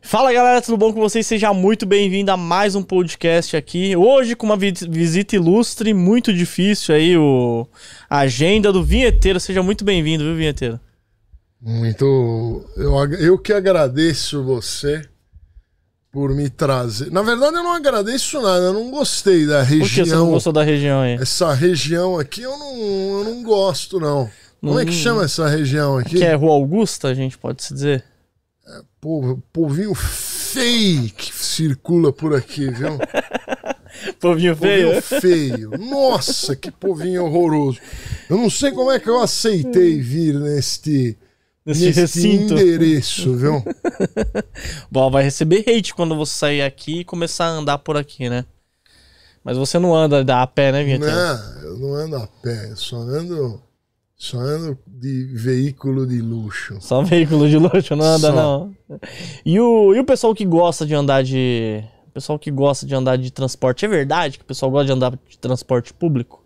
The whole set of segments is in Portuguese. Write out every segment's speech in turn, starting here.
Fala galera, tudo bom com vocês? Seja muito bem-vindo a mais um podcast aqui. Hoje com uma visita ilustre, muito difícil aí, o... a agenda do vinheteiro. Seja muito bem-vindo, viu, vinheteiro? Muito. Eu, eu que agradeço você por me trazer. Na verdade, eu não agradeço nada, eu não gostei da região. Por que você não gostou da região aí? Essa região aqui eu não, eu não gosto, não. não. Como é que hum. chama essa região aqui? Que é Rua Augusta, a gente pode se dizer? Povo, povinho feio que circula por aqui, viu? povinho feio. Povinho feio. Nossa, que povinho horroroso. Eu não sei como é que eu aceitei vir neste neste recinto. endereço, viu? Bom, vai receber hate quando você sair aqui e começar a andar por aqui, né? Mas você não anda a pé, né, Vinheta? Não, eu não ando a pé, eu só ando só ando de veículo de luxo. Só veículo de luxo, não anda, Só. não. E o, e o pessoal que gosta de andar de. O pessoal que gosta de andar de transporte, é verdade que o pessoal gosta de andar de transporte público?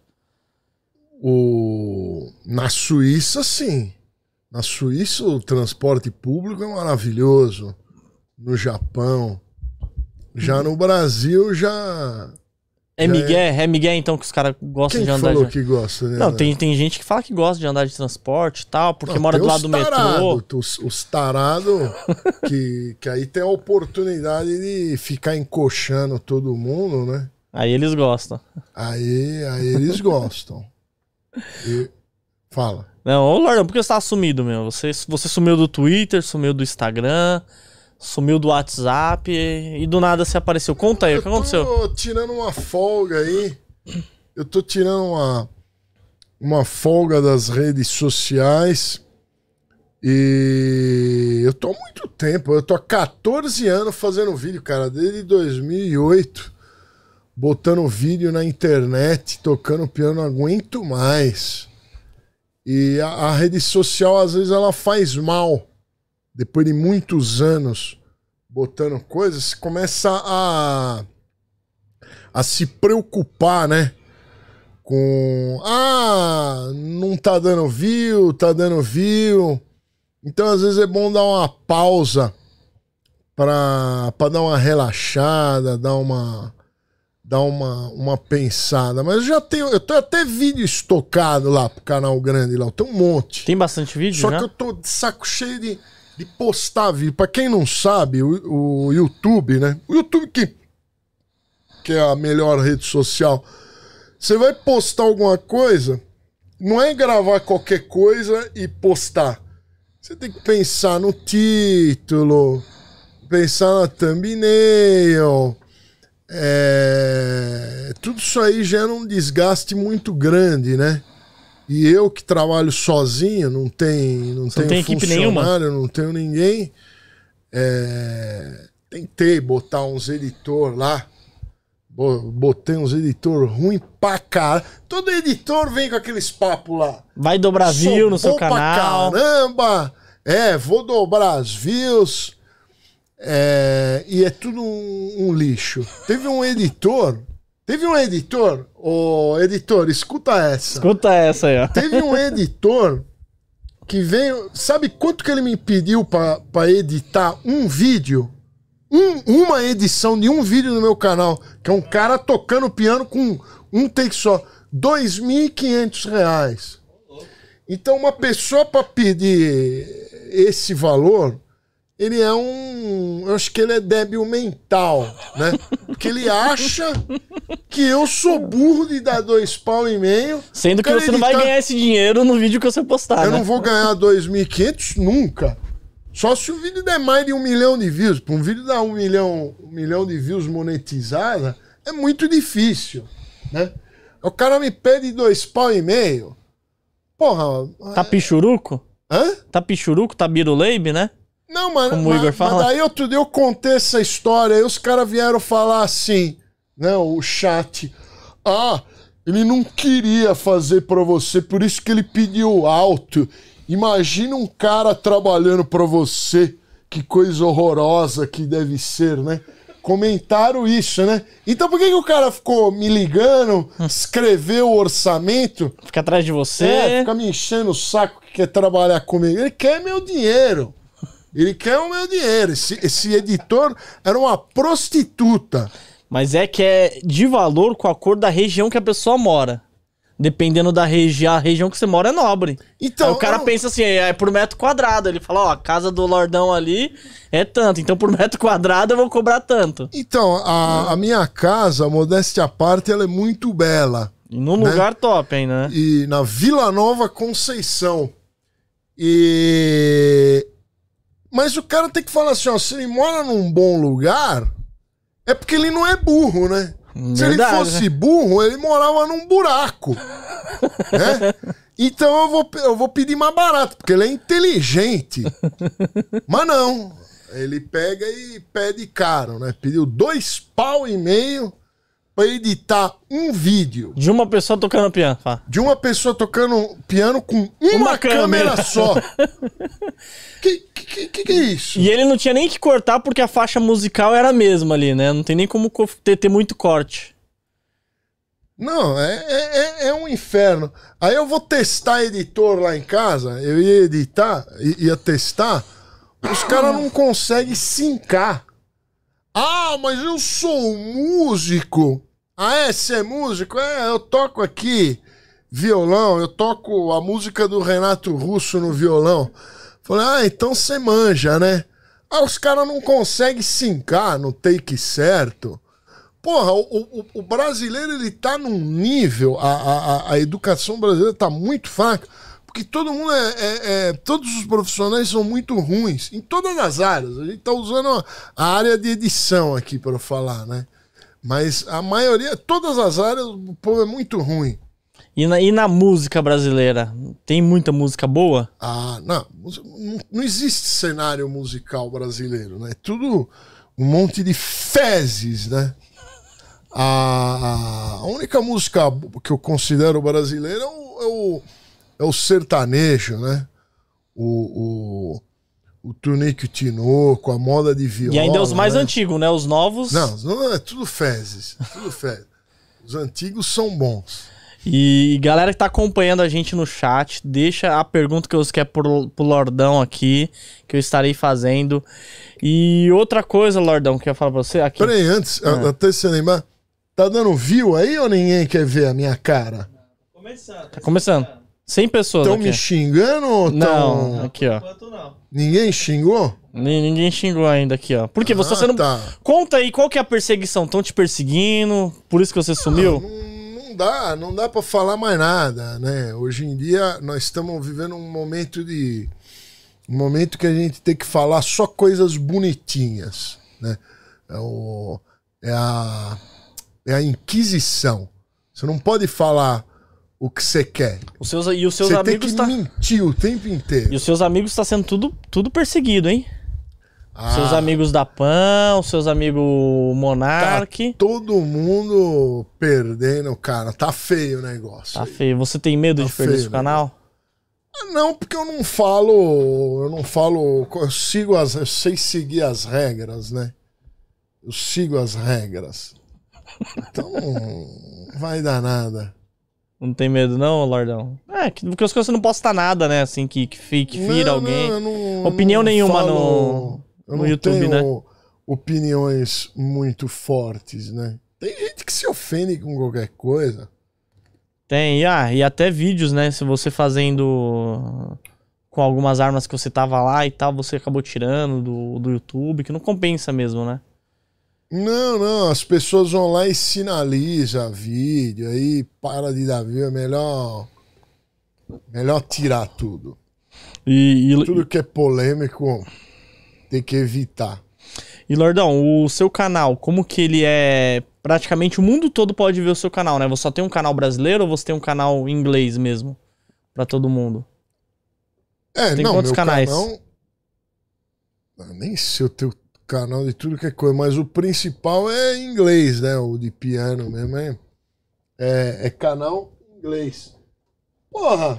O... Na Suíça, sim. Na Suíça, o transporte público é maravilhoso. No Japão. Já no Brasil, já é migué, é... é então que os caras gostam Quem de andar falou de... que gosta, né? Não, né? tem, tem gente que fala que gosta de andar de transporte e tal, porque não, mora do lado tarado, do metrô. Os, os tarados que, que aí tem a oportunidade de ficar encoxando todo mundo, né? Aí eles gostam. Aí, aí eles gostam. E... Fala. Não, ô Lordão, por que você tá sumido, meu? Você, você sumiu do Twitter, sumiu do Instagram. Sumiu do WhatsApp e do nada se apareceu. Conta aí, eu o que aconteceu? Eu tô tirando uma folga aí. Eu tô tirando uma, uma folga das redes sociais. E eu tô há muito tempo. Eu tô há 14 anos fazendo vídeo, cara. Desde 2008. Botando vídeo na internet, tocando piano, não aguento mais. E a, a rede social, às vezes, ela faz mal depois de muitos anos botando coisas, começa a, a se preocupar, né? Com. Ah, não tá dando view, tá dando view. Então, às vezes é bom dar uma pausa para dar uma relaxada, dar uma dar uma, uma pensada. Mas eu já tenho, eu tenho até vídeo estocado lá pro canal grande lá, tem um monte. Tem bastante vídeo, Só né? que eu tô de saco cheio de de postar vídeo. Pra quem não sabe, o, o YouTube, né? O YouTube que, que é a melhor rede social. Você vai postar alguma coisa, não é gravar qualquer coisa e postar. Você tem que pensar no título, pensar na thumbnail. É... Tudo isso aí gera um desgaste muito grande, né? E eu que trabalho sozinho, não tem, não tenho tem equipe nenhuma. não tenho ninguém. É... Tentei botar uns editor lá. Botei uns editor ruim pra cara. Todo editor vem com aqueles papos lá. Vai dobrar views no seu canal. caramba! É, vou dobrar as views. É... e é tudo um, um lixo. Teve um editor Teve um editor, o editor, escuta essa. Escuta essa aí, ó. Teve um editor que veio. Sabe quanto que ele me pediu para editar um vídeo? Um, uma edição de um vídeo no meu canal, que é um cara tocando piano com um take só. R$ reais. Então, uma pessoa para pedir esse valor ele é um. Eu acho que ele é débil mental, né? Porque ele acha que eu sou burro de dar dois pau e meio. Sendo que você não vai tá ganhar esse dinheiro no vídeo que você postar. Eu né? não vou ganhar 2.500 nunca. Só se o vídeo der mais de um milhão de views. Para um vídeo dar um milhão, um milhão de views monetizada, é muito difícil, né? O cara me pede dois pau e meio. Porra. Tá é- pichuruco? Hã? Tá pichuruco, tá biruleibe, né? Não, mano, Como o Igor mas, fala. Mas daí outro dia eu contei essa história, aí os caras vieram falar assim, né? O chat. Ah, ele não queria fazer para você, por isso que ele pediu alto. Imagina um cara trabalhando para você. Que coisa horrorosa que deve ser, né? Comentaram isso, né? Então por que, que o cara ficou me ligando, hum. escreveu o orçamento? Fica atrás de você. É, fica me enchendo o saco que quer trabalhar comigo. Ele quer meu dinheiro. Ele quer o meu dinheiro. Esse, esse editor era uma prostituta. Mas é que é de valor com a cor da região que a pessoa mora. Dependendo da região, a região que você mora é nobre. Então, Aí o cara eu... pensa assim, é, é por metro quadrado. Ele fala, ó, a casa do Lordão ali é tanto, então por metro quadrado eu vou cobrar tanto. Então, a, hum. a minha casa, modéstia à parte, ela é muito bela. num né? lugar top ainda, né? E na Vila Nova Conceição. E mas o cara tem que falar assim, ó, se ele mora num bom lugar, é porque ele não é burro, né? Verdade. Se ele fosse né? burro, ele morava num buraco. né? Então eu vou, eu vou pedir mais barato, porque ele é inteligente. Mas não. Ele pega e pede caro, né? Pediu dois pau e meio para editar um vídeo. De uma pessoa tocando piano. Fala. De uma pessoa tocando piano com uma, uma câmera. câmera. só. que, que, que, que, é isso? E ele não tinha nem que cortar porque a faixa musical era a mesma ali, né? Não tem nem como ter, ter muito corte. Não, é, é, é, é, um inferno. Aí eu vou testar editor lá em casa. Eu ia editar, ia testar. Os caras não conseguem sincar. Ah, mas eu sou músico. Ah, é? Você é músico? É, eu toco aqui violão, eu toco a música do Renato Russo no violão. Falei, ah, então você manja, né? Ah, os caras não conseguem sincar no take certo. Porra, o, o, o, brasileiro ele tá num nível, a, a, a educação brasileira tá muito fraca, porque todo mundo é, é, é, Todos os profissionais são muito ruins, em todas as áreas. A gente tá usando a área de edição aqui para falar, né? Mas a maioria, todas as áreas, o povo é muito ruim. E na, e na música brasileira? Tem muita música boa? Ah, não. Não existe cenário musical brasileiro, né? É tudo um monte de fezes, né? A, a única música que eu considero brasileira é o, é o, é o sertanejo, né? O, o, o Tunique Tinoco, a moda de viola. E ainda é os mais né? antigos, né? Os novos. Não, não, é tudo fezes. Tudo fezes. os antigos são bons. E galera que tá acompanhando a gente no chat, deixa a pergunta que você quer pro, pro Lordão aqui, que eu estarei fazendo. E outra coisa, Lordão, que eu ia falar pra você aqui. Peraí, antes, ah. até se animar, tá dando view aí ou ninguém quer ver a minha cara? Começando. Tá começando. 100 pessoas aqui Estão me xingando ou tão... Não, aqui, ó. Ninguém xingou? N ninguém xingou ainda aqui, ó. Por quê? Você, ah, você não... Tá. Conta aí, qual que é a perseguição? Estão te perseguindo? Por isso que você sumiu? Ah, não, não dá, não dá para falar mais nada, né? Hoje em dia, nós estamos vivendo um momento de... Um momento que a gente tem que falar só coisas bonitinhas, né? É, o... é a... É a Inquisição. Você não pode falar o que você quer. Os seus, e os seus cê amigos. Você tem que tá... mentir o tempo inteiro. E os seus amigos estão tá sendo tudo, tudo perseguido, hein? Ah, seus amigos da PAN, os seus amigos Monark. Tá todo mundo perdendo, cara. Tá feio o negócio. Tá aí. feio. Você tem medo tá de perder feio, né? canal? Ah, não, porque eu não falo. Eu não falo. Eu sigo as. Eu sei seguir as regras, né? Eu sigo as regras. Então, não vai dar nada. Não tem medo, não, Lordão? É, que, porque as coisas você não posta nada, né? Assim, que, que, que fira não, alguém. Não, não, Opinião nenhuma falo, no, no YouTube, né? Opiniões muito fortes, né? Tem gente que se ofende com qualquer coisa. Tem, e, ah, e até vídeos, né? Se você fazendo com algumas armas que você tava lá e tal, você acabou tirando do, do YouTube, que não compensa mesmo, né? Não, não, as pessoas vão lá e sinaliza vídeo, aí para de dar view, é melhor, melhor tirar tudo. E, e... Tudo que é polêmico tem que evitar. E Lordão, o seu canal, como que ele é? Praticamente o mundo todo pode ver o seu canal, né? Você só tem um canal brasileiro ou você tem um canal em inglês mesmo? para todo mundo? É, tem não, quantos canais? Canal... Eu ah, nem sei, eu tenho canal de tudo que é coisa, mas o principal é inglês, né? O de piano mesmo é, é, canal inglês. Porra!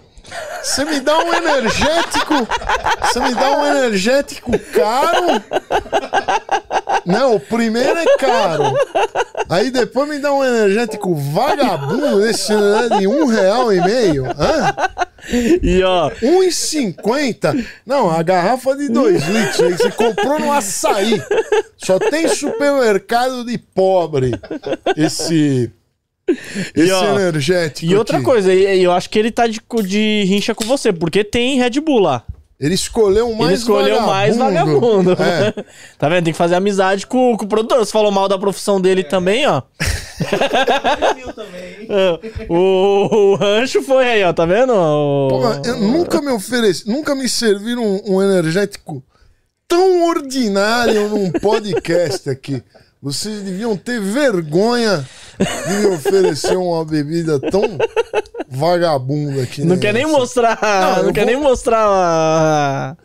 Você me dá um energético. Você me dá um energético caro. Não, o primeiro é caro. Aí depois me dá um energético vagabundo desse né, de um real e meio. Hã? E ó. 1,50. Não, a garrafa de 2 litros. você comprou no açaí. Só tem supermercado de pobre. Esse. Esse e, ó, energético. E outra aqui. coisa, eu acho que ele tá de, de rincha com você, porque tem Red Bull lá. Ele escolheu mais Ele escolheu vagabundo. mais vagabundo. É. tá vendo? Tem que fazer amizade com, com, o produtor. Você falou mal da profissão dele é. também, ó. É, o, o rancho foi aí, ó. Tá vendo? O... Porra, eu nunca me ofereci, nunca me serviram um, um energético tão ordinário num podcast aqui. Vocês deviam ter vergonha de me oferecer uma bebida tão vagabunda aqui. Não né? quer nem mostrar. Não, não quer vou... nem mostrar. A...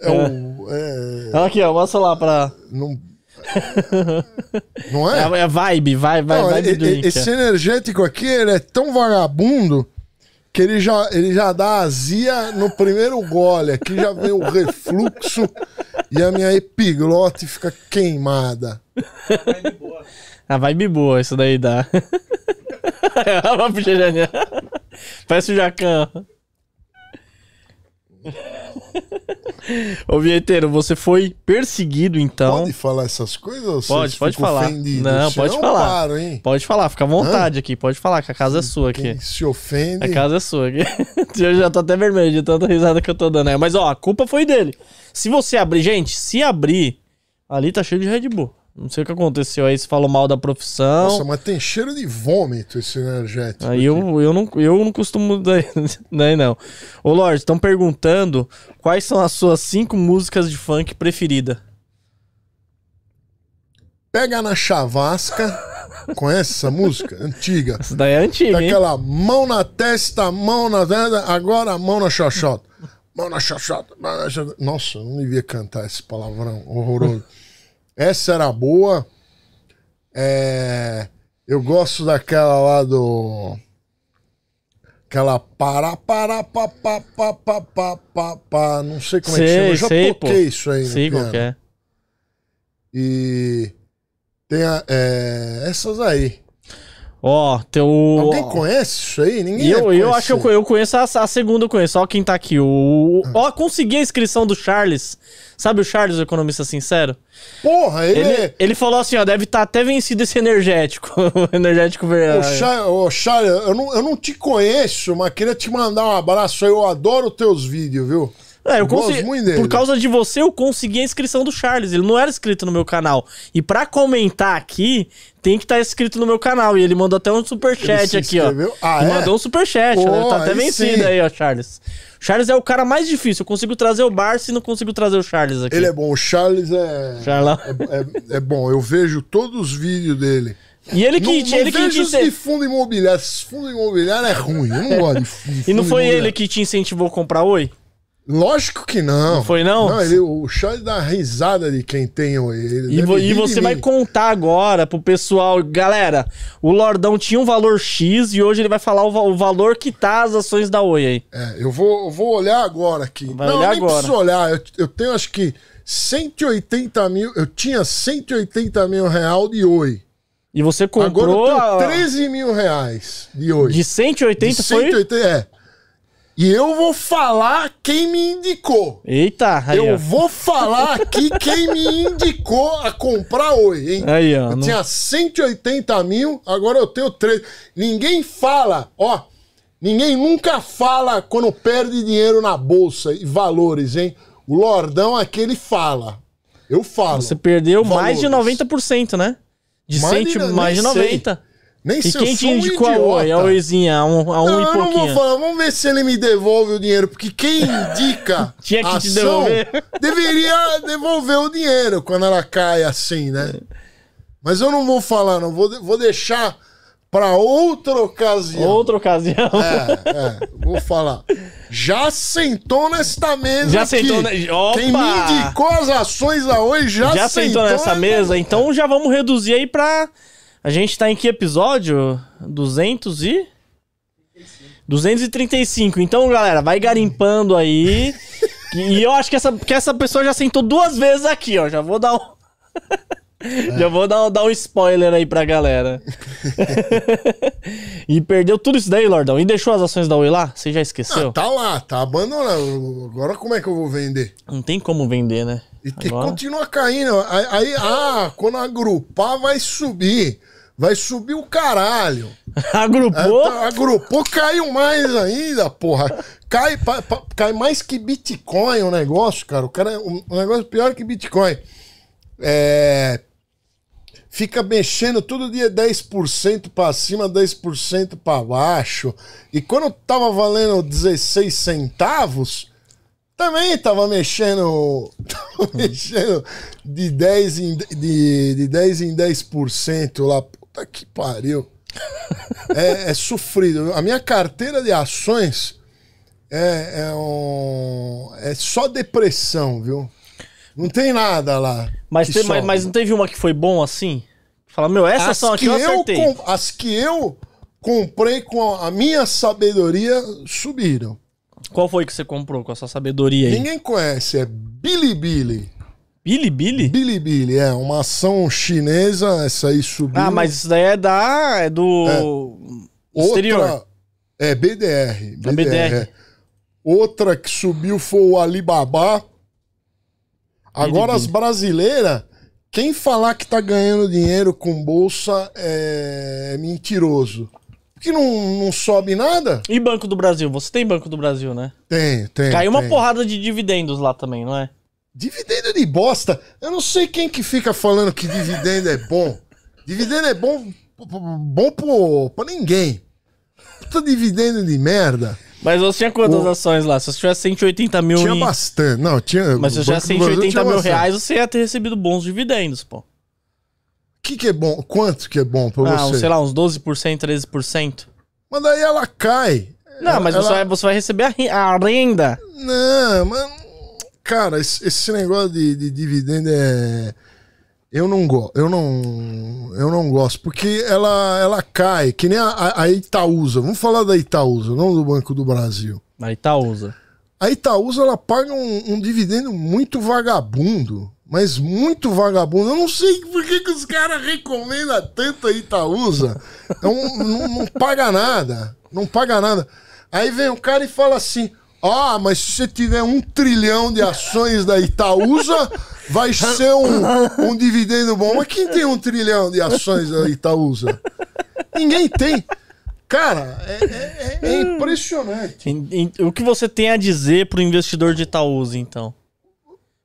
É, o. É... é- aqui, ó, mostra lá pra. Não. não é? É, é vibe, vai, Esse energético aqui, ele é tão vagabundo que ele já, ele já dá azia no primeiro gole. Aqui já vem o refluxo e a minha epiglote fica queimada. A vibe boa. isso daí dá. Ela a janela. Parece o Jacan. Ô Vieteiro, você foi perseguido então. Pode falar essas coisas? Pode, pode falar. Ofendido? Não, pode não falar. Paro, hein? Pode falar, fica à vontade Hã? aqui, pode falar, que a casa é se, é sua aqui. Se ofende. A casa é sua aqui. eu já tô até vermelho de tanta risada que eu tô dando aí. É, mas ó, a culpa foi dele. Se você abrir, gente, se abrir, ali tá cheio de Red Bull. Não sei o que aconteceu. Aí você falou mal da profissão. Nossa, mas tem cheiro de vômito esse energético. Aí eu, eu, não, eu não costumo daí, daí não. Ô, Lorde, estão perguntando quais são as suas cinco músicas de funk preferida. Pega na chavasca. Conhece essa música? Antiga. Essa daí é antiga. Daquela hein? mão na testa, mão na agora mão na xoxota. Mão na xoxota, mão na xoxota. Nossa, eu não devia cantar esse palavrão horroroso. Essa era boa. É, eu gosto daquela lá do. Aquela para, para, pa, pa, pa, pa, pa, pa, pa. Não sei como sei, é que chama. Eu já sei, toquei pô. isso aí. Sei qual é. E tem a, é, essas aí. Ó, oh, teu. Alguém conhece isso aí? Ninguém Eu, eu acho que eu, eu conheço a, a segunda, eu conheço. Ó, quem tá aqui. O, ah. Ó, consegui a inscrição do Charles. Sabe o Charles, o economista sincero? Porra, ele. Ele, é- ele falou assim: ó, deve estar tá até vencido esse energético. o energético verdade. Né? Ô, Charles, eu não, eu não te conheço, mas queria te mandar um abraço aí. Eu adoro teus vídeos, viu? É, eu consegui, por causa de você, eu consegui a inscrição do Charles. Ele não era inscrito no meu canal. E para comentar aqui, tem que estar tá inscrito no meu canal. E ele mandou até um superchat aqui, ó. Ah, é? Mandou um superchat. Oh, ele tá até vencido sim. aí, ó, Charles. Charles é o cara mais difícil. Eu consigo trazer o Barça e não consigo trazer o Charles aqui. Ele é bom. O Charles é. Charles É, é, é bom. Eu vejo todos os vídeos dele. E ele que. Não, não ele que fundo imobiliário. Fundo imobiliário é ruim. Eu não gosto de fundo E não foi ele que te incentivou a comprar oi? Lógico que não. Não foi, não? Não, ele, o Charles dá risada de quem tem ele. E, vo, e você vai contar agora pro pessoal, galera, o Lordão tinha um valor X e hoje ele vai falar o, o valor que tá as ações da Oi aí. É, eu vou, eu vou olhar agora aqui. Vai não, olhar nem agora. preciso olhar. Eu, eu tenho acho que 180 mil, eu tinha 180 mil real de Oi. E você comprou... Agora eu tenho 13 mil reais de Oi. De 180 de 180, foi... É. E eu vou falar quem me indicou. Eita, aí, Eu ó. vou falar aqui quem me indicou a comprar oi, hein? Aí, ó. Eu não... tinha 180 mil, agora eu tenho 3. Ninguém fala, ó. Ninguém nunca fala quando perde dinheiro na bolsa e valores, hein? O Lordão aqui é ele fala. Eu falo. Você perdeu valores. mais de 90%, né? De mais 100, de, mais de 90%. Sei. Nem e quem te indicou um a Oi? A Oizinha, a um, a um não, e pouquinho. Não, vou falar. Vamos ver se ele me devolve o dinheiro. Porque quem indica Tinha que ação devolver. deveria devolver o dinheiro quando ela cai assim, né? Mas eu não vou falar, não. Vou, vou deixar para outra ocasião. Outra ocasião. É, é, vou falar. Já sentou nesta mesa Já aqui. sentou. Na... Opa! Quem me indicou as ações da Oi já, já sentou, sentou mesa. Então já vamos reduzir aí para a gente tá em que episódio? 200 e... 235. Então, galera, vai garimpando aí. e eu acho que essa, que essa pessoa já sentou duas vezes aqui, ó. Já vou dar um... É. Já vou dar, dar um spoiler aí pra galera. e perdeu tudo isso daí, Lordão. E deixou as ações da Oi lá? Você já esqueceu? Ah, tá lá, tá abandonado. Agora como é que eu vou vender? Não tem como vender, né? E Agora... continua caindo. Aí, aí, ah, quando agrupar vai subir. Vai subir o caralho. agrupou? É, tá, agrupou, caiu mais ainda, porra. Cai, pa, pa, cai mais que Bitcoin o negócio, cara. O, cara, o, o negócio é pior que Bitcoin. É, fica mexendo todo dia 10% para cima, 10% para baixo. E quando tava valendo 16 centavos, também tava mexendo, tava mexendo de 10 em de, de 10 em 10% lá Puta que pariu. é, é, sofrido. A minha carteira de ações é, é, um, é só depressão, viu? Não tem nada lá. Mas, tem, mas, mas, não teve uma que foi bom assim? Fala, meu, essas são que, que eu acertei. Com, as que eu comprei com a minha sabedoria subiram. Qual foi que você comprou com a sua sabedoria aí? Ninguém conhece, é Bilibili. Bilibili? Bilibili, é, uma ação chinesa, essa aí subiu. Ah, mas isso daí é da. É do. É. Exterior. Outra, é, BDR. É BDR. BDR. É. Outra que subiu foi o Alibaba. Agora Bilibili. as brasileiras, quem falar que tá ganhando dinheiro com bolsa é mentiroso. Porque não, não sobe nada. E Banco do Brasil? Você tem Banco do Brasil, né? Tem, tem. Caiu tem. uma porrada de dividendos lá também, não é? Dividendo de bosta. Eu não sei quem que fica falando que dividendo é bom. Dividendo é bom, bom para pra ninguém. Puta dividendo de merda. Mas você tinha quantas o... ações lá? Se você tivesse 180 mil. Tinha em... bastante. Não, tinha. Mas se você tivesse 180 mil reais, você ia ter recebido bons dividendos, pô. O que, que é bom? Quanto que é bom pra ah, você? Ah, sei lá, uns 12%, 13%. Mas daí ela cai. Não, ela, mas ela... Você, vai, você vai receber a, a renda. Não, mano. Cara, esse negócio de, de dividendo é. Eu não gosto, eu não, eu não gosto, porque ela, ela cai, que nem a, a Itaúsa. Vamos falar da Itaúsa, não do Banco do Brasil. A Itaúsa. A Itaúsa ela paga um, um dividendo muito vagabundo, mas muito vagabundo. Eu não sei por que, que os caras recomendam tanto a Itaúsa. É um, não, não paga nada, não paga nada. Aí vem um cara e fala assim: ah, mas se você tiver um trilhão de ações da Itaúsa, vai ser um, um dividendo bom. Mas quem tem um trilhão de ações da Itaúsa? Ninguém tem. Cara, é, é, é impressionante. O que você tem a dizer pro investidor de Itaúsa, então?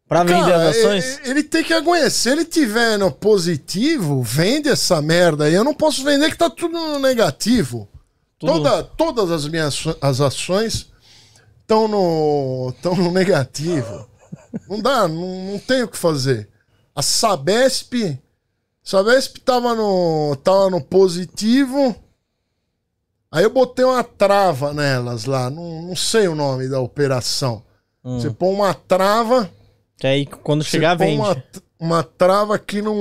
Para vender Cara, as ações? Ele, é, é, ele tem que aguentar. Se ele tiver no positivo, vende essa merda. E eu não posso vender que tá tudo no negativo. Tudo. Toda, todas as minhas as ações estão no, tão no negativo. Não dá, não, não tem o que fazer. A Sabesp. Sabesp tava no, tava no positivo. Aí eu botei uma trava nelas lá. Não, não sei o nome da operação. Hum. Você põe uma trava. Que aí quando chegar, vende. Uma, uma trava que não.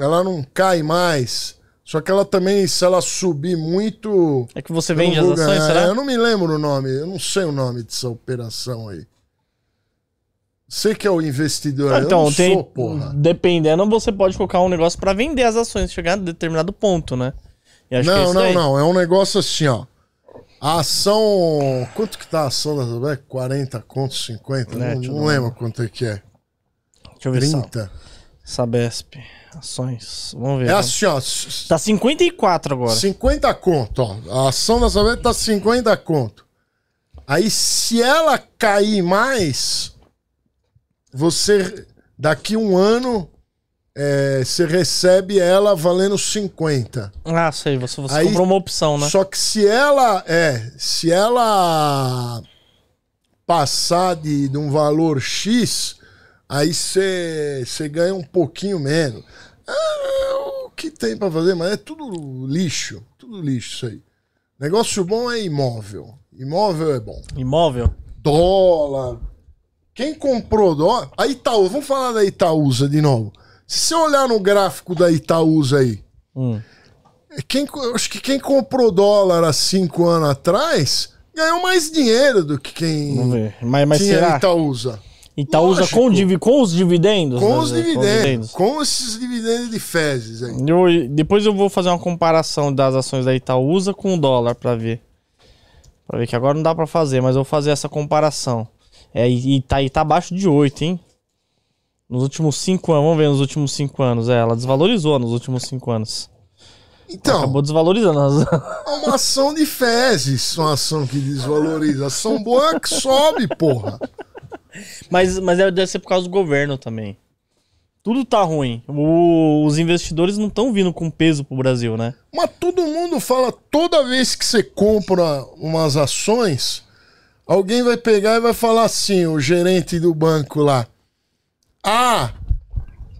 Ela não cai mais. Só que ela também, se ela subir muito. É que você vende as ações, será? É, eu não me lembro o nome, eu não sei o nome dessa operação aí. Você que é o investidor, ah, então, eu não tem, sou, porra. Dependendo, você pode colocar um negócio para vender as ações, chegar a determinado ponto, né? É não, é não, daí. não. É um negócio assim, ó. A ação. Quanto que tá a ação da Zabé? 40 conto, 50? É, né, não, não lembro quanto é que é. Deixa eu ver 30. Só. Sabesp, ações. Vamos ver. É assim, ó. Tá 54 agora. 50 conto, ó. A ação da Sabesp tá 50 conto. Aí se ela cair mais, você daqui um ano é, você recebe ela valendo 50. Ah, sei, você, você Aí, comprou uma opção, né? Só que se ela é, se ela passar de, de um valor X, Aí você ganha um pouquinho menos. Ah, o que tem para fazer, mas é tudo lixo. Tudo lixo isso aí. Negócio bom é imóvel. Imóvel é bom. Imóvel? Dólar. Quem comprou dólar. A Itaú, vamos falar da Itaúsa de novo. Se você olhar no gráfico da Itaúsa aí. Hum. Quem, acho que quem comprou dólar há cinco anos atrás ganhou mais dinheiro do que quem Mas, mas tinha será? Itaúsa. Então usa com, com, os dividendos? Com né? os dividendos, com, esses dividendos de fezes aí. Eu, depois eu vou fazer uma comparação das ações da Itaúsa com o dólar para ver. Pra ver que agora não dá para fazer, mas eu vou fazer essa comparação. É, e, tá, e tá abaixo de 8, hein? Nos últimos 5 anos, vamos ver nos últimos 5 anos. É, ela desvalorizou nos últimos 5 anos. Então. Ela acabou desvalorizando. É uma ação de fezes, uma ação que desvaloriza. Ação boa é que sobe, porra. Mas, mas é, deve ser por causa do governo também. Tudo tá ruim. O, os investidores não estão vindo com peso pro Brasil, né? Mas todo mundo fala, toda vez que você compra umas ações, alguém vai pegar e vai falar assim, o gerente do banco lá. Ah,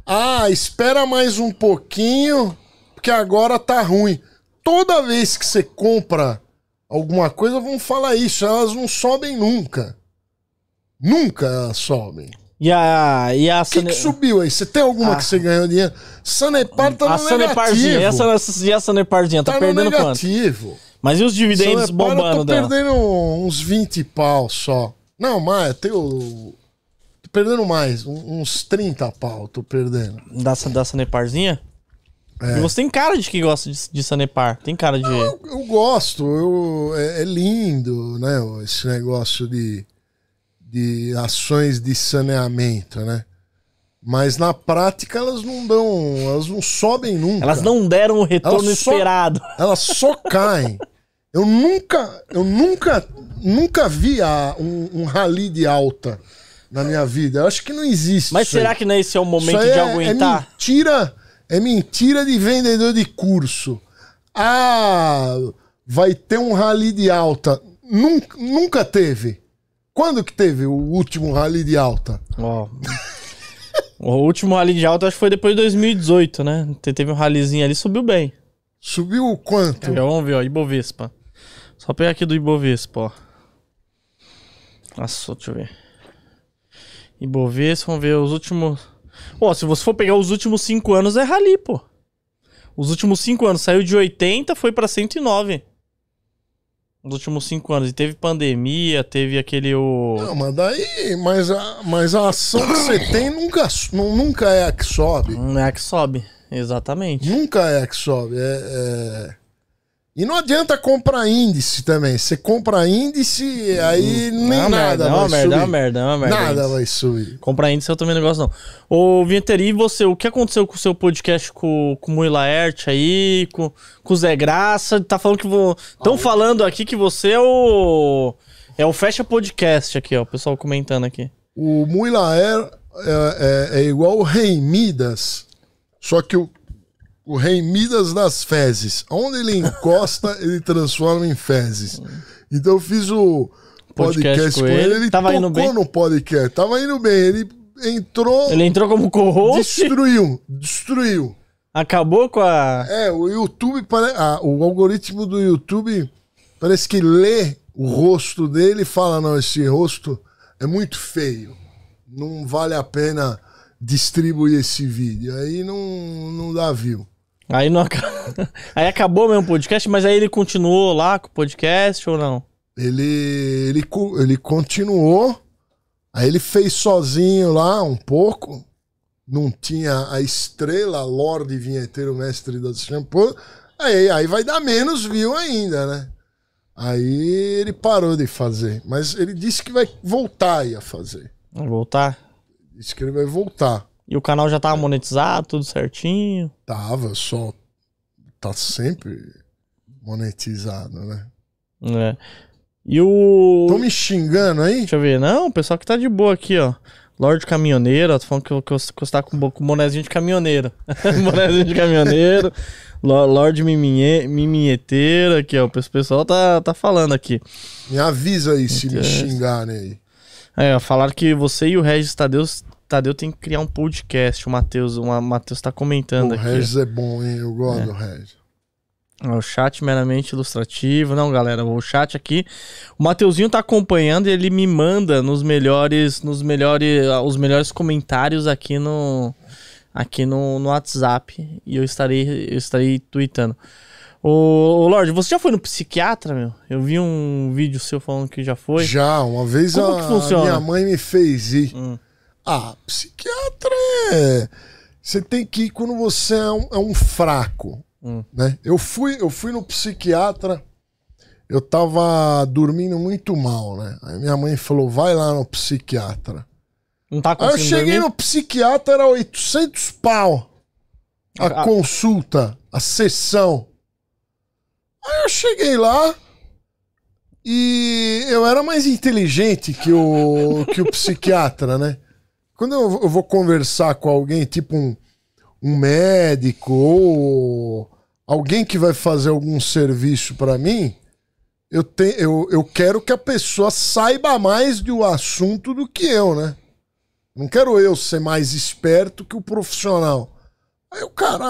ah, espera mais um pouquinho, porque agora tá ruim. Toda vez que você compra alguma coisa, vão falar isso, elas não sobem nunca nunca somem. E a, e a O que, que, subiu aí? Você tem alguma ah. que você ganhou dinheiro? Sanepar tá no a no negativo. Essa, e a Saneparzinha? Tá, tá perdendo negativo. quanto? Mas e os dividendos Sanepar, bombando eu tô perdendo uns 20 pau só. Não, mas eu Tô perdendo mais. Uns 30 pau tô perdendo. Da, da Saneparzinha? É. E você tem cara de que gosta de, de Sanepar. Tem cara de... Eu, eu gosto. Eu, é, é lindo, né? Esse negócio de de ações de saneamento, né? Mas na prática elas não dão, elas não sobem nunca. Elas não deram o retorno elas esperado. Só, elas só caem. Eu nunca, eu nunca, nunca vi a, um, um rally de alta na minha vida. Eu acho que não existe. Mas será aí. que não é esse é o momento de é, é aguentar? É mentira, é mentira de vendedor de curso. Ah, vai ter um rally de alta. Nunca, nunca teve. Quando que teve o último rally de alta? Ó. o último rally de alta acho que foi depois de 2018, né? Teve um rallyzinho ali, subiu bem. Subiu quanto? É, vamos ver, ó, Ibovespa. Só pegar aqui do Ibovespa, ó. Nossa, deixa eu ver. Ibovespa, vamos ver os últimos. Ó, se você for pegar os últimos 5 anos, é rally, pô. Os últimos 5 anos saiu de 80, foi para 109 nos últimos cinco anos. E teve pandemia, teve aquele. O... Não, mas daí. Mas a, mas a ação que você tem nunca, nunca é a que sobe. Não é a que sobe, exatamente. Nunca é a que sobe. É, é... E não adianta comprar índice também. Você compra índice, aí hum, nem não, é nada é vai merda, é subir. É uma merda, é uma merda. Nada vai subir. Comprar índice eu também não gosto, não. Ô, Vinheteria, e você? O que aconteceu com o seu podcast com, com o Mui aí, com, com o Zé Graça? Tá falando que... Estão falando aqui que você é o... É o Fecha Podcast aqui, ó. O pessoal comentando aqui. O Mui é, é, é igual o Rei Midas, só que o o rei Midas das fezes. Onde ele encosta, ele transforma em fezes. Então eu fiz o podcast, podcast com, ele. ele, ele tava indo bem. no podcast, tava indo bem. Ele entrou... Ele entrou como co Destruiu, destruiu. Acabou com a... É, o YouTube, pare... Ah, o algoritmo do YouTube parece que lê o rosto dele e fala, não, esse rosto é muito feio. Não vale a pena distribuir esse vídeo. Aí não, não dá viu. Aí, não... aí acabou mesmo o podcast, mas aí ele continuou lá com o podcast ou não? Ele, ele, ele continuou, aí ele fez sozinho lá um pouco. Não tinha a estrela, Lorde Vinheteiro, mestre das champanhe. Aí, aí vai dar menos view ainda, né? Aí ele parou de fazer. Mas ele disse que vai voltar aí a fazer. Vai voltar? Disse que ele vai voltar. E o canal já tava é. monetizado, tudo certinho? Tava, só tá sempre monetizado, né? É. E o. Tô me xingando aí? Deixa eu ver. Não, o pessoal que tá de boa aqui, ó. Lorde Caminhoneiro, tô falando que eu, que eu, tá com, com bonézinho de caminhoneiro. bonézinho de caminhoneiro. Lorde Miminhe, Miminheteira, aqui, ó. O pessoal tá, tá falando aqui. Me avisa aí se me xingarem aí. É, falaram que você e o Regis Tadeus Tadeu tem que criar um podcast. O Matheus o Mateus tá comentando o aqui. O Regis é bom, hein? Eu gosto é. do Regis. O chat meramente ilustrativo. Não, galera, o chat aqui. O Mateuzinho tá acompanhando e ele me manda nos melhores, nos melhores, ah, os melhores comentários aqui no aqui no, no WhatsApp e eu estarei eu estarei tweetando. Ô, Lorde, você já foi no psiquiatra, meu? Eu vi um vídeo seu falando que já foi. Já, uma vez Como a, a minha mãe me fez ir. Hum. Ah, psiquiatra é. Você tem que ir quando você é um, é um fraco. Hum. Né? Eu, fui, eu fui no psiquiatra, eu tava dormindo muito mal, né? Aí minha mãe falou: vai lá no psiquiatra. Não tá Aí eu cheguei dormir? no psiquiatra, era 800 pau a, a ah, ah. consulta, a sessão. Aí eu cheguei lá e eu era mais inteligente que o, que o psiquiatra, né? Quando eu vou conversar com alguém, tipo um, um médico ou alguém que vai fazer algum serviço para mim, eu, te, eu, eu quero que a pessoa saiba mais do assunto do que eu, né? Não quero eu ser mais esperto que o profissional. Aí o cara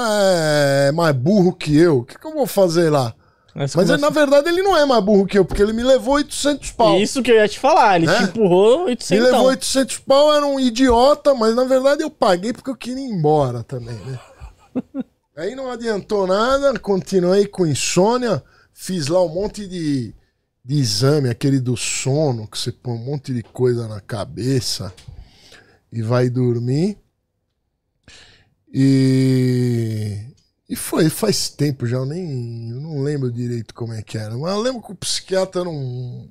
é mais burro que eu. O que, que eu vou fazer lá? Mas na assim? verdade ele não é mais burro que eu, porque ele me levou 800 pau. Isso que eu ia te falar, ele né? te empurrou 800 Me levou 800 pau, era um idiota, mas na verdade eu paguei porque eu queria ir embora também, né? Aí não adiantou nada, continuei com insônia, fiz lá um monte de, de exame, aquele do sono, que você põe um monte de coisa na cabeça e vai dormir. E e foi, faz tempo já, eu nem eu não lembro direito como é que era. Mas eu lembro que o psiquiatra era um,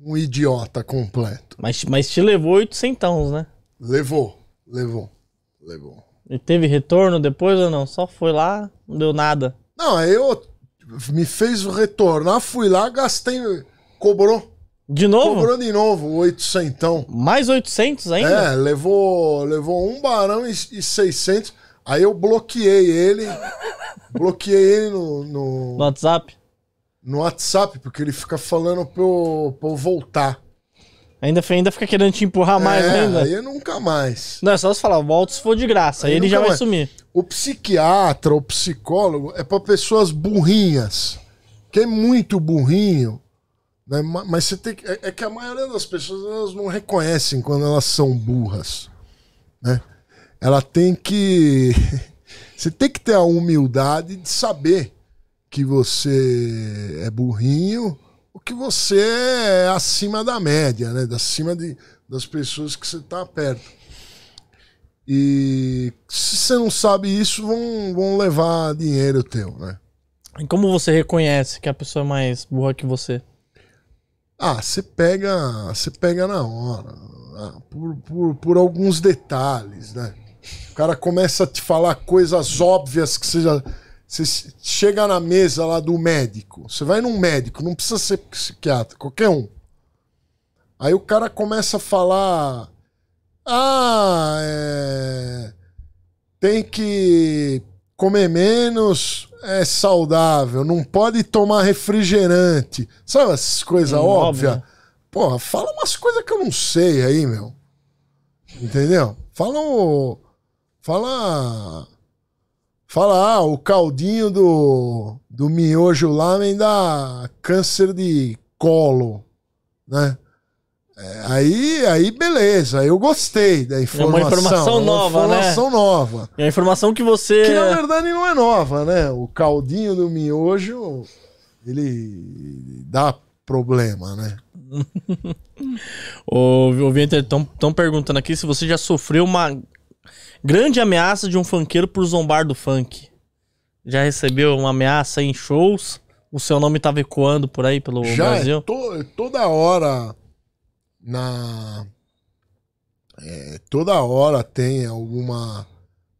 um idiota completo. Mas, mas te levou 800, né? Levou, levou, levou. E teve retorno depois ou não? Só foi lá, não deu nada. Não, aí eu me fez retornar, ah, fui lá, gastei, cobrou. De novo? Cobrou de novo, 800. Mais 800 ainda? É, levou, levou um barão e, e 600 Aí eu bloqueei ele. bloqueei ele no, no, no. WhatsApp? No WhatsApp, porque ele fica falando pra eu, pra eu voltar. Ainda, ainda fica querendo te empurrar mais é, ainda? Aí nunca mais. Não, é só você falar, volta se for de graça, aí, aí ele já vai mais. sumir. O psiquiatra, o psicólogo, é para pessoas burrinhas. Que é muito burrinho, né? mas você tem que. É, é que a maioria das pessoas elas não reconhecem quando elas são burras. Né? ela tem que. Você tem que ter a humildade de saber que você é burrinho ou que você é acima da média, né? Acima de, das pessoas que você está perto. E se você não sabe isso, vão, vão levar dinheiro teu, né? E como você reconhece que é a pessoa é mais burra que você? Ah, você pega, você pega na hora, ah, por, por, por alguns detalhes, né? O cara começa a te falar coisas óbvias que seja. Você chega na mesa lá do médico. Você vai num médico, não precisa ser psiquiatra, qualquer um. Aí o cara começa a falar. Ah, é... tem que comer menos, é saudável, não pode tomar refrigerante. Sabe essas coisas é óbvias? Óbvia. Né? Porra, fala umas coisas que eu não sei aí, meu. Entendeu? Fala o... Fala. Fala, ah, o caldinho do, do miojo lá me dá câncer de colo, né? É, aí, aí beleza, eu gostei da informação. É uma informação nova, uma né? informação né? nova. É a informação que você... Que na verdade não é nova, né? O caldinho do miojo, ele dá problema, né? o ouvintes estão perguntando aqui se você já sofreu uma Grande ameaça de um funkeiro por zombar do funk. Já recebeu uma ameaça em shows? O seu nome estava ecoando por aí pelo Já Brasil? É to é toda hora na é, toda hora tem alguma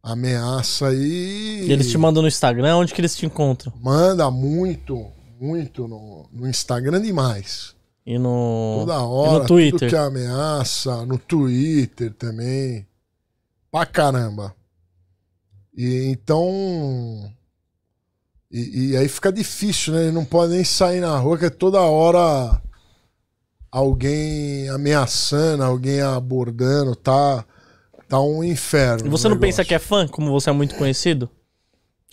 ameaça aí. E eles te mandam no Instagram, onde que eles te encontram? Manda muito, muito no, no Instagram demais. E no. Toda hora, e no Twitter. tudo que é ameaça, no Twitter também pra caramba. E então. E, e, aí fica difícil, né? Ele não pode nem sair na rua, que é toda hora alguém ameaçando, alguém abordando, tá, tá um inferno. E você não pensa que é fã, como você é muito conhecido?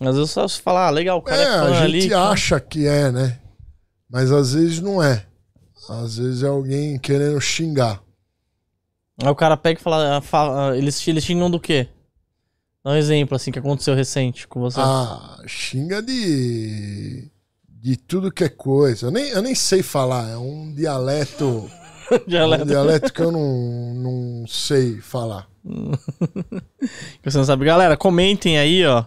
Às vezes você fala, ah, legal, o cara é, é fã a gente ali, acha que é, né? Mas às vezes não é. Às vezes é alguém querendo xingar. Aí o cara pega e fala. Ah, fala ah, eles, eles xingam do quê? Dá um exemplo, assim, que aconteceu recente com você. Ah, xinga de. de tudo que é coisa. Eu nem, eu nem sei falar, é um dialeto. dialeto. É um dialeto que eu não, não sei falar. que você não sabe. Galera, comentem aí, ó.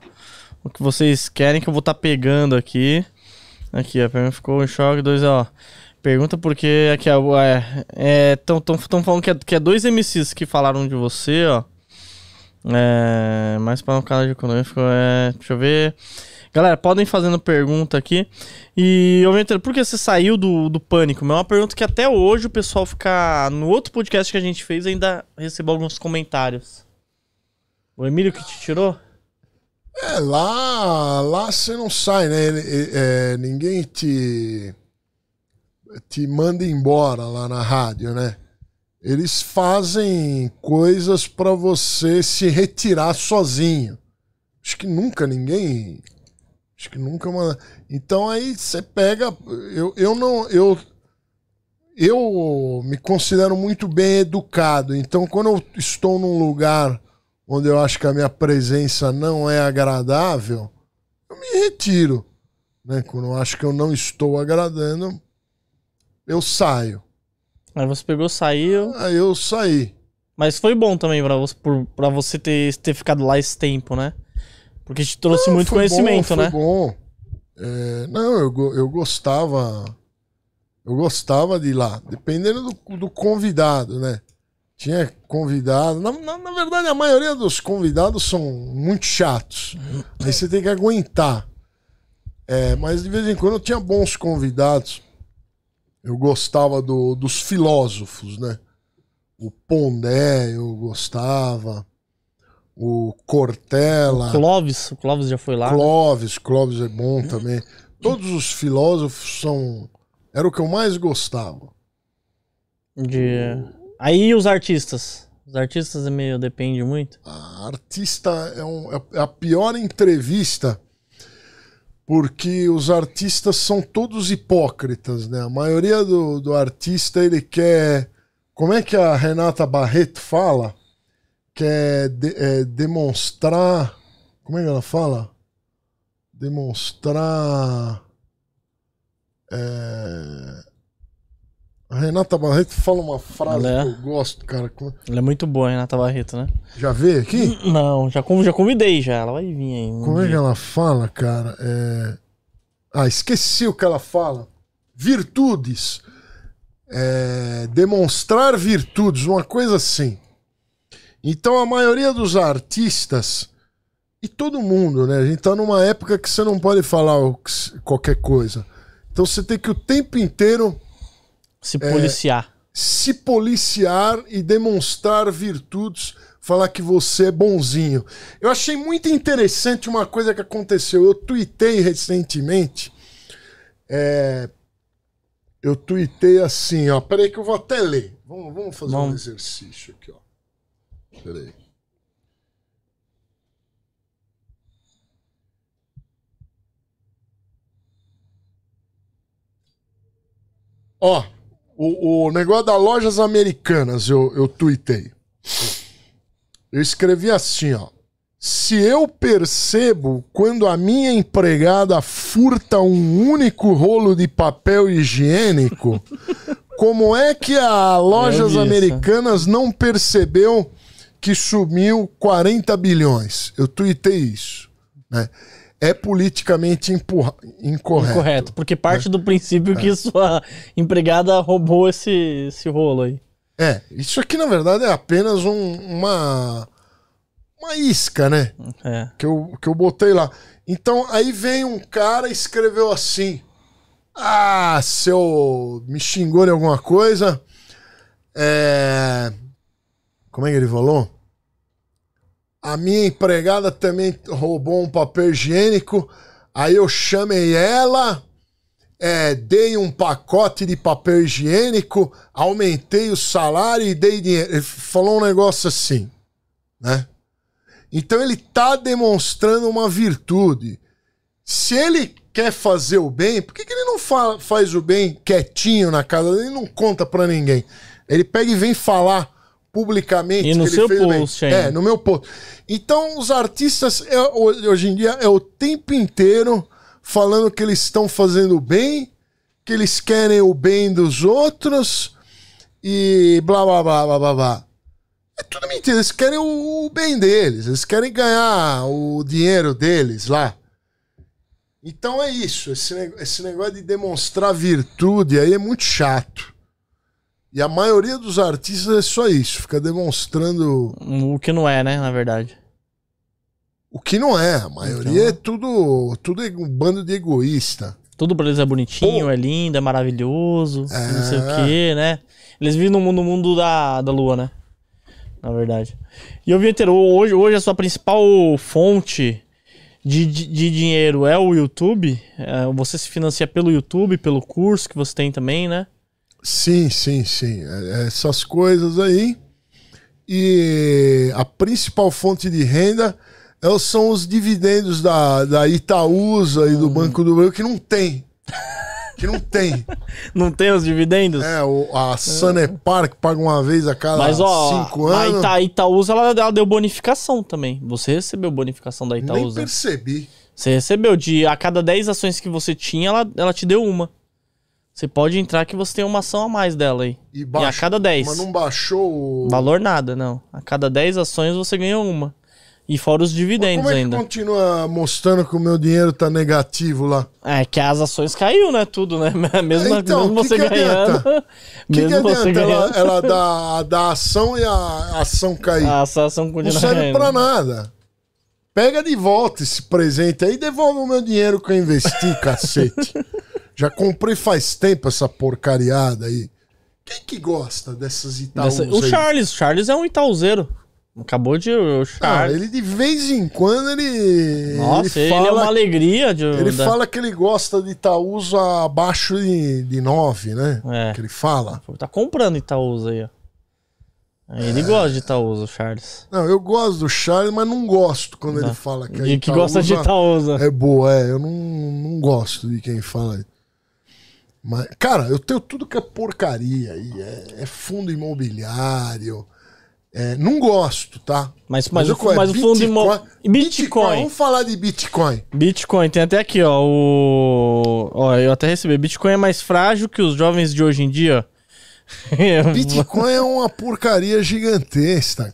O que vocês querem que eu vou estar tá pegando aqui. Aqui, a perna ficou em choque, dois, ó. Pergunta porque aqui é, é. é tão, tão, tão falando que é, que é dois MCs que falaram de você, ó. É, mais para um canal de econômico, é, deixa eu ver. Galera, podem fazendo pergunta aqui. E eu entendo, por que você saiu do, do pânico? É uma pergunta que até hoje o pessoal fica. No outro podcast que a gente fez, ainda recebeu alguns comentários. O Emílio que te tirou? É, lá, lá você não sai, né? é, ninguém te te manda embora lá na rádio, né? Eles fazem coisas para você se retirar sozinho. Acho que nunca ninguém. Acho que nunca uma. Então aí você pega. Eu, eu não. Eu, eu me considero muito bem educado. Então quando eu estou num lugar onde eu acho que a minha presença não é agradável, eu me retiro. Né? Quando eu acho que eu não estou agradando, eu saio. Aí você pegou, saiu. Aí eu saí. Mas foi bom também pra você, por, pra você ter, ter ficado lá esse tempo, né? Porque te trouxe não, muito conhecimento, bom, né? Foi bom. É, não, eu, eu gostava. Eu gostava de ir lá, dependendo do, do convidado, né? Tinha convidado. Na, na, na, verdade, a maioria dos convidados são muito chatos. Aí você tem que aguentar. É, mas de vez em quando eu tinha bons convidados. Eu gostava do, dos filósofos, né? O Pondé, eu gostava. O Cortella. O Clóvis, o Clóvis já foi lá. Clóvis, Clóvis é bom também. Todos os filósofos são. Era o que eu mais gostava. De. Aí os artistas. Os artistas é meio. depende muito. A artista é, um, é a pior entrevista porque os artistas são todos hipócritas, né? A maioria do, do artista ele quer. Como é que a Renata Barreto fala? Quer de, é, demonstrar. Como é que ela fala? Demonstrar. É, a Renata Barreto fala uma frase é. que eu gosto, cara. Ela é muito boa, a Renata Barreto, né? Já veio aqui? Não, já, já convidei já. Ela vai vir aí. Um Como é dia. é que ela fala, cara? É... Ah, esqueci o que ela fala. Virtudes. É... Demonstrar virtudes, uma coisa assim. Então a maioria dos artistas e todo mundo, né? A gente tá numa época que você não pode falar qualquer coisa. Então você tem que o tempo inteiro se policiar. É, se policiar e demonstrar virtudes, falar que você é bonzinho. Eu achei muito interessante uma coisa que aconteceu. Eu tuitei recentemente. É, eu tuitei assim, ó. Peraí que eu vou até ler. Vamos, vamos fazer vamos. um exercício aqui, ó. Peraí. Ó, o, o negócio é das Lojas Americanas, eu, eu tuitei. Eu escrevi assim, ó. Se eu percebo quando a minha empregada furta um único rolo de papel higiênico, como é que a Lojas Americanas não percebeu que sumiu 40 bilhões? Eu tuitei isso. Né? é politicamente impor... incorreto. Incorreto, porque parte né? do princípio que é. sua empregada roubou esse, esse rolo aí. É, isso aqui na verdade é apenas um, uma uma isca, né? É. Que eu, que eu botei lá. Então aí vem um cara e escreveu assim: Ah, se eu me xingou em alguma coisa, é... como é que ele falou? A minha empregada também roubou um papel higiênico. Aí eu chamei ela, é, dei um pacote de papel higiênico, aumentei o salário e dei dinheiro. Ele falou um negócio assim, né? Então ele está demonstrando uma virtude. Se ele quer fazer o bem, por que, que ele não fa faz o bem quietinho na casa dele? Ele não conta para ninguém. Ele pega e vem falar publicamente. E no seu post, É, no meu post. Então, os artistas, é, hoje em dia, é o tempo inteiro falando que eles estão fazendo bem, que eles querem o bem dos outros e blá blá blá blá blá. blá. É tudo mentira, eles querem o, o bem deles, eles querem ganhar o dinheiro deles lá. Então é isso, esse negócio de demonstrar virtude aí é muito chato. E a maioria dos artistas é só isso, fica demonstrando. Hum, o que não é, né, na verdade. O que não é, a maioria então... é tudo, tudo é um bando de egoísta. Tudo pra eles é bonitinho, Pô. é lindo, é maravilhoso, é... não sei o quê, né? Eles vivem no mundo, no mundo da, da lua, né? Na verdade. E eu vi inteiro, hoje, hoje a sua principal fonte de, de, de dinheiro é o YouTube. É, você se financia pelo YouTube, pelo curso que você tem também, né? Sim, sim, sim. É, é essas coisas aí. E a principal fonte de renda é são os dividendos da, da Itaúsa e do hum. Banco do Brasil, que não tem. Que não tem. não tem os dividendos? É, a Sanepar, que paga uma vez a cada Mas, ó, cinco anos. A Itaúsa, ela, ela, deu bonificação também. Você recebeu bonificação da Itaúsa? Nem percebi. Você recebeu. de A cada 10 ações que você tinha, ela, ela te deu uma. Você pode entrar que você tem uma ação a mais dela aí. E, e a cada 10. Mas não baixou o... Valor nada, não. A cada 10 ações você ganha uma. E fora os dividendos mas como é ainda. continua mostrando que o meu dinheiro tá negativo lá? É que as ações caiu, né? Tudo, né? É, mesmo, então, mesmo que você que ganhando. O que, mesmo que adianta? Ganhando. Ela, ela dá, dá ação e a ação cair. A ação continua Não serve pra nada. Pega de volta esse presente aí e devolve o meu dinheiro que eu investi, cacete. Já comprei faz tempo essa porcariada aí. Quem que gosta dessas Itaús? Dessa... O aí? Charles, Charles é um Itaúzeiro. Acabou de. O ah, Charles. Ah, ele de vez em quando ele. Nossa, ele, fala, é uma alegria. De, ele da... fala que ele gosta de Itaúsa abaixo de, de nove né? É. Que ele fala. Tá comprando Itaúsa aí, ó. É, ele é... gosta de Itaúsa, Charles. Não, eu gosto do Charles, mas não gosto quando ele fala que é E que gosta de Itaúsa. É boa, é. Eu não, não gosto de quem fala isso. Mas, cara, eu tenho tudo que é porcaria aí. É, é fundo imobiliário. É, não gosto, tá? Mas, mas, mas, o, é? mas é? o fundo Bitcoin, Bitcoin. Bitcoin. Vamos falar de Bitcoin. Bitcoin, tem até aqui, ó. O... ó eu até recebi. Bitcoin é mais frágil que os jovens de hoje em dia. Bitcoin é uma porcaria gigantesca.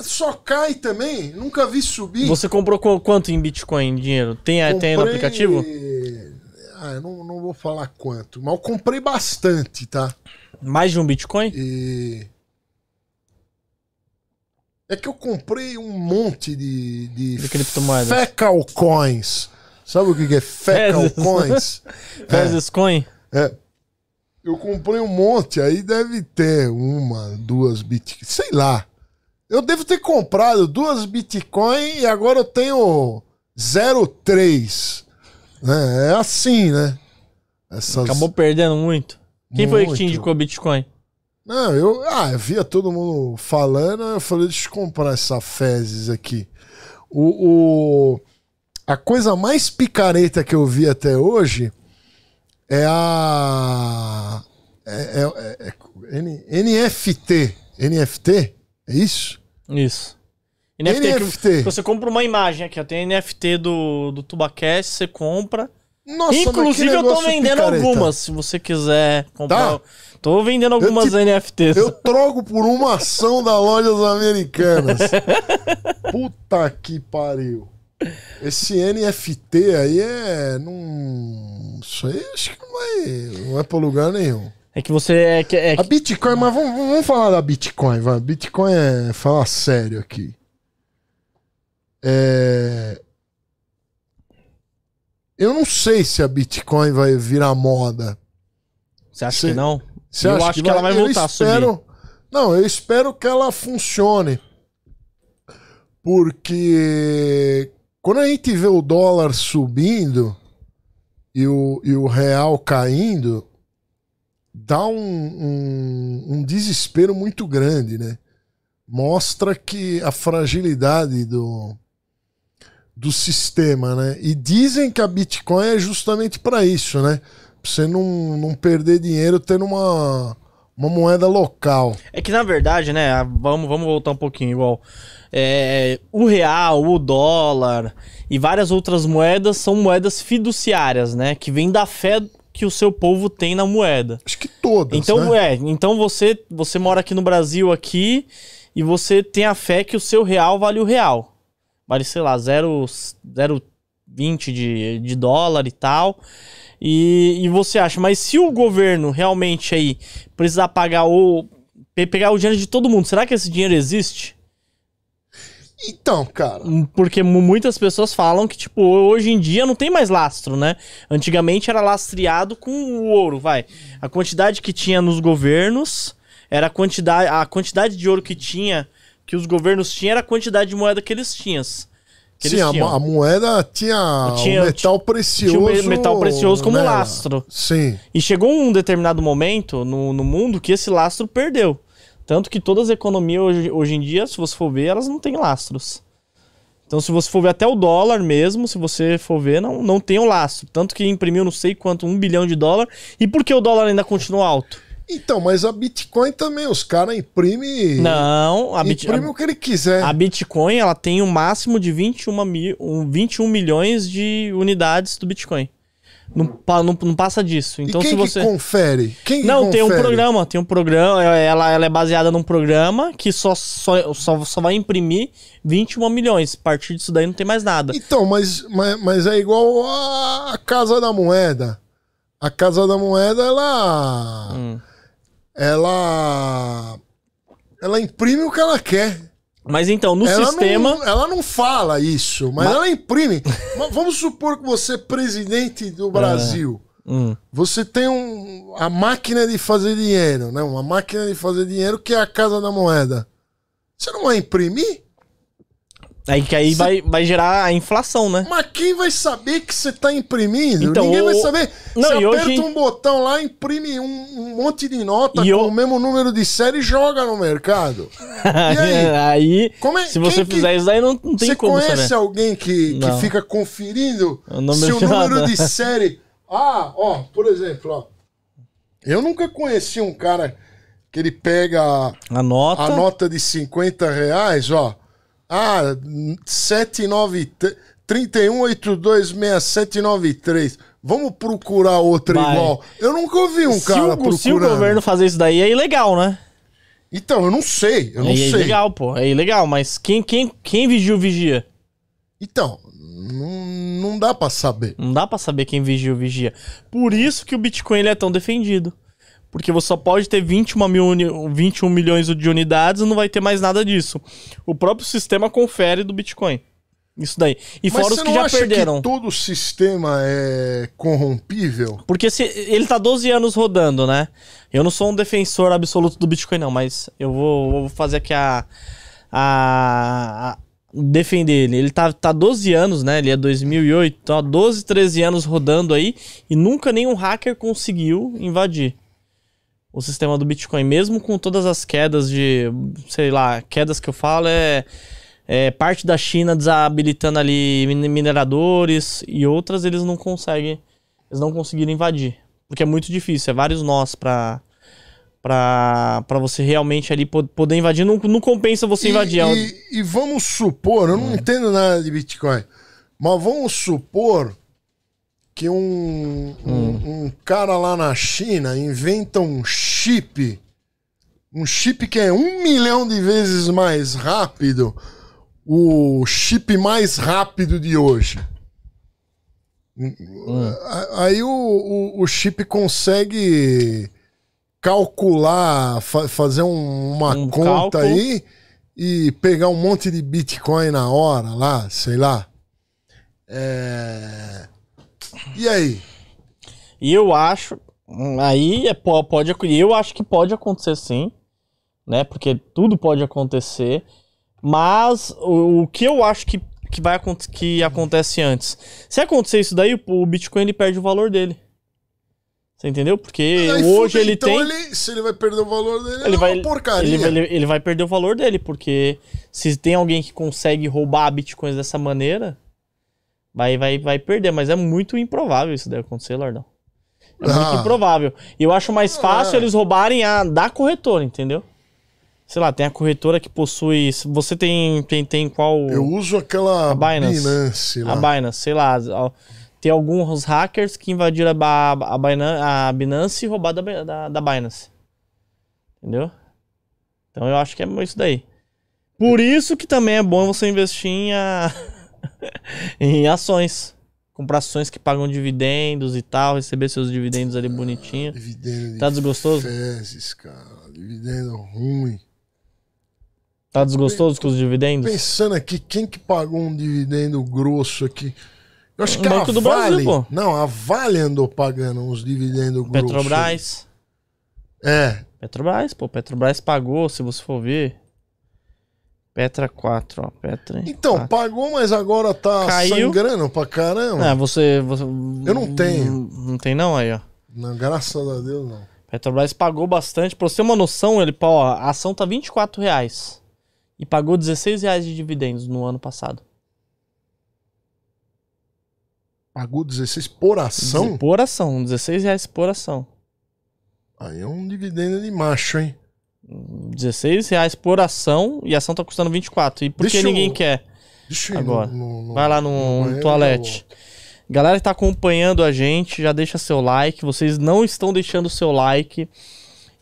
Só cai também, nunca vi subir. Você comprou quanto em Bitcoin em dinheiro? Tem, Comprei... É, tem no aplicativo? Ah, eu não, não vou falar quanto, mas eu comprei bastante, tá? Mais de um Bitcoin? E... É que eu comprei um monte de, de, de criptomoedas. Fecal coins. Sabe o que é fecal Fezes. coins? Fezes é. coin? É. Eu comprei um monte, aí deve ter uma, duas bitcoins, sei lá. Eu devo ter comprado duas bitcoin e agora eu tenho 0,3. É, é assim, né? Essas... Acabou perdendo muito. Quem muito. foi que te indicou Bitcoin? Não, eu, ah, eu via todo mundo falando, eu falei, deixa eu comprar essa fezes aqui. O, o, a coisa mais picareta que eu vi até hoje é a. É, é, é, é NFT. NFT? É isso? Isso. NFT. É NFT. você compra uma imagem aqui, ó. Tem NFT do, do Tubacast, você compra. Nossa, Inclusive, eu tô vendendo picareta. algumas, se você quiser comprar. Tá. Tô vendendo algumas eu te... NFTs. Eu troco por uma ação da Lojas Americanas. Puta que pariu. Esse NFT aí é. Não. Isso aí acho que não vai, não é pra lugar nenhum. É que você é. Que, é A Bitcoin, mas vamos, vamos falar da Bitcoin, vai. Bitcoin é. Falar sério aqui. É... Eu não sei se a Bitcoin vai virar moda. Você acha Cê... que não? eu acho que, que ela vai, vai voltar espero... a subir. Não, eu espero que ela funcione. Porque quando a gente vê o dólar subindo e o, e o real caindo, dá um, um, um, desespero muito grande, né? Mostra que a fragilidade do, do sistema, né? E dizem que a Bitcoin é justamente para isso, né? Pra você não, não perder dinheiro tendo uma, uma moeda local. É que na verdade, né? Vamos, vamos voltar um pouquinho, igual. É, o real, o dólar e várias outras moedas são moedas fiduciárias, né? Que vem da fé que o seu povo tem na moeda. Acho que todas. Então né? é, então você você mora aqui no Brasil aqui e você tem a fé que o seu real vale o real vale, sei lá, 0,20 de, de dólar e tal. E, e você acha, mas se o governo realmente aí precisar pagar ou pegar o dinheiro de todo mundo, será que esse dinheiro existe? Então, cara. Hum, porque muitas pessoas falam que, tipo, hoje em dia não tem mais lastro, né? Antigamente era lastreado com o ouro, vai. A quantidade que tinha nos governos era a quantidade, a quantidade de ouro que tinha que os governos tinham era a quantidade de moeda que eles tinham. Que Sim, eles tinham. A, moeda tinha, tinha metal precioso. Tinha metal precioso como né? lastro. Sim. E chegou um determinado momento no, no mundo que esse lastro perdeu. Tanto que todas as economias hoje, hoje em dia, se você for ver, elas não têm lastros. Então, se você for ver até o dólar mesmo, se você for ver, não, não tem o um lastro, Tanto que imprimiu não sei quanto, um bilhão de dólar. E por que o dólar ainda continua alto? Então, mas a Bitcoin também, os caras imprimem. Não, a Bitcoin. Imprime o que ele quiser. A Bitcoin, ela tem um máximo de 21, mil, 21 milhões de unidades do Bitcoin. Não, não, não passa disso. Então, e quem se você. Que confere? Quem não, confere? tem um programa. Tem um programa. É, ela, ela é baseada num programa que só, só, só, só vai imprimir 21 milhões. A partir disso daí não tem mais nada. Então, mas, mas, mas é igual a Casa da Moeda. A Casa da Moeda, ela. Hum ela ela imprime o que ela quer. Mas então, no ela sistema. Não, ela não fala isso, mas, mas... ela imprime. Vamos supor que você é presidente do é. Brasil. É. Hum. Você tem um, a máquina de fazer dinheiro, né? Uma máquina de fazer dinheiro que é a Casa da Moeda. Você não vai imprimir? Aí que aí cê... vai, vai gerar a inflação, né? Mas quem vai saber que você tá imprimindo? Então, Ninguém o... vai saber. você aperta hoje... um botão lá, imprime um, um monte de nota e com eu... o mesmo número de série e joga no mercado. E aí? aí é... se você fizer isso aí, não, não tem cê como saber. Você conhece alguém que, que fica conferindo o número se o número nada. de série... Ah, ó, por exemplo, ó. Eu nunca conheci um cara que ele pega a nota, a nota de 50 reais, ó ah, 793. 31826793. Vamos procurar outra Vai. igual. Eu nunca ouvi um se cara o, procurando. Se o governo fazer isso daí é ilegal, né? Então, eu não sei, eu não é, sei. É ilegal, pô, é ilegal, mas quem, quem, quem vigia o vigia? Então, não, não dá para saber. Não dá para saber quem vigia o vigia. Por isso que o Bitcoin ele é tão defendido. Porque você só pode ter 21, mil, 21 milhões de unidades e não vai ter mais nada disso. O próprio sistema confere do Bitcoin. Isso daí. E Mas fora os que já perderam. Que todo sistema é corrompível? Porque se ele tá 12 anos rodando, né? Eu não sou um defensor absoluto do Bitcoin, não, mas eu vou, vou fazer aqui a, a, a. defender ele. Ele tá, tá 12 anos, né? Ele é 2008, tá 12, 13 anos rodando aí e nunca nenhum hacker conseguiu invadir o sistema do Bitcoin, mesmo com todas as quedas de, sei lá, quedas que eu falo é, é parte da China desabilitando ali mineradores e outras, eles não conseguem, eles não conseguiram invadir, porque é muito difícil, é vários nós para para você realmente ali poder invadir. Não, não compensa você e, invadir. E, é e, vamos supor, eu não é. entendo nada de Bitcoin, mas vamos supor que um, hum. um, um, cara lá na China inventa um chip, um chip que é um milhão de vezes mais rápido, o chip mais rápido de hoje. Hum. Aí o, o, o, chip consegue calcular, fa fazer um, uma um conta cálculo. aí e pegar um monte de Bitcoin na hora lá, sei lá. É... E aí? E eu acho. Hum, aí é, pode. Eu acho que pode acontecer sim. Né? Porque tudo pode acontecer. Mas o, o que eu acho que, que, vai, que acontece antes? Se acontecer isso daí, o Bitcoin ele perde o valor dele. Você entendeu? Porque aí, hoje ele então tem. Ele, se ele vai perder o valor dele, ele é vai, porcaria. Ele, ele, ele, vai perder o valor dele, porque se tem alguém que consegue roubar bitcoins dessa maneira, Vai, vai, vai perder, mas é muito improvável isso daí acontecer, Lordão. É ah. muito improvável. E eu acho mais fácil ah. eles roubarem a da corretora, entendeu? Sei lá, tem a corretora que possui. Você tem tem, tem qual. Eu uso aquela. A Binance. Binance a Binance, sei lá. Tem alguns hackers que invadiram a, a, Binance, a Binance e roubaram da, da, da Binance. Entendeu? Então eu acho que é isso daí. Por isso que também é bom você investir em. A... em ações. Comprar ações que pagam dividendos e tal, receber seus dividendos ali bonitinho. Ah, dividendo tá desgostoso? Fezes, cara. Dividendo ruim. Tá desgostoso com os dividendos? Pensando aqui, quem que pagou um dividendo grosso aqui? Eu acho que Banco a Vale. Brasil, não, a Vale andou pagando uns dividendos grossos. Petrobras. É. Petrobras, pô, Petrobras pagou, se você for ver. Petra 4, ó. Petra. Então, 4. pagou, mas agora tá Caiu. sangrando pra caramba. Ah, você, você. Eu não tenho. Não, hum, não tem, não, aí, ó. Não, graças a Deus, não. Petrobras pagou bastante. Pra você ter uma noção, ele, ó, a ação tá 24 reais. E pagou 16 reais de dividendos no ano passado. Pagou 16 por ação? Por ação, 16 reais por ação. Aí é um dividendo de macho, hein? 16 reais por ação e a ação tá custando 24. E por Deixa que eu- ninguém quer? Deixa eu ir Agora. no- no- Vai lá no, no toalete. Galera que tá acompanhando a gente, já deixa seu like. Vocês não estão deixando seu like.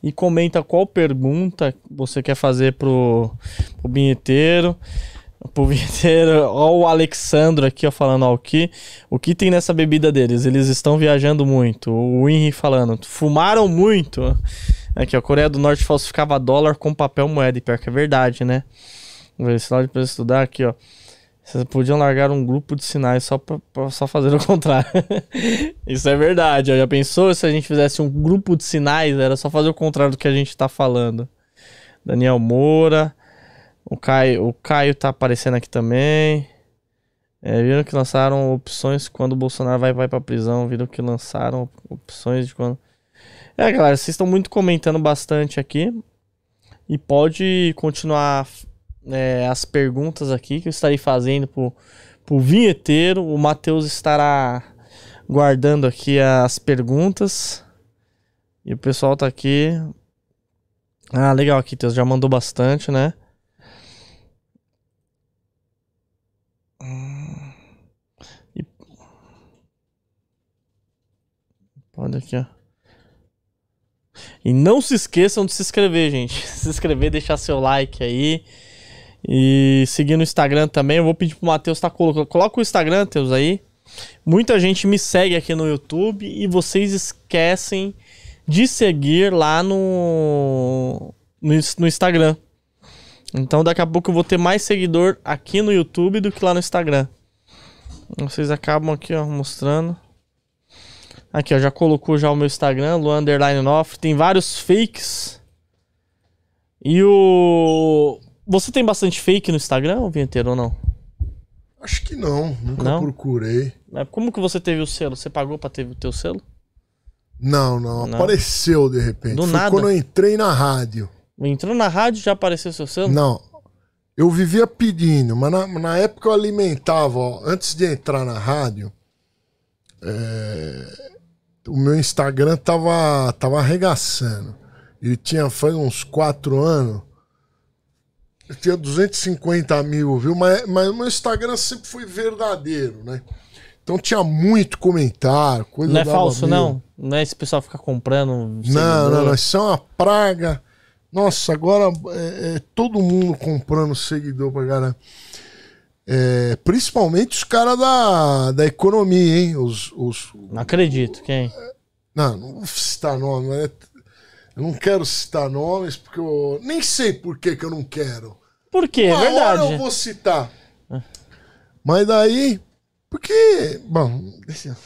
E comenta qual pergunta você quer fazer pro, pro vinheteiro. Pro vinheteiro, ó o Alexandro aqui, ó, falando, ó, o que, o que tem nessa bebida deles? Eles estão viajando muito. O Henry falando, fumaram muito. Aqui, ó, a Coreia do Norte falsificava dólar com papel moeda. E pior que é verdade, né? Vamos ver, sinal de preço estudar aqui, ó. Vocês podiam largar um grupo de sinais só pra, pra só fazer o contrário. Isso é verdade. Ó. Já pensou se a gente fizesse um grupo de sinais? Era só fazer o contrário do que a gente tá falando. Daniel Moura. O Caio, o Caio tá aparecendo aqui também. É, viram que lançaram opções quando o Bolsonaro vai, vai pra prisão. Viram que lançaram opções de quando é, galera, vocês estão muito comentando bastante aqui. E pode continuar é, as perguntas aqui que eu estarei fazendo pro, pro vinheteiro. O Matheus estará guardando aqui as perguntas. E o pessoal tá aqui. Ah, legal aqui, Teus já mandou bastante, né? E... Pode aqui, ó. E não se esqueçam de se inscrever, gente. Se inscrever, deixar seu like aí. E seguir no Instagram também. Eu vou pedir pro Matheus tá colocando. Coloca o Instagram, Matheus, aí. Muita gente me segue aqui no YouTube e vocês esquecem de seguir lá no, no, no Instagram. Então daqui a pouco eu vou ter mais seguidor aqui no YouTube do que lá no Instagram. Vocês acabam aqui, ó, mostrando. Aqui, ó, já colocou já o meu Instagram, Luan Underline Tem vários fakes. E o... Você tem bastante fake no Instagram, vinteiro ou não? Acho que não, nunca não? procurei. Mas como que você teve o selo? Você pagou pra ter o teu selo? Não, não, não. apareceu de repente. Do Foi nada. quando eu entrei na rádio. Entrou na rádio já apareceu seu selo? Não. Eu vivia pedindo, mas na, na época eu alimentava, ó, antes de entrar na rádio, é, o meu Instagram tava, tava arregaçando. e tinha faz uns quatro anos. Eu tinha 250 mil, viu? Mas, mas meu Instagram sempre foi verdadeiro, né? Então tinha muito comentário, coisa Não é falso, mil. não? Não é esse pessoal ficar comprando. Não, não, não, não, Isso é uma praga. Nossa, agora é, é todo mundo comprando seguidor pra caramba. É, principalmente os caras da, da economia, hein? Os, os, não acredito, quem? Não, não vou citar nome, é Eu não quero citar nomes, porque eu nem sei por que, que eu não quero. Por quê? É Uma é verdade. Hora eu vou citar. Mas daí, porque. Bom, deixa eu...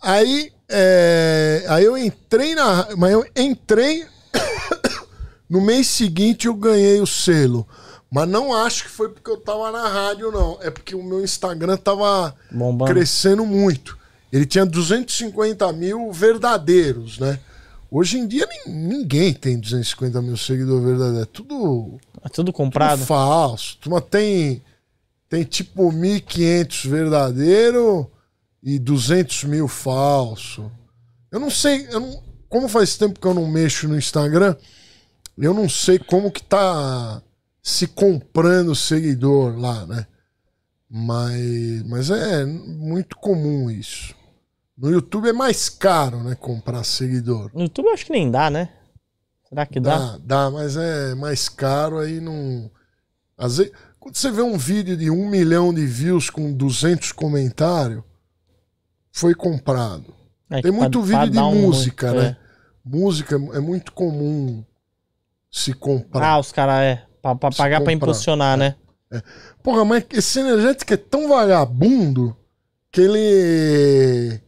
Aí, é, aí eu entrei na. Mas eu entrei. No mês seguinte eu ganhei o selo. Mas não acho que foi porque eu tava na rádio, não. É porque o meu Instagram tava Bombando. crescendo muito. Ele tinha 250 mil verdadeiros, né? Hoje em dia ninguém tem 250 mil seguidores verdadeiros. É tudo. É tudo comprado. Tudo falso. mas tem, tem tipo 1.500 verdadeiro e 200 mil falso. Eu não sei. Eu não, como faz tempo que eu não mexo no Instagram, eu não sei como que tá se comprando seguidor lá, né? Mas, mas é muito comum isso. No YouTube é mais caro, né? Comprar seguidor. No YouTube eu acho que nem dá, né? Será que dá? Dá, dá mas é mais caro aí não. Às vezes, quando você vê um vídeo de um milhão de views com 200 comentários, foi comprado. É Tem muito pra, vídeo pra de música, né? É. Música é, é muito comum se comprar. Ah, os caras é. Pra, pra pagar comprar. pra impulsionar, né? É. Porra, mas esse energético é tão vagabundo que ele.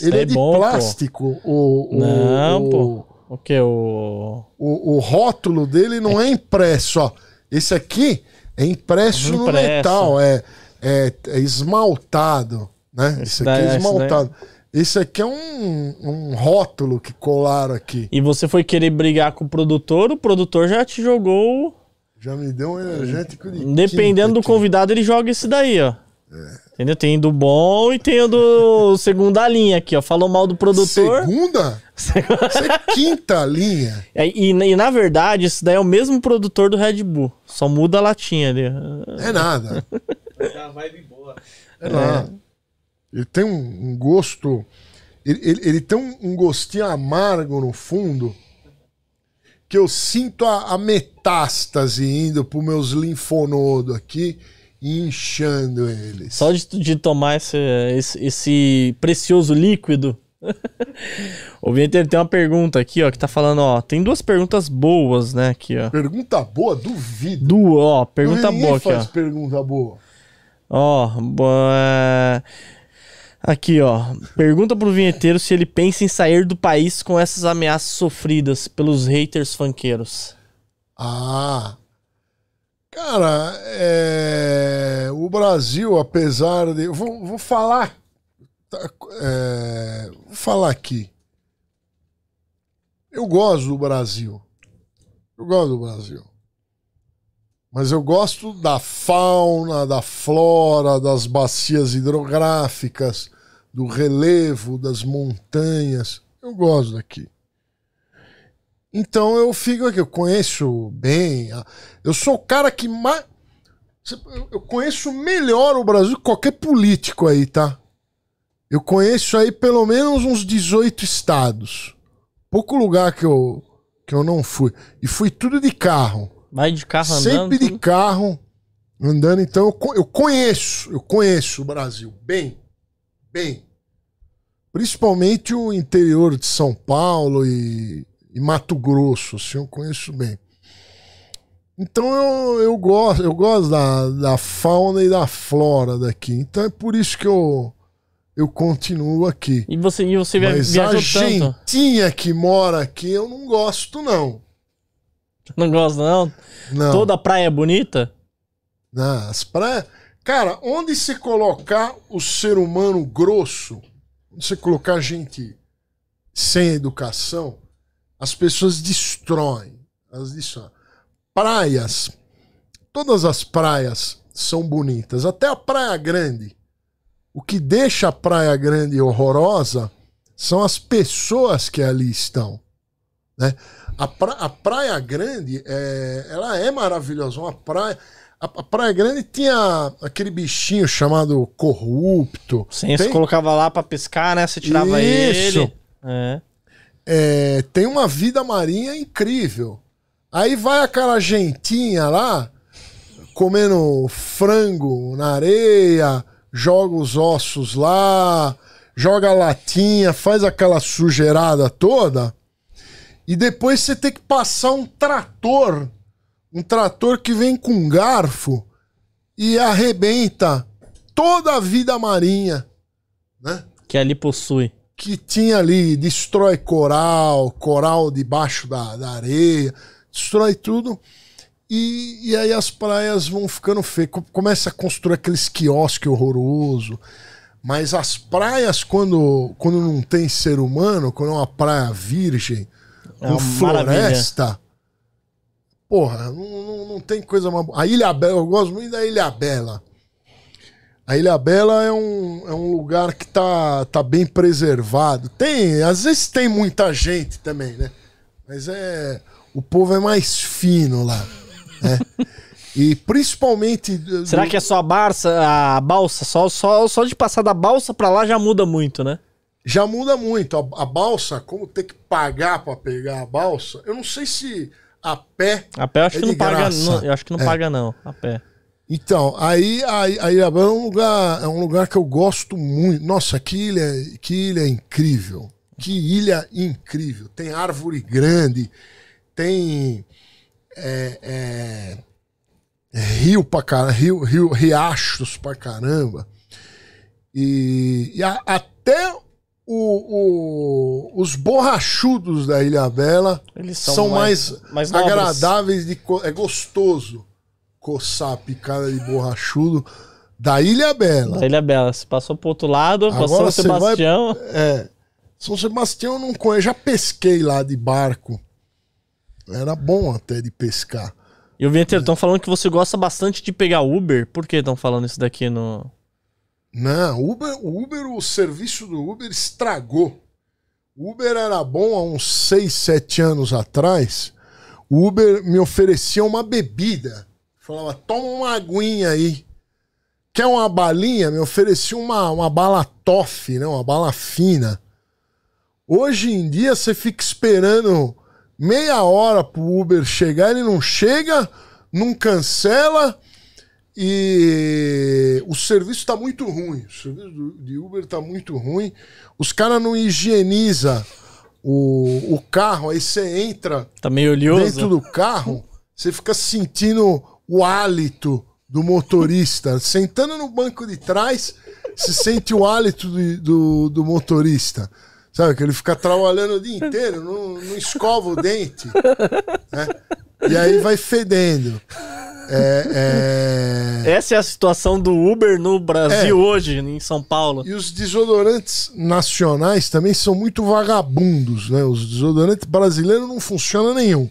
ele é, é de bom, plástico. O, o, não, o, pô. O que? O... o. O rótulo dele não é, é impresso, ó. Esse aqui é impresso, impresso. no metal, é, é, é, esmaltado, né? Esse, esse aqui é, é esmaltado. Esse aqui é um, um, rótulo que colaram aqui. E você foi querer brigar com o produtor, o produtor já te jogou já me deu um energético de Dependendo do convidado, ele joga esse daí, ó. É. Entendeu? Tem do bom e tem do segunda linha aqui, ó. Falou mal do produtor. Segunda? Isso é quinta linha. É, e, e, na verdade, isso daí é o mesmo produtor do Red Bull. Só muda a latinha ali. É nada. é uma vibe boa. É, Ele tem um, um gosto. Ele, ele, ele tem um gostinho amargo no fundo que eu sinto a, a metástase indo para os meus linfonodos aqui e inchando eles. Só de, de tomar esse, esse, esse, precioso líquido. o Vinheteiro tem uma pergunta aqui, ó, que tá falando, ó, tem duas perguntas boas, né, aqui, ó. Pergunta boa? Duvido. Duas, ó, pergunta boa aqui, faz pergunta boa. Ó, boa... É, Aqui, ó. Pergunta pro vinheteiro se ele pensa em sair do país com essas ameaças sofridas pelos haters fanqueiros. Ah. Cara, é... o Brasil, apesar de. Vou, vou falar. Tá, é... Vou falar aqui. Eu gosto do Brasil. Eu gosto do Brasil. Mas eu gosto da fauna, da flora, das bacias hidrográficas do relevo, das montanhas. Eu gosto daqui. Então eu fico aqui, eu conheço bem. Eu sou o cara que mais. Eu conheço melhor o Brasil que qualquer político aí, tá? Eu conheço aí pelo menos uns 18 estados. Pouco lugar que eu, que eu não fui. E fui tudo de carro. Vai de carro Sempre andando? Sempre de tudo. carro andando. Então eu, eu conheço, eu conheço o Brasil bem. Bem principalmente o interior de São Paulo e, e Mato Grosso, assim, eu conheço bem. Então eu, eu gosto, eu gosto da, da fauna e da flora daqui. Então é por isso que eu, eu continuo aqui. E você, e você Mas viajou a gentinha tanto? que mora aqui eu não gosto, não. Não gosto, não? não. Toda praia é bonita? Não, as praias... Cara, onde se colocar o ser humano grosso você colocar gente sem educação, as pessoas destroem. Elas destroem. Praias. Todas as praias são bonitas. Até a Praia Grande. O que deixa a Praia Grande horrorosa são as pessoas que ali estão. Né? A, pra, a Praia Grande é, ela é maravilhosa. Uma praia. A, Praia Grande tinha aquele bichinho chamado corrupto. Sim, tem... você colocava lá para pescar, né? Você tirava Isso. ele. É. É, tem uma vida marinha incrível. Aí vai aquela gentinha lá, comendo frango na areia, joga os ossos lá, joga latinha, faz aquela sujeirada toda. E depois você tem que passar um trator um trator que vem com garfo e arrebenta toda a vida marinha, né? Que ali possui. Que tinha ali, destrói coral, coral debaixo da, da areia, destrói tudo. E, e aí as praias vão ficando feias. Começa a construir aqueles quiosques horroroso. Mas as praias, quando, quando não tem ser humano, quando é uma praia virgem, é uma floresta, maravilha. Porra, não, não, não tem coisa mais. A Ilha Bela, eu gosto muito da Ilha Bela. A Ilha Bela é um, é um lugar que tá, tá bem preservado. Tem, às vezes tem muita gente também, né? Mas é. O povo é mais fino lá. Né? E principalmente. Será do... que é só a Barça, a balsa? Só, só, só de passar da balsa para lá já muda muito, né? Já muda muito. A, a balsa, como ter que pagar para pegar a balsa, eu não sei se a pé. A pé eu acho é que não paga, não, eu acho que não é. paga não, a pé. Então, aí, aí, aí é um lugar, é um lugar que eu gosto muito. Nossa, que ilha, que ilha incrível. Que ilha incrível. Tem árvore grande, tem é, é, é rio pra caramba, rio, rio, riachos pra caramba. E, e a, até o, o, os borrachudos da Ilha Bela Eles são, são mais, mais, mais agradáveis, de, é gostoso coçar a picada de borrachudo da Ilha Bela. Da Ilha Bela, você passou pro outro lado, Agora passou São Sebastião. Vai, é, São Sebastião eu não conheço, já pesquei lá de barco. Era bom até de pescar. E o Vinheteiro, estão é. falando que você gosta bastante de pegar Uber. Por que estão falando isso daqui no, não, Uber, o Uber, o serviço do Uber estragou. O Uber era bom há uns 6, 7 anos atrás. O Uber me oferecia uma bebida. Falava, toma uma aguinha aí. Quer uma balinha? Me oferecia uma, uma bala toff, né? uma bala fina. Hoje em dia você fica esperando meia hora pro Uber chegar, ele não chega, não cancela e o serviço está muito ruim. O serviço de Uber está muito ruim. Os caras não higienizam o, o carro. Aí você entra tá meio oleoso. dentro do carro, você fica sentindo o hálito do motorista. Sentando no banco de trás, se sente o hálito do, do, do motorista. Sabe, que ele fica trabalhando o dia inteiro, não, não escova o dente. Né? E aí vai fedendo. É, é... Essa é a situação do Uber no Brasil é. hoje, em São Paulo. E os desodorantes nacionais também são muito vagabundos, né? Os desodorantes brasileiros não funcionam nenhum.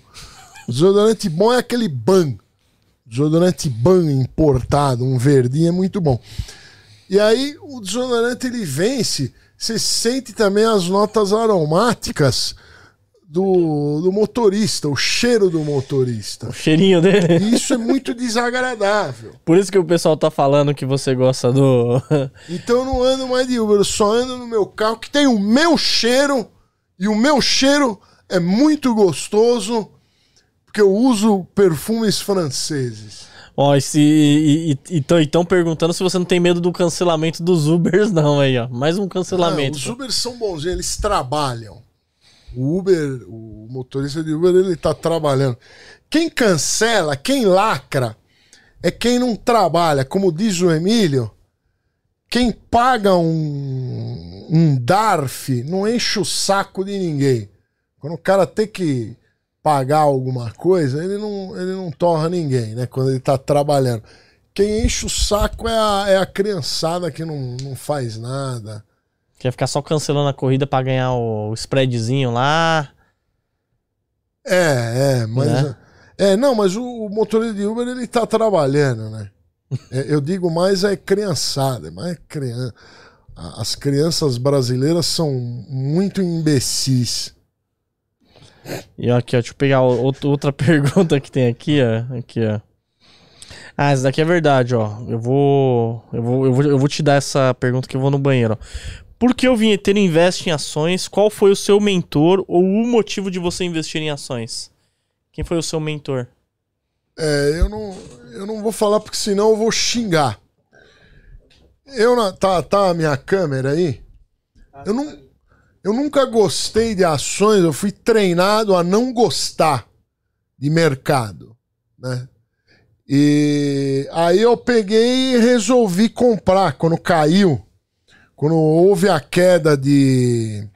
O desodorante bom é aquele ban. Desodorante ban importado, um verdinho é muito bom. E aí o desodorante ele vence, você sente também as notas aromáticas do, do motorista, o cheiro do motorista. O cheirinho dele. E isso é muito desagradável. Por isso que o pessoal tá falando que você gosta do. então eu não ando mais de Uber, eu só ando no meu carro que tem o meu cheiro e o meu cheiro é muito gostoso porque eu uso perfumes franceses. Ó, oh, esse, e, e, e, estão perguntando se você não tem medo do cancelamento dos Ubers, não, aí, ó. Mais um ah, cancelamento. os Ubers são bons, eles trabalham. O Uber, o motorista de Uber, ele tá trabalhando. Quem cancela, quem lacra, é quem não trabalha. Como diz o Emílio, quem paga um, um DARF não enche o saco de ninguém. Quando o cara tem que pagar alguma coisa, ele não, ele não torra ninguém, né? Quando ele tá trabalhando. Quem enche o saco é a, é a criançada que não, não faz nada já ficar só cancelando a corrida para ganhar o spreadzinho lá. É, é, mas. Né? É, não, mas o, o, motorista de Uber ele tá trabalhando, né? é, eu digo mais é criançada, mas é criança. As crianças brasileiras são muito imbecis. E aqui, ó, deixa eu pegar outro, outra pergunta que tem aqui, ó. Aqui, ó. Ah, essa daqui é verdade, ó. Eu vou, eu vou, eu vou, eu vou te dar essa pergunta que eu vou no banheiro. Ó. Por que o vinheteiro investe em ações? Qual foi o seu mentor ou o motivo de você investir em ações? Quem foi o seu mentor? É, eu não, eu não vou falar porque senão eu vou xingar. Eu na, tá, tá a minha câmera aí? Eu, não, eu nunca gostei de ações, eu fui treinado a não gostar de mercado, né? E aí eu peguei e resolvi comprar quando caiu quando houve a queda de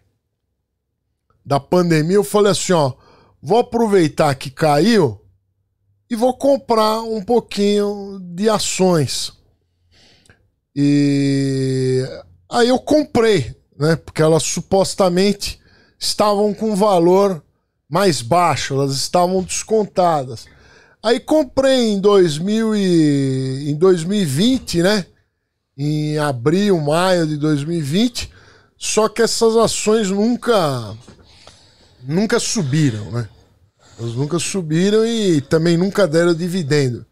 da pandemia, eu falei assim, ó, vou aproveitar que caiu e vou comprar um pouquinho de ações. E aí eu comprei, né? Porque elas supostamente estavam com valor mais baixo, elas estavam descontadas. Aí comprei em 2000 e, em 2020, né? em abril, maio de 2020. Só que essas ações nunca nunca subiram, né? Elas nunca subiram e também nunca deram dividendo.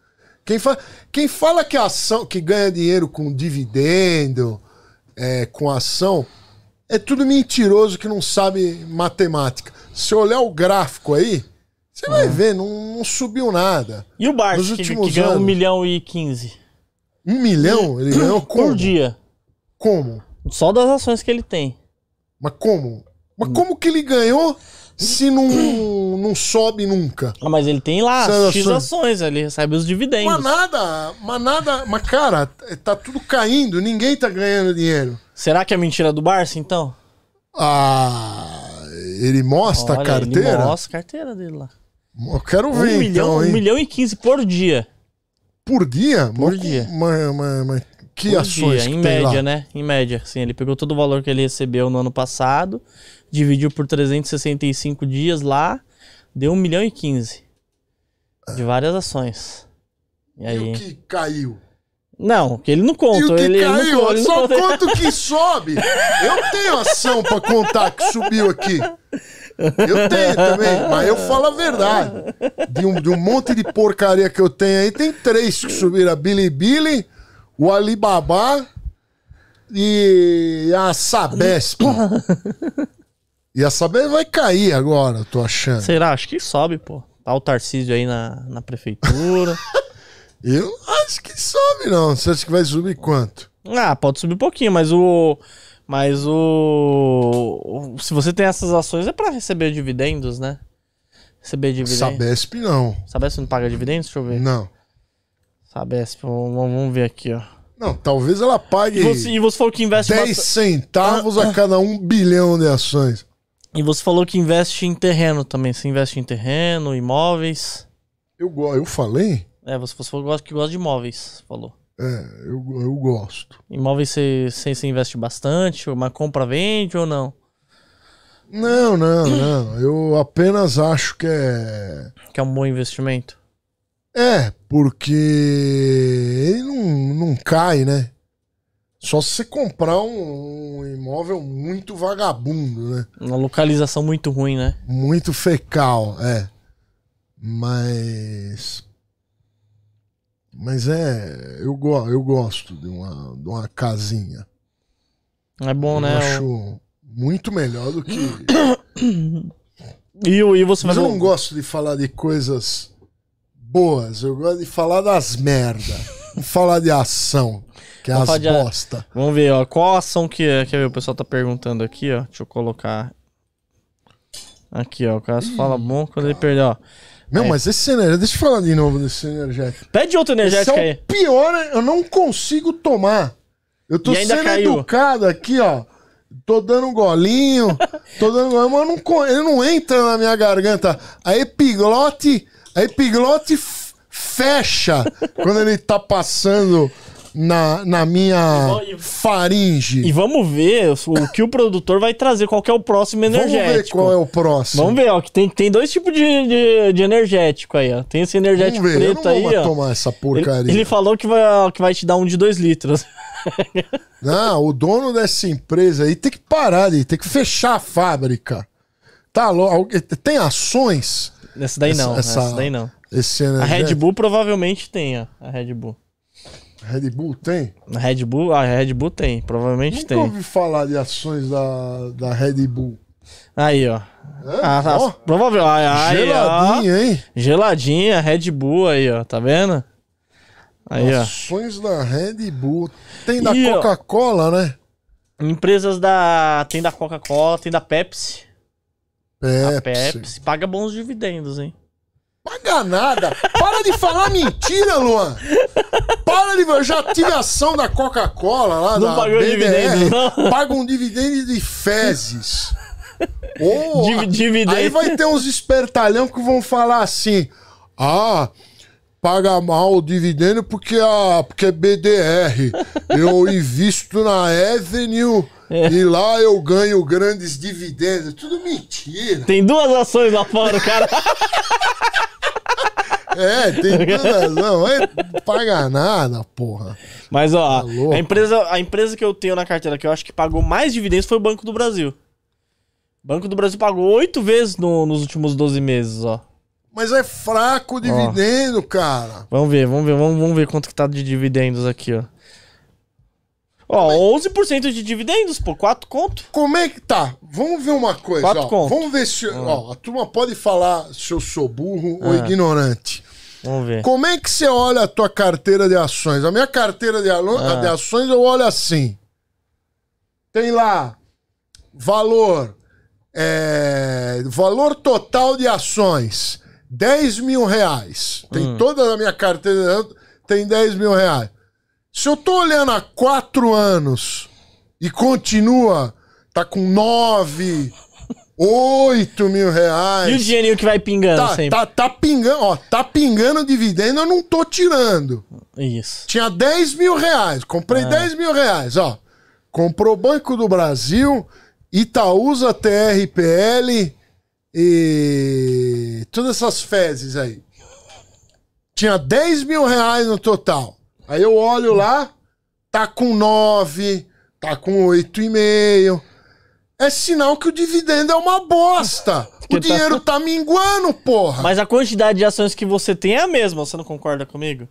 Quem fala, quem fala que ação, que ganha dinheiro com dividendo, é, com ação, é tudo mentiroso que não sabe matemática. Se olhar o gráfico aí, você uhum. vai ver, não, não, subiu nada. E o Bart, que, que ganha 1 milhão e 15? Um milhão? Hum. Ele ganhou como? Por dia. Como? Só das ações que ele tem. Mas como? Mas hum. como que ele ganhou se não, hum. não sobe nunca? Ah, mas ele tem lá as X ações, ele recebe os dividendos. Mas nada, mas nada, mas cara, tá tudo caindo, ninguém tá ganhando dinheiro. Será que é mentira do Barça, então? Ah, ele mostra Olha, a carteira? Ele mostra a carteira dele lá. Eu quero ver, um então, milhão, hein? Um milhão e quinze por dia. Por dia? Por mas, dia. Mas, mas, mas que por ações dia, que em média, lá? né? Em média, sim. ele pegou todo o valor que ele recebeu no ano passado, dividiu por 365 dias lá, deu 1 milhão e 15 de várias ações. E, e aí... o que caiu? Não, que ele não conta. E o que ele, caiu? Ele não, ele só conta. o que sobe. Eu tenho ação para contar que subiu aqui. Eu tenho também, mas eu falo a verdade. De um, de um monte de porcaria que eu tenho aí, tem três que subiram: a Bilibili, o Alibaba e a Sabesp. E a Sabesp vai cair agora, eu tô achando. Será? Acho que sobe, pô. Tá o Tarcísio aí na, na prefeitura. eu acho que sobe, não. Você acha que vai subir quanto? Ah, pode subir um pouquinho, mas o. Mas o. Se você tem essas ações, é para receber dividendos, né? Receber dividendos. Sabesp não. Sabesp não paga dividendos? Deixa eu ver. Não. Sabesp, vamos ver aqui, ó. Não, talvez ela pague. E você, e você falou que investe 10 centavos a ah, ah. cada um bilhão de ações. E você falou que investe em terreno também. Você investe em terreno, imóveis. Eu, eu falei? É, você, você falou que gosta de imóveis, falou. É, eu, eu gosto. Imóveis você, você investe bastante? Uma compra vende ou não? Não, não, não. Eu apenas acho que é. Que é um bom investimento. É, porque ele não, não cai, né? Só se você comprar um, um imóvel muito vagabundo, né? Uma localização muito ruim, né? Muito fecal, é. Mas mas é. Eu, go, eu gosto de uma, de uma casinha. É bom, eu né? Acho eu... muito melhor do que. e, e você Mas eu não gosto de falar de coisas boas, eu gosto de falar das merda. Vamos falar de ação, que é as de... bosta. Vamos ver, ó, qual a ação que é? Quer ver, o pessoal tá perguntando aqui, ó. Deixa eu colocar. Aqui, ó, o cara fala bom quando cara. ele perdeu, ó. Meu, é. mas esse energético. Deixa eu falar de novo desse energético. Pede outro energético esse é aí. O pior, eu não consigo tomar. Eu tô sendo caiu. educado aqui, ó. Tô dando um golinho, tô dando um golinho, mas não, ele não entra na minha garganta. A epiglote, a epiglote fecha quando ele tá passando na, na minha faringe. E vamos ver o que o produtor vai trazer, qual é o próximo energético. Vamos ver qual é o próximo. Vamos ver, ó, que tem, tem dois tipos de, de, de energético aí, ó. Tem esse energético vamos ver, preto aí, ó. tomar essa porcaria. Ele, ele, falou que vai, que vai te dar um de dois litros. Não, o dono dessa empresa aí tem que parar de tem que fechar a fábrica. Tá logo. Tem ações? nessa daí essa, não. Essa, essa daí não. Esse a Red Bull provavelmente tem, ó. A Red Bull. Red Bull tem? Na Red Bull, a Red Bull tem, provavelmente Nunca tem. Nunca ouvi falar de ações da, da Red Bull. Aí, ó. É, a, ah, tá. ó. provavelmente. geladinha, ó. hein? Geladinha, Red Bull aí, ó. Tá vendo? Aí, ações ó. da Red Bull. Tem da Coca-Cola, né? Empresas da. Tem da Coca-Cola, tem da Pepsi. Pepsi. A Pepsi paga bons dividendos, hein? Paga nada. Para de falar mentira, Luan. Para de. Eu já tive ação da Coca-Cola lá não da pagou BDR. Paga um dividendo de fezes. Oh, dividendo. Aí vai ter uns espertalhão que vão falar assim: ah, paga mal o dividendo porque, a, porque é BDR. Eu invisto na Avenue. É. E lá eu ganho grandes dividendos. Tudo mentira. Tem duas ações lá fora, cara. É, tem toda Não vai é pagar nada, porra. Mas, ó, tá a, empresa, a empresa que eu tenho na carteira que eu acho que pagou mais dividendos foi o Banco do Brasil. O Banco do Brasil pagou oito vezes no, nos últimos 12 meses, ó. Mas é fraco o dividendo, ó. cara. Vamos ver, vamos ver, vamos, vamos ver quanto que tá de dividendos aqui, ó. Ó, Mas... 11% é de dividendos, pô, 4 conto. Como é que tá? Vamos ver uma coisa, 4 ó. Conto. Vamos ver se, ah. ó, a turma pode falar se eu sou burro ah. ou é. ignorante. Vamos ver. Como é que você olha a tua carteira de ações? A minha carteira de, ah. de ações eu olho assim. Tem lá valor, é, valor total de ações, 10 mil reais. Tem hum. toda a minha carteira, tem 10 mil reais. Se eu tô olhando há quatro anos e continua, tá com 9, 8 mil reais. E o dinheirinho que vai pingando tá, sempre. Tá, tá pingando, ó, tá pingando dividendo, eu não tô tirando. Isso. Tinha 10 mil reais, comprei ah. É. 10 mil reais, ó. Comprou Banco do Brasil, Itaúsa, TRPL e todas essas fezes aí. Tinha 10 mil reais no total. Aí eu olho lá, tá com 9, tá com 8,5 é sinal que o dividendo é uma bosta. o dinheiro tá... tá minguando, porra. Mas a quantidade de ações que você tem é a mesma, você não concorda comigo?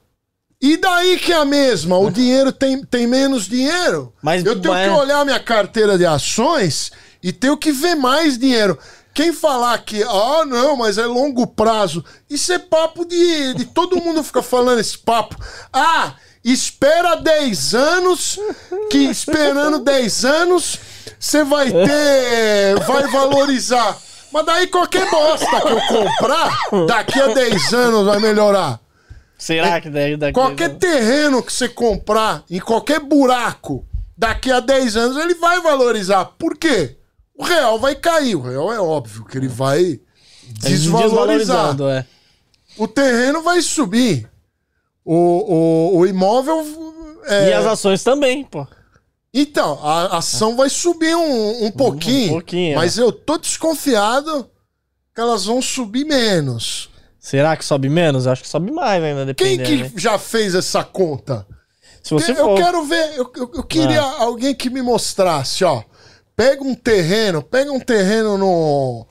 E daí que é a mesma? O dinheiro tem, tem menos dinheiro? Mas, eu tenho mas... que é. olhar minha carteira de ações e tenho que ver mais dinheiro. Quem falar que, ah, não, mas é longo prazo, isso é papo de. de todo mundo fica falando esse papo. Ah, espera 10 anos, que esperando 10 anos você vai ter. vai valorizar. Mas daí qualquer bosta que eu comprar, daqui a 10 anos vai melhorar. Será é, que daí daqui Qualquer terreno que você comprar, em qualquer buraco, daqui a 10 anos ele vai valorizar. Por quê? O real vai cair. O real é óbvio que ele vai desvalorizar. É. O terreno vai subir. O, o, o imóvel. É... E as ações também, pô. Então, a ação vai subir um, um pouquinho. Um pouquinho. Mas é. eu tô desconfiado que elas vão subir menos. Será que sobe menos? Eu acho que sobe mais ainda, dependendo. Quem que né? já fez essa conta? Se você eu, for... eu quero ver, eu, eu, eu queria ah. alguém que me mostrasse, ó. Pega um terreno, pega um terreno no,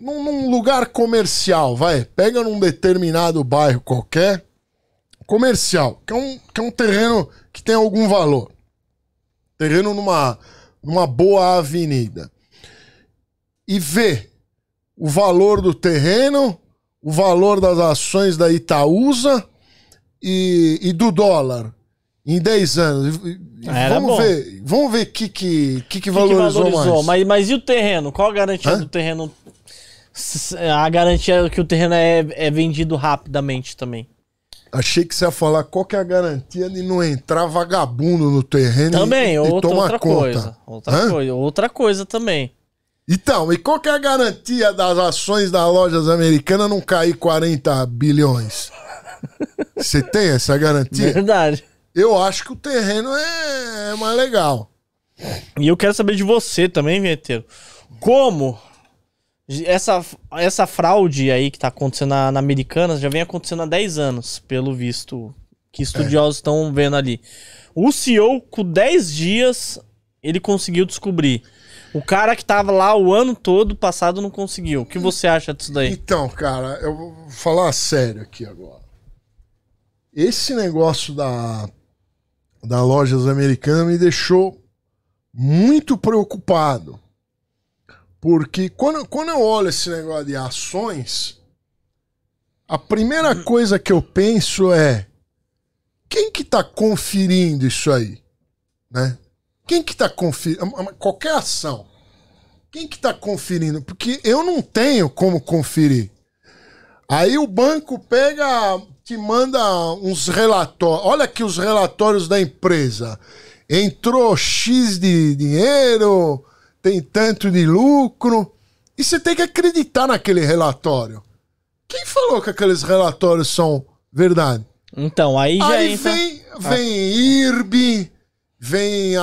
num, num lugar comercial, vai. Pega num determinado bairro qualquer, comercial, que é um, que é um terreno que tem algum valor terreno numa, numa boa avenida, e ver o valor do terreno, o valor das ações da Itaúsa e, e do dólar em 10 anos. Ah, era vamos bom. ver, vamos ver que que que, que valorizou, que valorizou mais. Mas, mas e o terreno? Qual a garantia Hã? do terreno? A garantia que o terreno é, é vendido rapidamente também. Achei que você ia falar qual que é a garantia de não entrar vagabundo no terreno também, e, outra, e tomar outra conta. Coisa, outra, coisa, outra coisa também. Então, e qual que é a garantia das ações das lojas americanas não cair 40 bilhões? Você tem essa garantia? Verdade. Eu acho que o terreno é, é mais legal. E eu quero saber de você também, Vieteiro. Como essa, essa fraude aí que tá acontecendo na, na Americanas já vem acontecendo há 10 anos, pelo visto que é. estudiosos estão é. vendo ali. O CEO, com 10 dias, ele conseguiu descobrir. O cara que tava lá o ano todo passado não conseguiu. O que você acha disso daí? Então, cara, eu vou falar sério aqui agora. Esse negócio da, da Lojas Americanas me deixou muito preocupado. Porque quando, quando eu olho esse negócio de ações, a primeira coisa que eu penso é quem que está conferindo isso aí? Né? Quem que está conferindo? Qualquer ação. Quem que está conferindo? Porque eu não tenho como conferir. Aí o banco pega, te manda uns relatórios. Olha aqui os relatórios da empresa. Entrou X de dinheiro, tem tanto de lucro. E você tem que acreditar naquele relatório. Quem falou que aqueles relatórios são verdade? Então, aí já aí entra... vem, vem ah. IRB, vem a,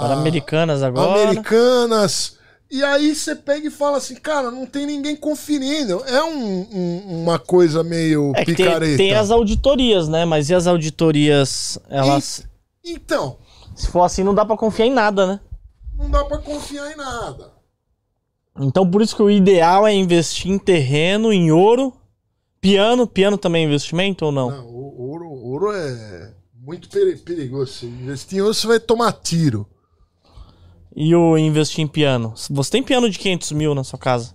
a. Americanas agora. Americanas. E aí você pega e fala assim, cara, não tem ninguém conferindo. É um, um, uma coisa meio é picareta. Tem, tem, as auditorias, né? Mas e as auditorias, elas. E, então. Se for assim, não dá para confiar em nada, né? não dá para confiar em nada. Então por isso que o ideal é investir em terreno, em ouro. Piano, piano também é investimento ou não? não ouro, ouro é muito perigoso. investir em ouro, você vai tomar tiro. E o investir em piano? Você tem piano de 500 mil na sua casa?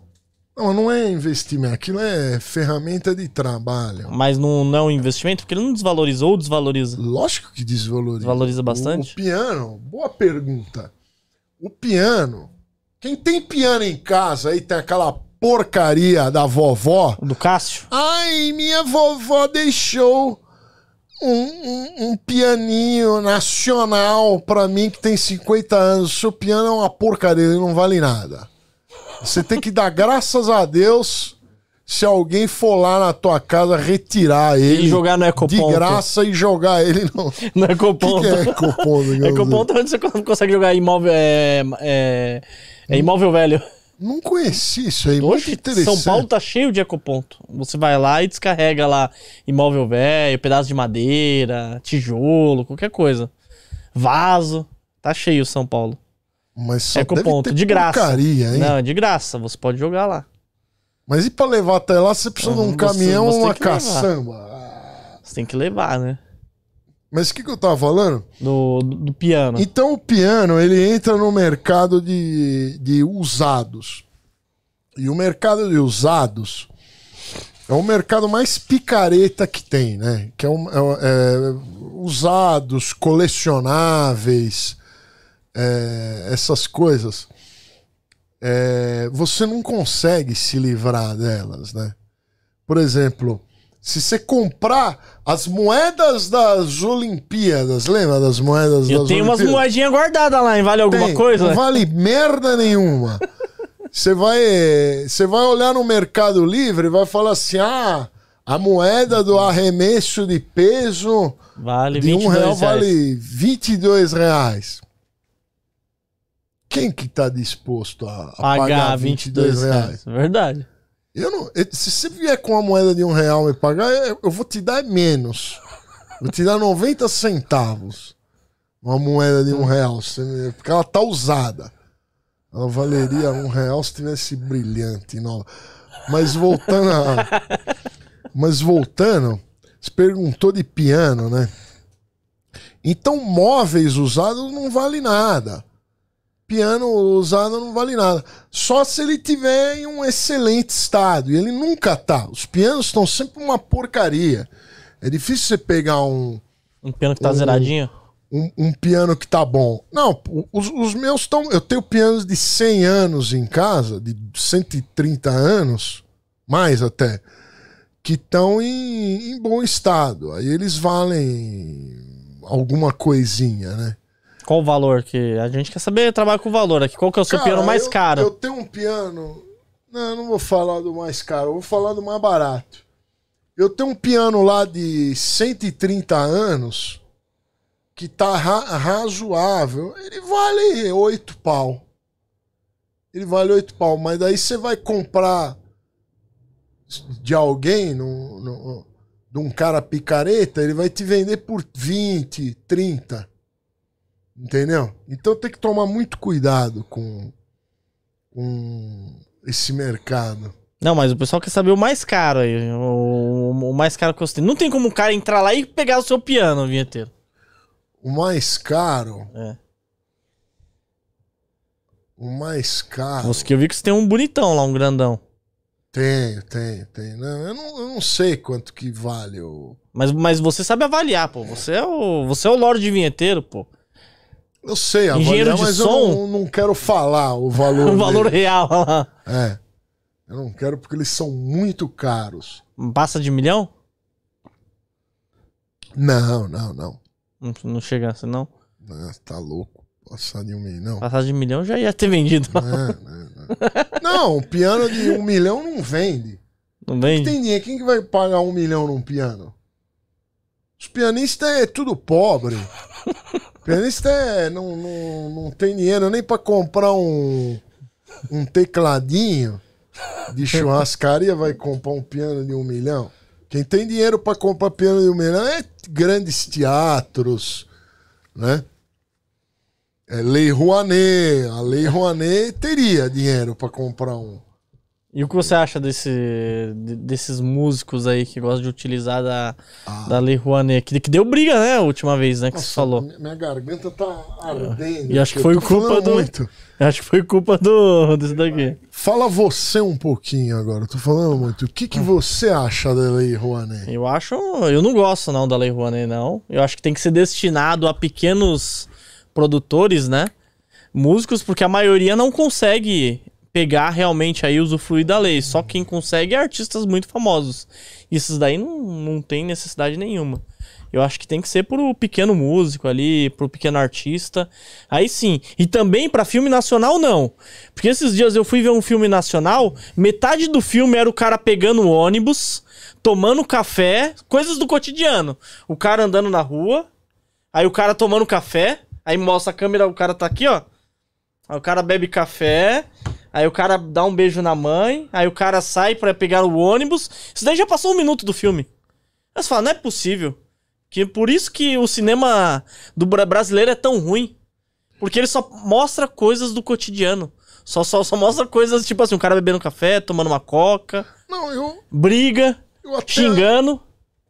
Não, não é investimento, aquilo é ferramenta de trabalho. Mas não, não é um investimento? Porque ele não desvalorizou ou desvaloriza? Lógico que desvaloriza. Desvaloriza bastante? O, o piano, boa pergunta o piano. Quem tem piano em casa aí tem aquela porcaria da vovó. Do Cássio? Ai, minha vovó deixou um, um, um, pianinho nacional pra mim que tem 50 anos. O seu piano é uma porcaria, ele não vale nada. Você tem que dar graças a Deus se alguém for lá na tua casa retirar ele. E jogar no Ecoponto. De graça e jogar ele no. No Ecoponto. Que que é Ecoponto? ecoponto é onde você consegue jogar imóvel. É, é, é imóvel velho. Não conheci isso aí, Hoje, São Paulo tá cheio de ecoponto. Você vai lá e descarrega lá imóvel velho, pedaço de madeira, tijolo, qualquer coisa. Vaso. Tá cheio São Paulo. Mas só ecoponto, deve ter de graça. Porcaria, hein? Não, de graça, você pode jogar lá. Mas e pra levar até lá, você precisa de um uhum, caminhão ou uma caçamba? Você tem que levar, né? Mas o que, que eu tava falando? Do, do piano. Então o piano, ele entra no mercado de, de usados. E o mercado de usados é o mercado mais picareta que tem, né? Que é, um, é, é usados, colecionáveis, é, essas coisas é, você não consegue se livrar delas, né? Por exemplo, se você comprar as moedas das Olimpíadas, lembra das moedas Eu das tenho umas moedinhas guardadas lá, hein? Vale alguma Tem, coisa? Não vale merda nenhuma. Você vai, você vai olhar no Mercado Livre e vai falar assim: ah, a moeda do arremesso de peso vale de um real reais. vale 22 reais quem que está disposto a, a pagar 22, 22 reais? É verdade. Eu não, se você vier com uma moeda de um real me pagar, eu vou te dar menos. Vou te dar 90 centavos. Uma moeda de um real. Porque ela tá usada. Ela valeria um real se tivesse brilhante nova. Mas voltando a, Mas voltando, se perguntou de piano, né? Então móveis usados não vale nada piano usado não vale nada. Só se ele tiver em um excelente estado. E ele nunca tá. Os pianos estão sempre uma porcaria. É difícil você pegar um. Um piano que tá um, zeradinho? Um, um, piano que tá bom. Não, os, os meus estão. Eu tenho pianos de 100 anos em casa, de 130 anos, mais até, que estão em, em bom estado. Aí eles valem alguma coisinha, né? Qual o valor que. A gente quer saber trabalhar com o valor aqui. Qual que é o seu Cara, piano mais eu, caro? Eu tenho um piano. Não, eu não vou falar do mais caro, eu vou falar do mais barato. Eu tenho um piano lá de 130 anos que tá ra razoável. Ele vale 8 pau. Ele vale 8 pau, mas daí você vai comprar de alguém, no, no, de um cara picareta, ele vai te vender por 20, 30. Entendeu? Então tem que tomar muito cuidado com, com esse mercado. Não, mas o pessoal quer saber o mais caro aí. O, o mais caro que você tem. Não tem como o cara entrar lá e pegar o seu piano, vinheteiro. O mais caro? É. O mais caro. Nossa, que eu vi que você tem um bonitão lá, um grandão. Tenho, tenho, tenho. Não, eu, não, eu não sei quanto que vale o. Mas, mas você sabe avaliar, pô. Você é o, você é o Lorde Vinheteiro, pô. Eu sei avaliar, de mas som? eu não, não quero falar o valor. o valor dele. real. é. Eu não quero porque eles são muito caros. Passa de milhão? Não, não, não. Não, não chega assim, não? não? Ah, tá louco. Passar de um milhão. Passar de milhão já ia ter vendido. Não, não, não. não um piano de um milhão não vende. Não vende? Quem tem dinheiro? Quem que vai pagar um milhão num piano? Os pianistas é tudo pobre. Pianista é, não, não, não tem dinheiro nem para comprar um, um tecladinho de churrascaria, vai comprar um piano de um milhão. Quem tem dinheiro para comprar piano de um milhão é grandes teatros, né? É Lei Rouanet. A Lei Rouanet teria dinheiro para comprar um. E o que você acha desse, desses músicos aí que gostam de utilizar da, ah. da Lei Rouanet? Que, que deu briga, né, a última vez, né, que Nossa, você falou. Minha garganta tá ardendo. E acho que foi culpa do... Muito. Acho que foi culpa do desse daqui. Fala você um pouquinho agora, eu tô falando muito. O que, que você acha da Lei Rouanet? Eu acho... Eu não gosto, não, da Lei Rouanet, não. Eu acho que tem que ser destinado a pequenos produtores, né? músicos, porque a maioria não consegue pegar realmente aí usufruir da lei. Só quem consegue é artistas muito famosos. Isso daí não, não tem necessidade nenhuma. Eu acho que tem que ser pro pequeno músico ali, pro pequeno artista. Aí sim. E também para filme nacional, não. Porque esses dias eu fui ver um filme nacional, metade do filme era o cara pegando o ônibus, tomando café, coisas do cotidiano. O cara andando na rua, aí o cara tomando café, aí mostra a câmera, o cara tá aqui, ó. Aí o cara bebe café, Aí o cara dá um beijo na mãe, aí o cara sai para pegar o ônibus. Isso daí já passou um minuto do filme. Aí você fala, não é possível. Que por isso que o cinema do brasileiro é tão ruim. Porque ele só mostra coisas do cotidiano. Só, só, só mostra coisas, tipo assim, um cara bebendo café, tomando uma coca. Não, eu. Briga. Eu até, xingando.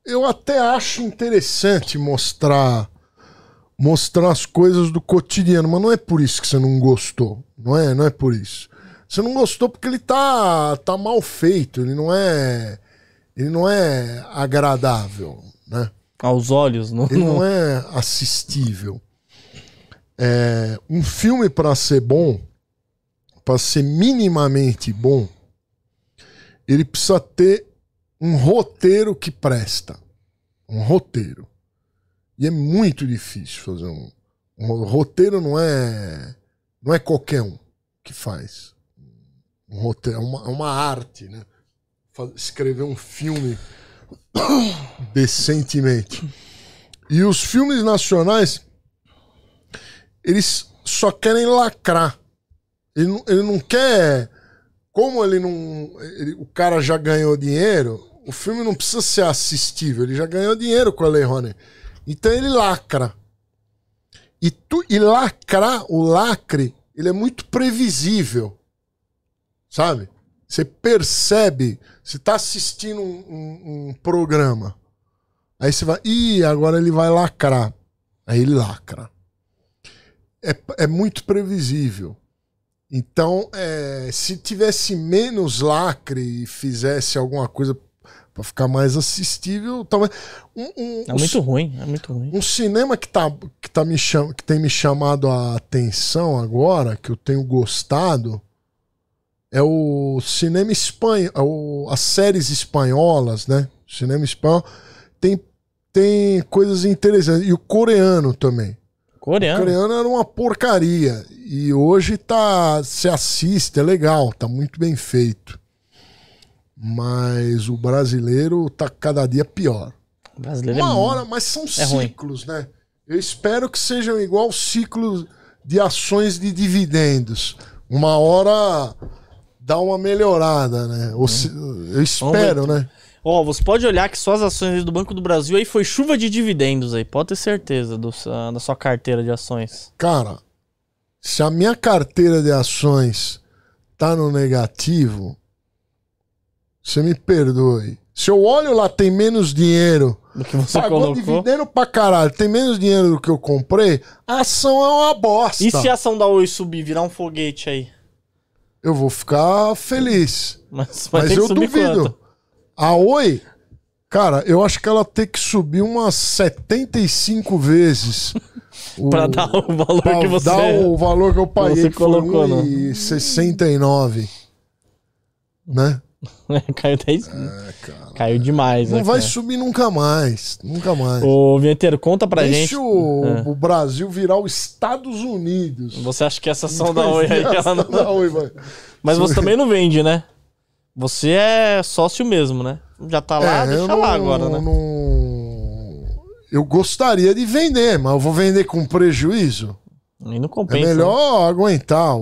Eu até acho interessante mostrar. Mostrar as coisas do cotidiano, mas não é por isso que você não gostou. Não é, não é por isso. Você não gostou porque ele tá, tá mal feito, ele não é. Ele não é agradável, né? Aos olhos, não. Ele não é assistível. É, um filme para ser bom, para ser minimamente bom, ele precisa ter um roteiro que presta. Um roteiro. E é muito difícil fazer um. um roteiro não é. Não é qualquer um que faz um roteiro, é uma, é uma arte, né? Escrever um filme decentemente. E os filmes nacionais, eles só querem lacrar. Ele não, ele não quer. Como ele não. Ele, o cara já ganhou dinheiro, o filme não precisa ser assistível. Ele já ganhou dinheiro com a Lei Então ele lacra. E, tu, e lacrar, o lacre, ele é muito previsível sabe? Você percebe, você tá assistindo um, um, um programa, aí você vai, ih, agora ele vai lacrar. Aí ele lacra. É, é muito previsível. Então, é, se tivesse menos lacre e fizesse alguma coisa para ficar mais assistível, talvez. Um, um, é muito um, ruim, é muito ruim. Um cinema que, tá, que, tá me cham, que tem me chamado a atenção agora, que eu tenho gostado, é o cinema espanhol, é as séries espanholas, né? Cinema espanhol tem, tem coisas interessantes. E o coreano também. Coreano? O coreano era uma porcaria. E hoje tá. Se assiste, é legal, tá muito bem feito. Mas o brasileiro tá cada dia pior. O brasileiro é uma é hora, mas são é ciclos, ruim. né? Eu espero que sejam igual ciclos de ações de dividendos. Uma hora dar uma melhorada, né? Ou se, eu espero, né? Ó, você pode olhar que só as ações do Banco do Brasil aí foi chuva de dividendos aí, pode ter certeza do, da sua carteira de ações. Cara, se a minha carteira de ações tá no negativo, você me perdoe. Se eu olho lá, tem menos dinheiro. Do que você Pagou colocou. dividendo pra caralho, tem menos dinheiro do que eu comprei, a ação é uma bosta. E se a ação da Oi subir, virar um foguete aí? eu vou ficar feliz. Mas, mas eu duvido. Quanto? A Oi, cara, eu acho que ela tem que subir umas 75 vezes. para dar o valor que você dar o valor que eu paguei, você colocou, que foi 1,69. Né? É, caiu 10 é, Caiu demais, Não né, vai cara? subir nunca mais. Nunca mais. Ô, Vinheteiro, conta pra Deixa gente. Deixa o, é. o, Brasil virar os Estados Unidos. Você acha que essa ação da Oi aí ela não. Da Oi, vai. Mas você também não vende, né? Você é sócio mesmo, né? Já tá lá, é, deixa não, lá agora, né? Não... Eu gostaria de vender, mas eu vou vender com prejuízo. E não compensa. É melhor né? aguentar.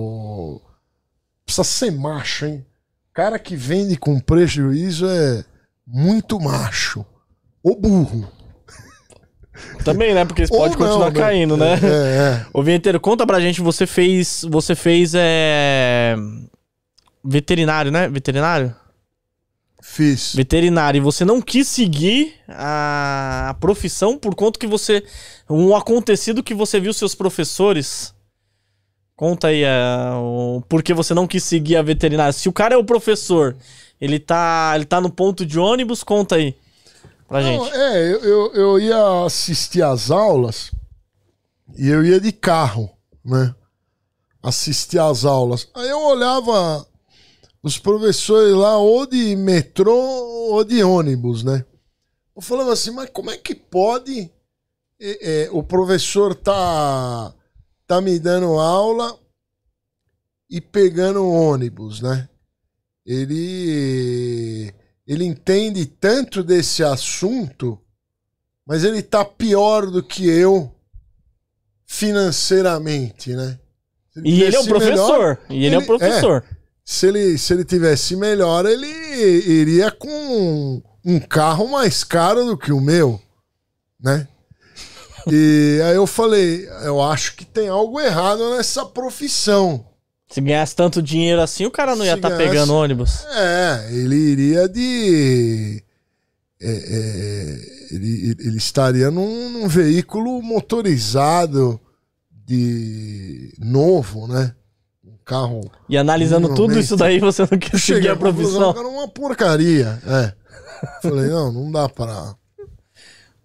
Precisa ser macho, hein? Cara que vende com prejuízo é muito macho. Ou burro. Também, né? Porque eles podem continuar né? caindo, né? É, é. Ô, Vinheteiro, conta pra gente, você fez. Você fez. É... Veterinário, né? Veterinário? Fiz. Veterinário. E você não quis seguir a, a profissão por conta que você. Um acontecido que você viu seus professores Conta aí é, o porquê você não quis seguir a veterinária. Se o cara é o professor, ele tá, ele tá no ponto de ônibus, conta aí pra não, gente. É, eu, eu, eu ia assistir às aulas e eu ia de carro, né? Assistir às aulas. Aí eu olhava os professores lá ou de metrô ou de ônibus, né? Eu falava assim, mas como é que pode é, é, o professor tá tá me dando aula e pegando ônibus, né? Ele ele entende tanto desse assunto, mas ele tá pior do que eu financeiramente, né? e ele é um professor. Melhor, e ele, ele, é um é, professor. É, se ele se ele tivesse melhor, ele iria com um carro mais caro do que o meu, né? E aí eu falei, eu acho que tem algo errado nessa profissão. Se ganhasse tanto dinheiro assim, o cara não ia estar tá pegando ônibus. É, ele iria de. É, é, ele, ele, estaria num, num, veículo motorizado de novo, né? Um carro. E analisando tudo isso daí, você não quer seguir a profissão? Era uma porcaria. É. Falei, não, não dá pra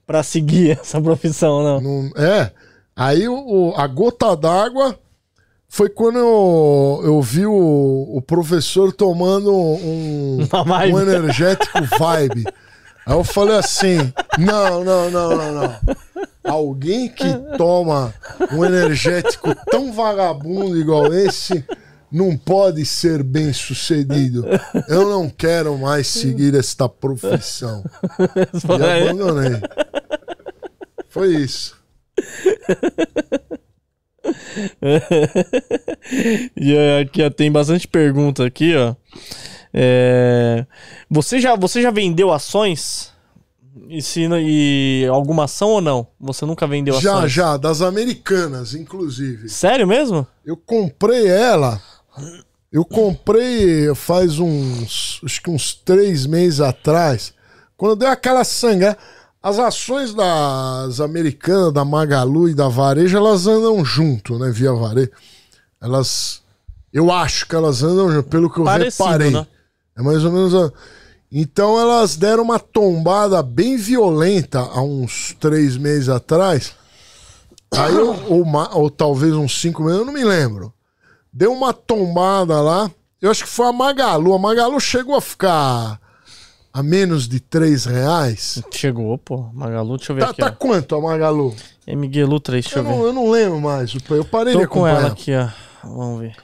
para seguir essa profissão, não. não é. Aí o, a gota d'água foi quando eu, eu vi o, o professor tomando um, um energético vibe. Aí eu falei assim: não, não, não, não, não. Alguém que toma um energético tão vagabundo igual esse não pode ser bem sucedido. Eu não quero mais seguir esta profissão. E é. abandonei. Foi isso. e é, aqui ó, tem bastante pergunta aqui, ó. É... Você, já, você já vendeu ações? E, se, e alguma ação ou não? Você nunca vendeu já, ações? Já, já, das americanas, inclusive. Sério mesmo? Eu comprei ela. Eu comprei faz uns. Acho que uns três meses atrás. Quando deu aquela sangra as ações das americanas, da Magalu e da Varejo, elas andam junto, né? Via Varejo. Elas. Eu acho que elas andam junto, pelo que eu Parecido, reparei. Né? É mais ou menos. A... Então elas deram uma tombada bem violenta há uns três meses atrás. Aí, eu, ou, ou talvez uns cinco meses, eu não me lembro. Deu uma tombada lá. Eu acho que foi a Magalu. A Magalu chegou a ficar a menos de 3 reais? Chegou, pô. Magalu, deixa eu ver tá, aqui. Tá ó. quanto a Magalu? Miguelu 3, deixa eu, eu ver. Não, eu não lembro mais. Eu parei Tô de com ela aqui, ó. Vamos ver.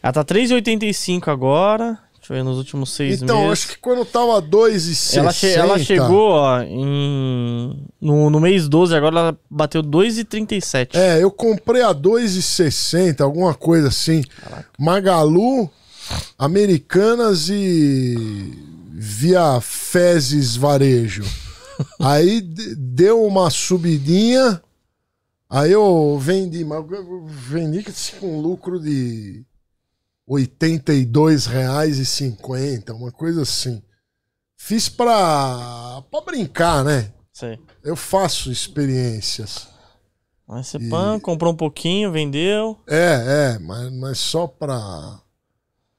Ela tá 3,85 agora. Deixa eu ver nos últimos seis então, meses. Então, acho que quando tava 2,60... Ela, che ela chegou, ó, em... No, no mês 12, agora ela bateu 2,37. É, eu comprei a 2,60, alguma coisa assim. Caraca. Magalu, Americanas e via fezes varejo. aí deu uma subidinha, aí eu vendi, mas eu vendi assim, com lucro de R$ 82,50, uma coisa assim. Fiz pra, pra brincar, né? Sim. Eu faço experiências. Mas você e... pan, comprou um pouquinho, vendeu. É, é, mas, mas só pra.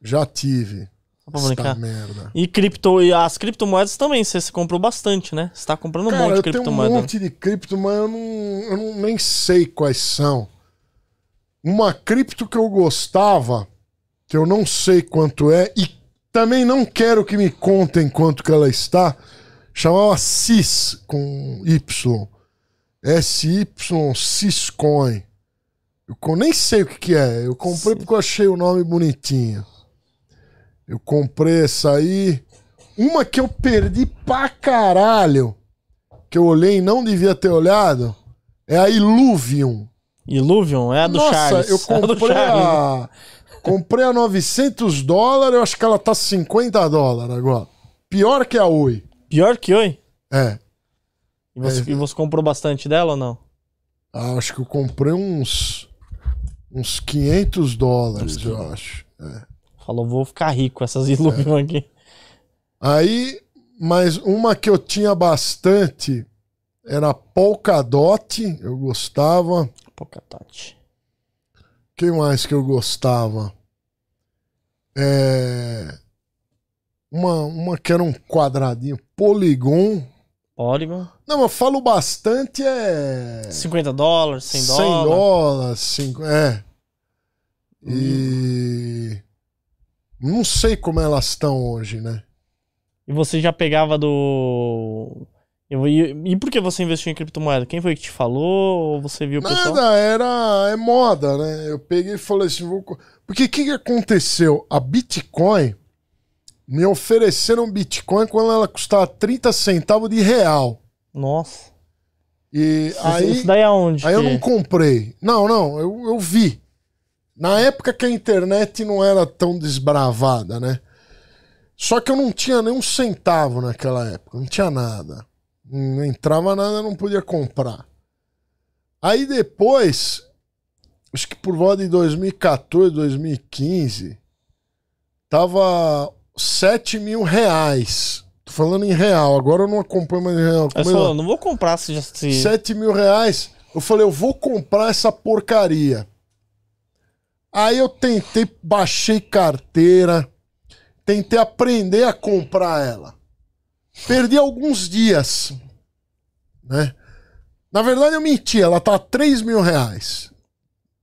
Já tive. Só pra brincar. merda. E, cripto, e as criptomoedas também, você, você comprou bastante, né? Você tá comprando um Cara, monte de criptomoedas Eu tenho um monte de cripto mas eu, não, eu não, nem sei quais são. Uma cripto que eu gostava, que eu não sei quanto é, e também não quero que me contem quanto que ela está, chamava CIS com Y. y ciscoin Eu nem sei o que, que é. Eu comprei Sim. porque eu achei o nome bonitinho. Eu comprei essa aí. Uma que eu perdi pra caralho, que eu olhei e não devia ter olhado, é a Illuvium. Illuvium? É a do Nossa, Charles. eu comprei é a, a... Comprei a 900 dólares, eu acho que ela tá 50 dólares agora. Pior que a Oi. Pior que Oi? É. E você, é. e você comprou bastante dela ou não? Ah, acho que eu comprei uns. Uns 500 dólares, uns eu acho. É. Falou, vou ficar rico com essas ilusões aqui. Aí, mas uma que eu tinha bastante era Polkadot, eu gostava. Polkadot. Quem mais que eu gostava? É... Uma, uma que era um quadradinho, Polygon. Polygon. Não, eu falo bastante é... 50 dólares, 100 dólares. 100 dólares, 5... é. E... Hum. Não sei como elas estão hoje, né? E você já pegava do. E, e por que você investiu em criptomoeda? Quem foi que te falou? Ou você viu o Nada, pessoal? Nada, era. É moda, né? Eu peguei e falei assim: vou. Porque o que, que aconteceu? A Bitcoin. Me ofereceram Bitcoin quando ela custava 30 centavos de real. Nossa. E isso, aí. Isso daí aonde? É aí que... eu não é? comprei. Não, não, eu, eu vi. Na época que a internet não era tão desbravada, né? Só que eu não tinha nem um centavo naquela época, não tinha nada. Não entrava nada, não podia comprar. Aí depois, acho que por volta de 2014, 2015, tava 7 mil reais. Tô falando em real, agora eu não acompanho mais em real. Como eu é não vou comprar se já se... 7 mil reais. Eu falei, eu vou comprar essa porcaria. Aí eu tentei, baixei carteira, tentei aprender a comprar ela. Perdi alguns dias, né? Na verdade eu menti, ela tá a 3 mil reais.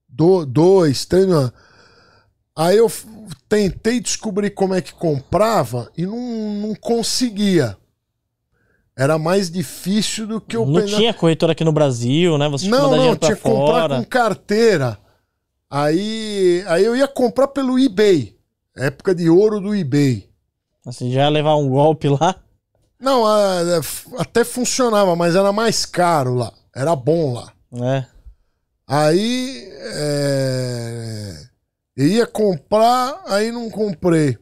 Do, dois, três mil. Aí eu tentei descobrir como é que comprava e não, não conseguia. Era mais difícil do que eu Não pena... tinha corretora aqui no Brasil, né? Você não, não, tinha que comprar com carteira. Aí, aí eu ia comprar pelo eBay. Época de ouro do eBay. Você assim, já ia levar um golpe lá? Não, até funcionava, mas era mais caro lá. Era bom lá. É. Aí é... eu ia comprar, aí não comprei.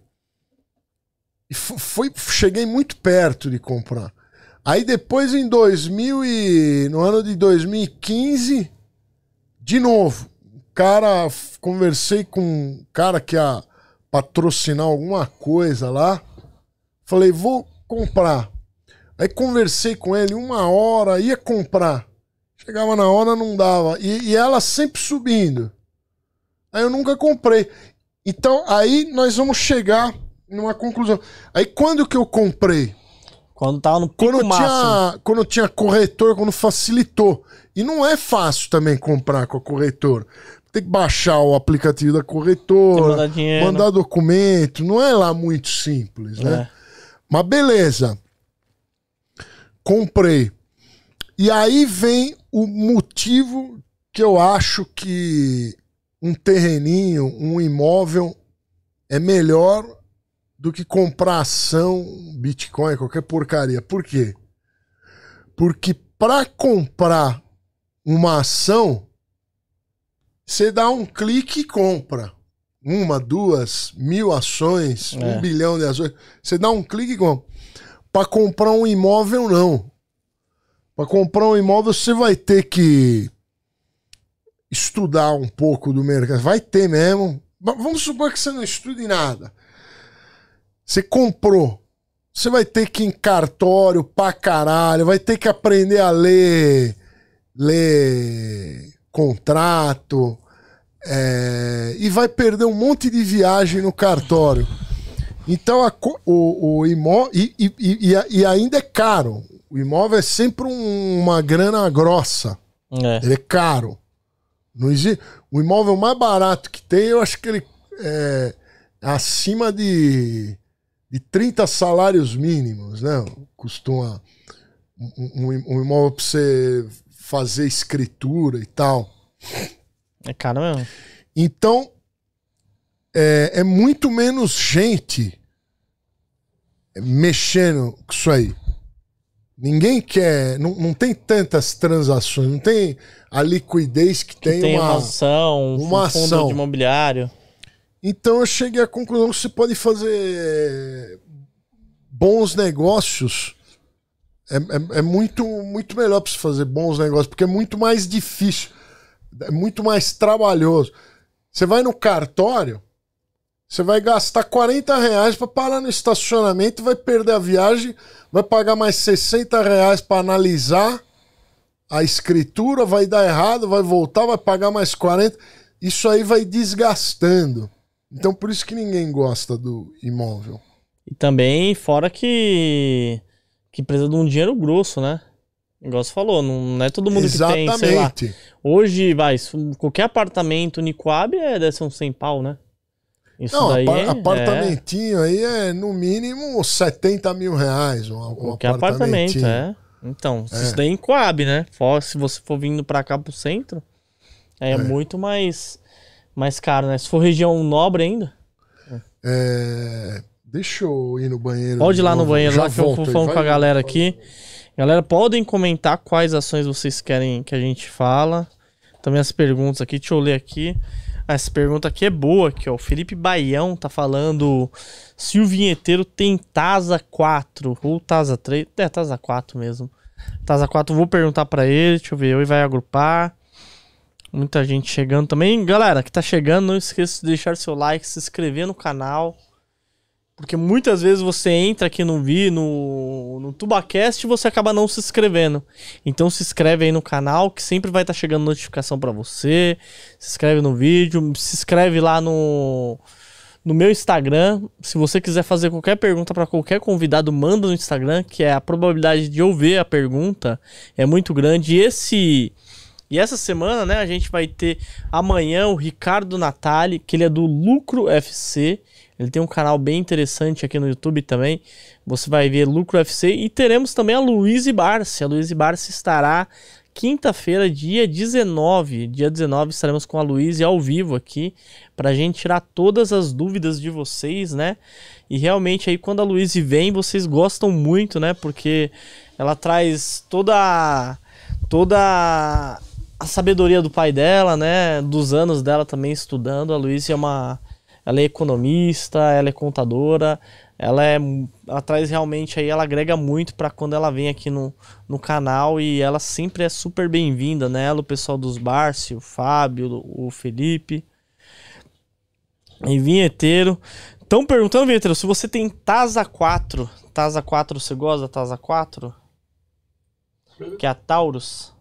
E foi, cheguei muito perto de comprar. Aí depois em 2000 e no ano de 2015 de novo cara, conversei com um cara que ia patrocinar alguma coisa lá. Falei, vou comprar. Aí conversei com ele uma hora, ia comprar. Chegava na hora, não dava. E, e ela sempre subindo. Aí eu nunca comprei. Então aí nós vamos chegar numa conclusão. Aí quando que eu comprei? Quando tava no pico quando Tinha, quando tinha corretor, quando facilitou. E não é fácil também comprar com a corretora tem que baixar o aplicativo da corretora, mandar, mandar documento. Não é lá muito simples, né? É. Mas beleza. Comprei. E aí vem o motivo que eu acho que um terreninho, um imóvel é melhor do que comprar ação, Bitcoin, qualquer porcaria. Por quê? Porque para comprar uma ação, você dá um clique e compra. Uma, duas, mil ações, é. um bilhão de ações. Você dá um clique e compra. Para comprar um imóvel, não. Para comprar um imóvel, você vai ter que estudar um pouco do mercado. Vai ter mesmo. Vamos supor que você não estude nada. Você comprou. Você vai ter que ir em cartório pra caralho, vai ter que aprender a ler. Ler contrato é, e vai perder um monte de viagem no cartório. Então a, o, o imóvel e, e, e, e, ainda é caro. O imóvel é sempre um, uma grana grossa. É. Ele é caro. Não existe. O imóvel mais barato que tem, eu acho que ele é acima de, de 30 salários mínimos, né? Costuma um, um, um imóvel para você fazer escritura e tal. É caro mesmo. Então, é, é muito menos gente mexendo com isso aí. Ninguém quer. Não, não tem tantas transações, não tem a liquidez que, que tem, tem uma, uma, ação, uma um fundo ação. de imobiliário. Então eu cheguei à conclusão que você pode fazer bons negócios é, é, é muito, muito melhor para você fazer bons negócios, porque é muito mais difícil, é muito mais trabalhoso. Você vai no cartório, você vai gastar 40 reais para parar no estacionamento, vai perder a viagem, vai pagar mais 60 reais para analisar a escritura, vai dar errado, vai voltar, vai pagar mais 40. Isso aí vai desgastando. Então por isso que ninguém gosta do imóvel. E também, fora que que precisa de um dinheiro grosso, né? Igual você falou, não é todo mundo Exatamente. que tem, sei lá. Hoje, vai, qualquer apartamento Nicoab é, deve ser uns 100 pau, né? Isso não, daí é, apartamentinho é... aí é no mínimo 70 mil reais. Um, qualquer apartamento, é. Então, é. isso daí encoabe, é né? Se você for vindo para cá pro centro, é, é, muito mais, mais caro, né? Se for região nobre ainda. É. Deixa eu ir no banheiro. Pode ir lá no banheiro, Já lá que eu vou falando com a galera aqui. Galera, podem comentar quais ações vocês querem que a gente fala. Também as perguntas aqui, deixa eu ler aqui. Ah, essa pergunta aqui é boa, que o Felipe Baião tá falando se o vinheteiro tem Taza 4 ou Taza 3, é Taza 4 mesmo. Taza 4 vou perguntar para ele, deixa eu ver, ele vai agrupar. Muita gente chegando também. Galera, que tá chegando, não esqueça de deixar seu like, se inscrever no canal. Porque muitas vezes você entra aqui no Vi, no, no Tubacast e você acaba não se inscrevendo. Então se inscreve aí no canal que sempre vai estar tá chegando notificação para você. Se inscreve no vídeo, se inscreve lá no, no meu Instagram. Se você quiser fazer qualquer pergunta para qualquer convidado, manda no Instagram, que é a probabilidade de eu ver a pergunta é muito grande. E esse e essa semana, né, a gente vai ter amanhã o Ricardo Natali, que ele é do Lucro FC. Ele tem um canal bem interessante aqui no YouTube também. Você vai ver Lucro FC e teremos também a Luizy Barça A Luizy Barça estará quinta-feira, dia 19. Dia 19 estaremos com a Luizy ao vivo aqui para a gente tirar todas as dúvidas de vocês, né? E realmente aí quando a Luizy vem, vocês gostam muito, né? Porque ela traz toda toda a sabedoria do pai dela, né? Dos anos dela também estudando. A Luizy é uma ela é economista, ela é contadora, ela é atrás realmente aí, ela agrega muito para quando ela vem aqui no, no canal e ela sempre é super bem-vinda, né? Ela, o pessoal dos Barci o Fábio, o Felipe. E vinheteiro. Estão perguntando, vinheteiro, se você tem Tasa 4. Tasa 4, você gosta da Tasa 4? Que é a Taurus.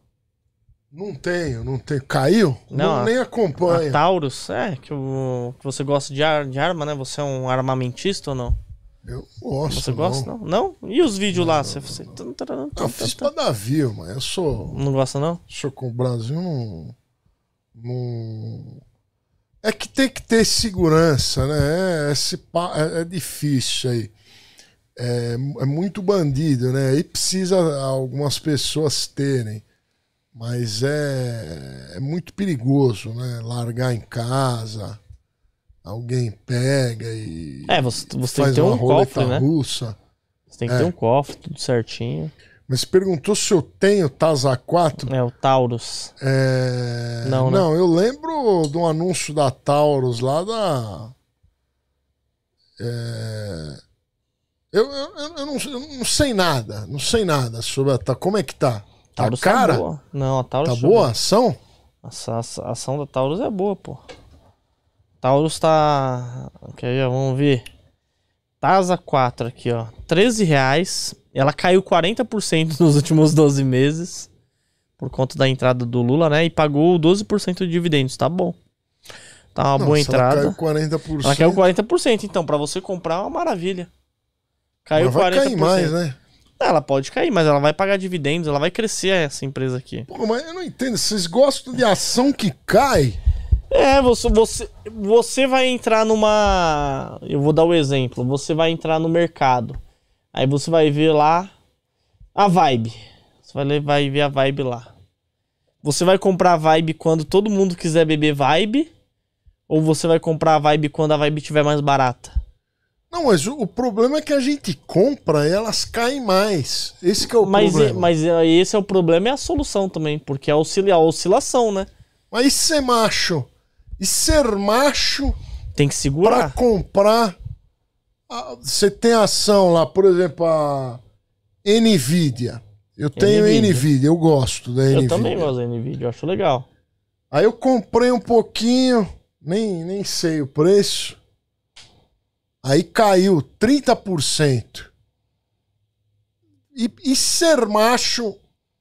Não tenho, não tenho. Caiu? Não, não nem acompanha. A Taurus, é, que, o, que você gosta de, ar, de, arma, né? Você é um armamentista ou não? Eu gosto. Você gosta, não? Não? E os vídeos não, lá? você, você... Eu fiz pra navio, mano. Eu sou. Não gosta, não? Sou com o Brasil, não. não... É que tem que ter segurança, né? É, esse, é, é, é difícil aí. É, é muito bandido, né? E precisa algumas pessoas terem. Mas é, é muito perigoso, né? Largar em casa, alguém pega e. É, você, você faz tem que ter um cofre, né? Russa. Você tem que é. ter um cofre, tudo certinho. Mas perguntou se eu tenho Tasa 4. É, o Taurus. É... Não, não, né? não, eu lembro de um anúncio da Taurus lá da. É... Eu, eu, eu, não, eu não sei nada, não sei nada sobre a Como é que tá? Taurus tá cara? É boa. Não, a Taurus. Tá é boa a ação? A, ação da Taurus é boa, pô. Taurus tá. Ok, já vamos ver. Tasa 4 aqui, ó. 13 reais. Ela caiu 40% nos últimos 12 meses. Por conta da entrada do Lula, né? E pagou 12% de dividendos. Tá bom. Tá uma Não, boa entrada. Ela caiu 40%. Ela caiu 40%, então. pra você comprar é uma maravilha. Caiu Mas vai 40%. cair mais, né? Tá, ela pode cair, mas ela vai pagar dividendos, ela vai crescer essa empresa aqui. Pô, mas eu não entendo. Vocês gostam de ação que cai? É, você, você, você vai entrar numa. Eu vou dar o um exemplo. Você vai entrar no mercado. Aí você vai ver lá a vibe. Você vai, vai ver a vibe lá. Você vai comprar a vibe quando todo mundo quiser beber vibe? Ou você vai comprar a vibe quando a vibe estiver mais barata? Não, mas o, problema é que a gente compra e elas caem mais. Esse é o mas, problema. Mas eh, esse é o problema e é a solução também, porque é a oscilação, né? Mas e ser macho? E ser macho... Tem que segurar. Pra comprar... Você tem ação lá, por exemplo, a NVIDIA. Eu tenho NVIDIA, NVIDIA eu gosto da eu NVIDIA. Eu também gosto da NVIDIA, eu acho legal. Aí eu comprei um pouquinho, nem, nem sei o preço. Aí caiu 30%. E, e ser macho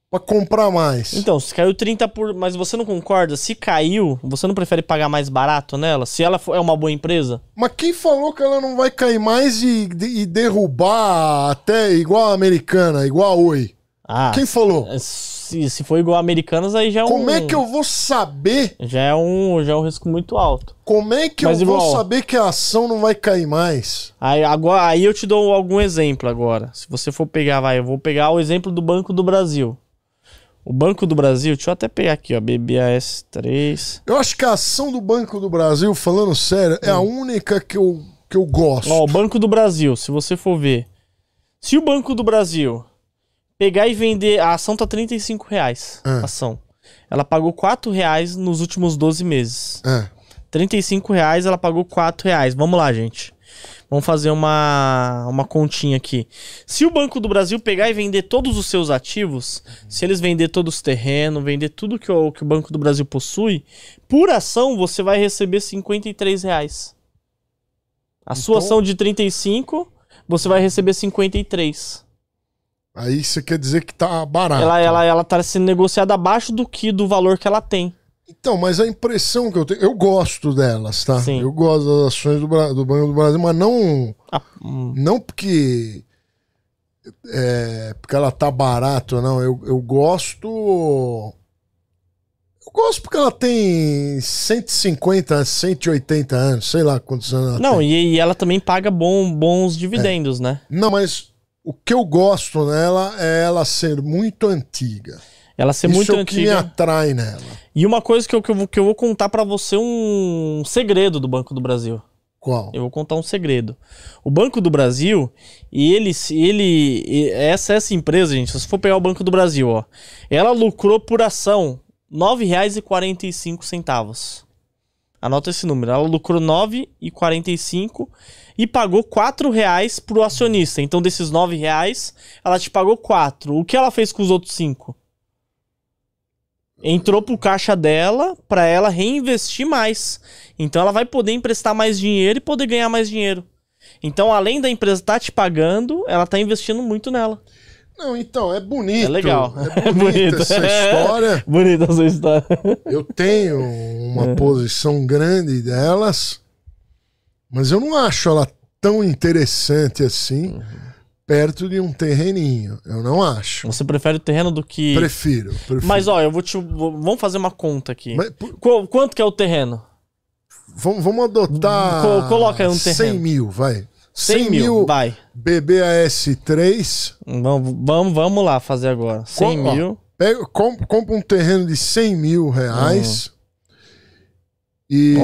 para comprar mais. Então, se caiu 30 por, mas você não concorda? Se caiu, você não prefere pagar mais barato nela? Se ela for, é uma boa empresa? Mas quem falou que ela não vai cair mais e, e derrubar até igual a americana, igual a Oi? Ah, Quem falou? É, se, se for igual a Americanas, aí já é um. Como é que eu vou saber? Já é um, já é um risco muito alto. Como é que Mas eu igual, vou saber que a ação não vai cair mais? Aí, agora, aí eu te dou algum exemplo agora. Se você for pegar, vai, eu vou pegar o exemplo do Banco do Brasil. O Banco do Brasil, deixa eu até pegar aqui, ó, BBAS3. Eu acho que a ação do Banco do Brasil, falando sério, é hum. a única que eu, que eu gosto. Ó, o Banco do Brasil, se você for ver. Se o Banco do Brasil pegar e vender. A ação tá 35 reais. Ah. Ação. Ela pagou 4 reais nos últimos 12 meses. Ah. 35 reais, ela pagou 4 reais. Vamos lá, gente. Vamos fazer uma, uma continha aqui. Se o Banco do Brasil pegar e vender todos os seus ativos, se eles vender todos os terrenos, vender tudo que o, que o Banco do Brasil possui, por ação você vai receber 53 reais. A então... sua ação de 35, você vai receber 53. Aí você quer dizer que tá barato. Ela, ela, ela tá sendo negociada abaixo do que do valor que ela tem. Então, mas a impressão que eu tenho. Eu gosto delas, tá? Sim. Eu gosto das ações do, do Banco do Brasil, mas não. Ah, hum. Não porque. É, porque ela tá barato, não. Eu, eu gosto. Eu gosto porque ela tem 150, 180 anos, sei lá quantos anos ela Não, tem. E, e ela também paga bom, bons dividendos, é. né? Não, mas o que eu gosto nela é ela ser muito antiga. Ela ser Isso muito é o antiga. que me atrai nela. E uma coisa que eu, que eu, que eu vou contar para você um segredo do Banco do Brasil. Qual? Eu vou contar um segredo. O Banco do Brasil, e ele, ele essa essa empresa, gente, se você for pegar o Banco do Brasil, ó, ela lucrou por ação R$ 9,45. Anota esse número. Ela lucrou R$ 9,45 e pagou quatro reais pro acionista. Então, desses nove reais, ela te pagou 4. O que ela fez com os outros cinco Entrou pro caixa dela para ela reinvestir mais. Então, ela vai poder emprestar mais dinheiro e poder ganhar mais dinheiro. Então, além da empresa estar tá te pagando, ela tá investindo muito nela. Não, então, é bonito. É legal. É bonita é essa é história. bonita essa história. Eu tenho uma é. posição grande delas. Mas eu não acho ela tão interessante assim, uhum. perto de um terreninho. Eu não acho. Você prefere o terreno do que. Prefiro, prefiro. Mas, ó, eu vou te. Vamos fazer uma conta aqui. Mas, por... Qu quanto que é o terreno? Vamos, vamos adotar. Co coloca aí um terreno. 100 mil, vai. 100, 100 mil, vai. BBAS3. Vamos, vamos, vamos lá fazer agora. 100 Com, mil. pega, comp, compra um terreno de 100 mil reais. Uhum. E.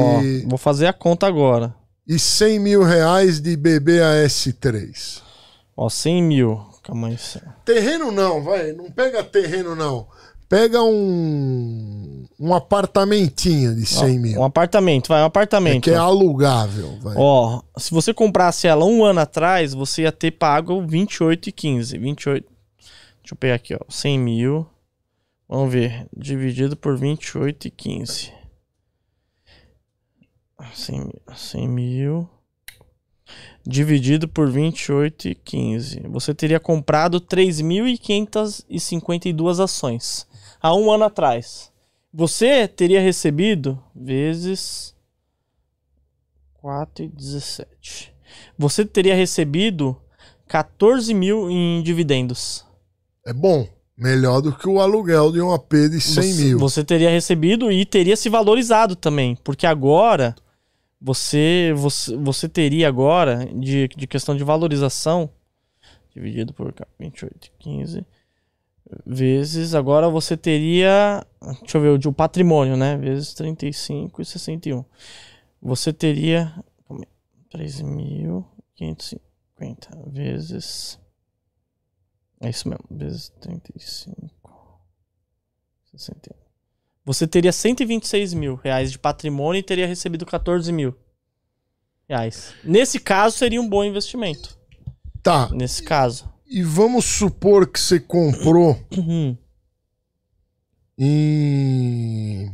Ó, vou fazer a conta agora e 100 mil reais de BBAS3. Ó, 100 mil. Calma aí. Terreno não, vai. Não pega terreno não. Pega um, um apartamentinho de 100 Ó, mil. Um apartamento, vai, um apartamento. É que é alugável. Vai. Ó, se você comprasse ela um ano atrás, você ia ter pago 28,15. 28. Deixa eu pegar aqui, ó. 100 mil. Vamos ver. Dividido por 28,15. 100, 100 mil dividido por 28,15. Você teria comprado 3.552 ações há um ano atrás. Você teria recebido vezes 4,17. Você teria recebido 14 mil em dividendos. É bom. Melhor do que o aluguel de um AP de 100 você, mil. Você teria recebido e teria se valorizado também. Porque agora você, você, você teria agora, de, de questão de valorização, dividido por 28, 15 vezes, agora você teria, deixa eu ver, o patrimônio, né? Vezes 35 e 61. Você teria 3.550 vezes. É isso mesmo, vezes 35. 61. Você teria 126 mil reais de patrimônio e teria recebido 14 mil reais. Nesse caso, seria um bom investimento. Tá. Nesse caso. E, e vamos supor que você comprou uhum. em.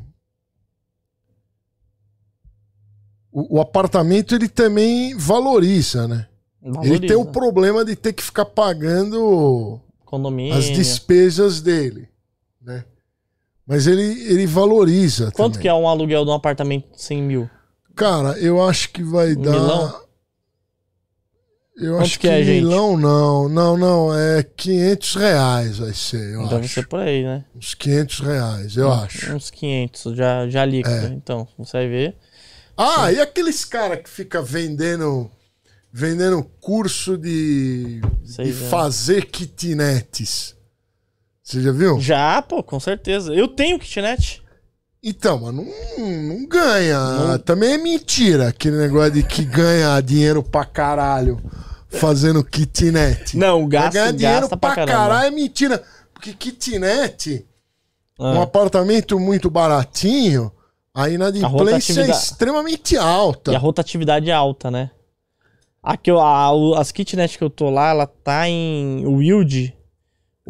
O, o, apartamento ele também valoriza, né? Valoriza. Ele tem o problema de ter que ficar pagando Condomínio. as despesas dele, né? Mas ele, ele valoriza. Quanto também. que é um aluguel de um apartamento de 100 mil? Cara, eu acho que vai dar. Milão? Eu Quanto acho que, é, que é, Milão gente? não. Não, não. É 500 reais vai ser, eu então acho. Deve ser é por aí, né? Uns 500 reais, eu acho. Uns 500, já, já liga, É. Então, você vai ver. Ah, e aqueles cara que fica vendendo vendendo curso de, de fazer kitinetes. Você já viu? Já, pô, com certeza. Eu tenho kitnet. Então, mas não, não ganha. Não. Também é mentira aquele negócio de que ganha dinheiro pra caralho fazendo kitnet. Não, gasta, ganha dinheiro gasta pra, pra caralho. é mentira. Porque kitnet, ah. um apartamento muito baratinho, a inadimplência a é extremamente alta. E a rotatividade é alta, né? Aqui, a, as Kitnets que eu tô lá, ela tá em Wild.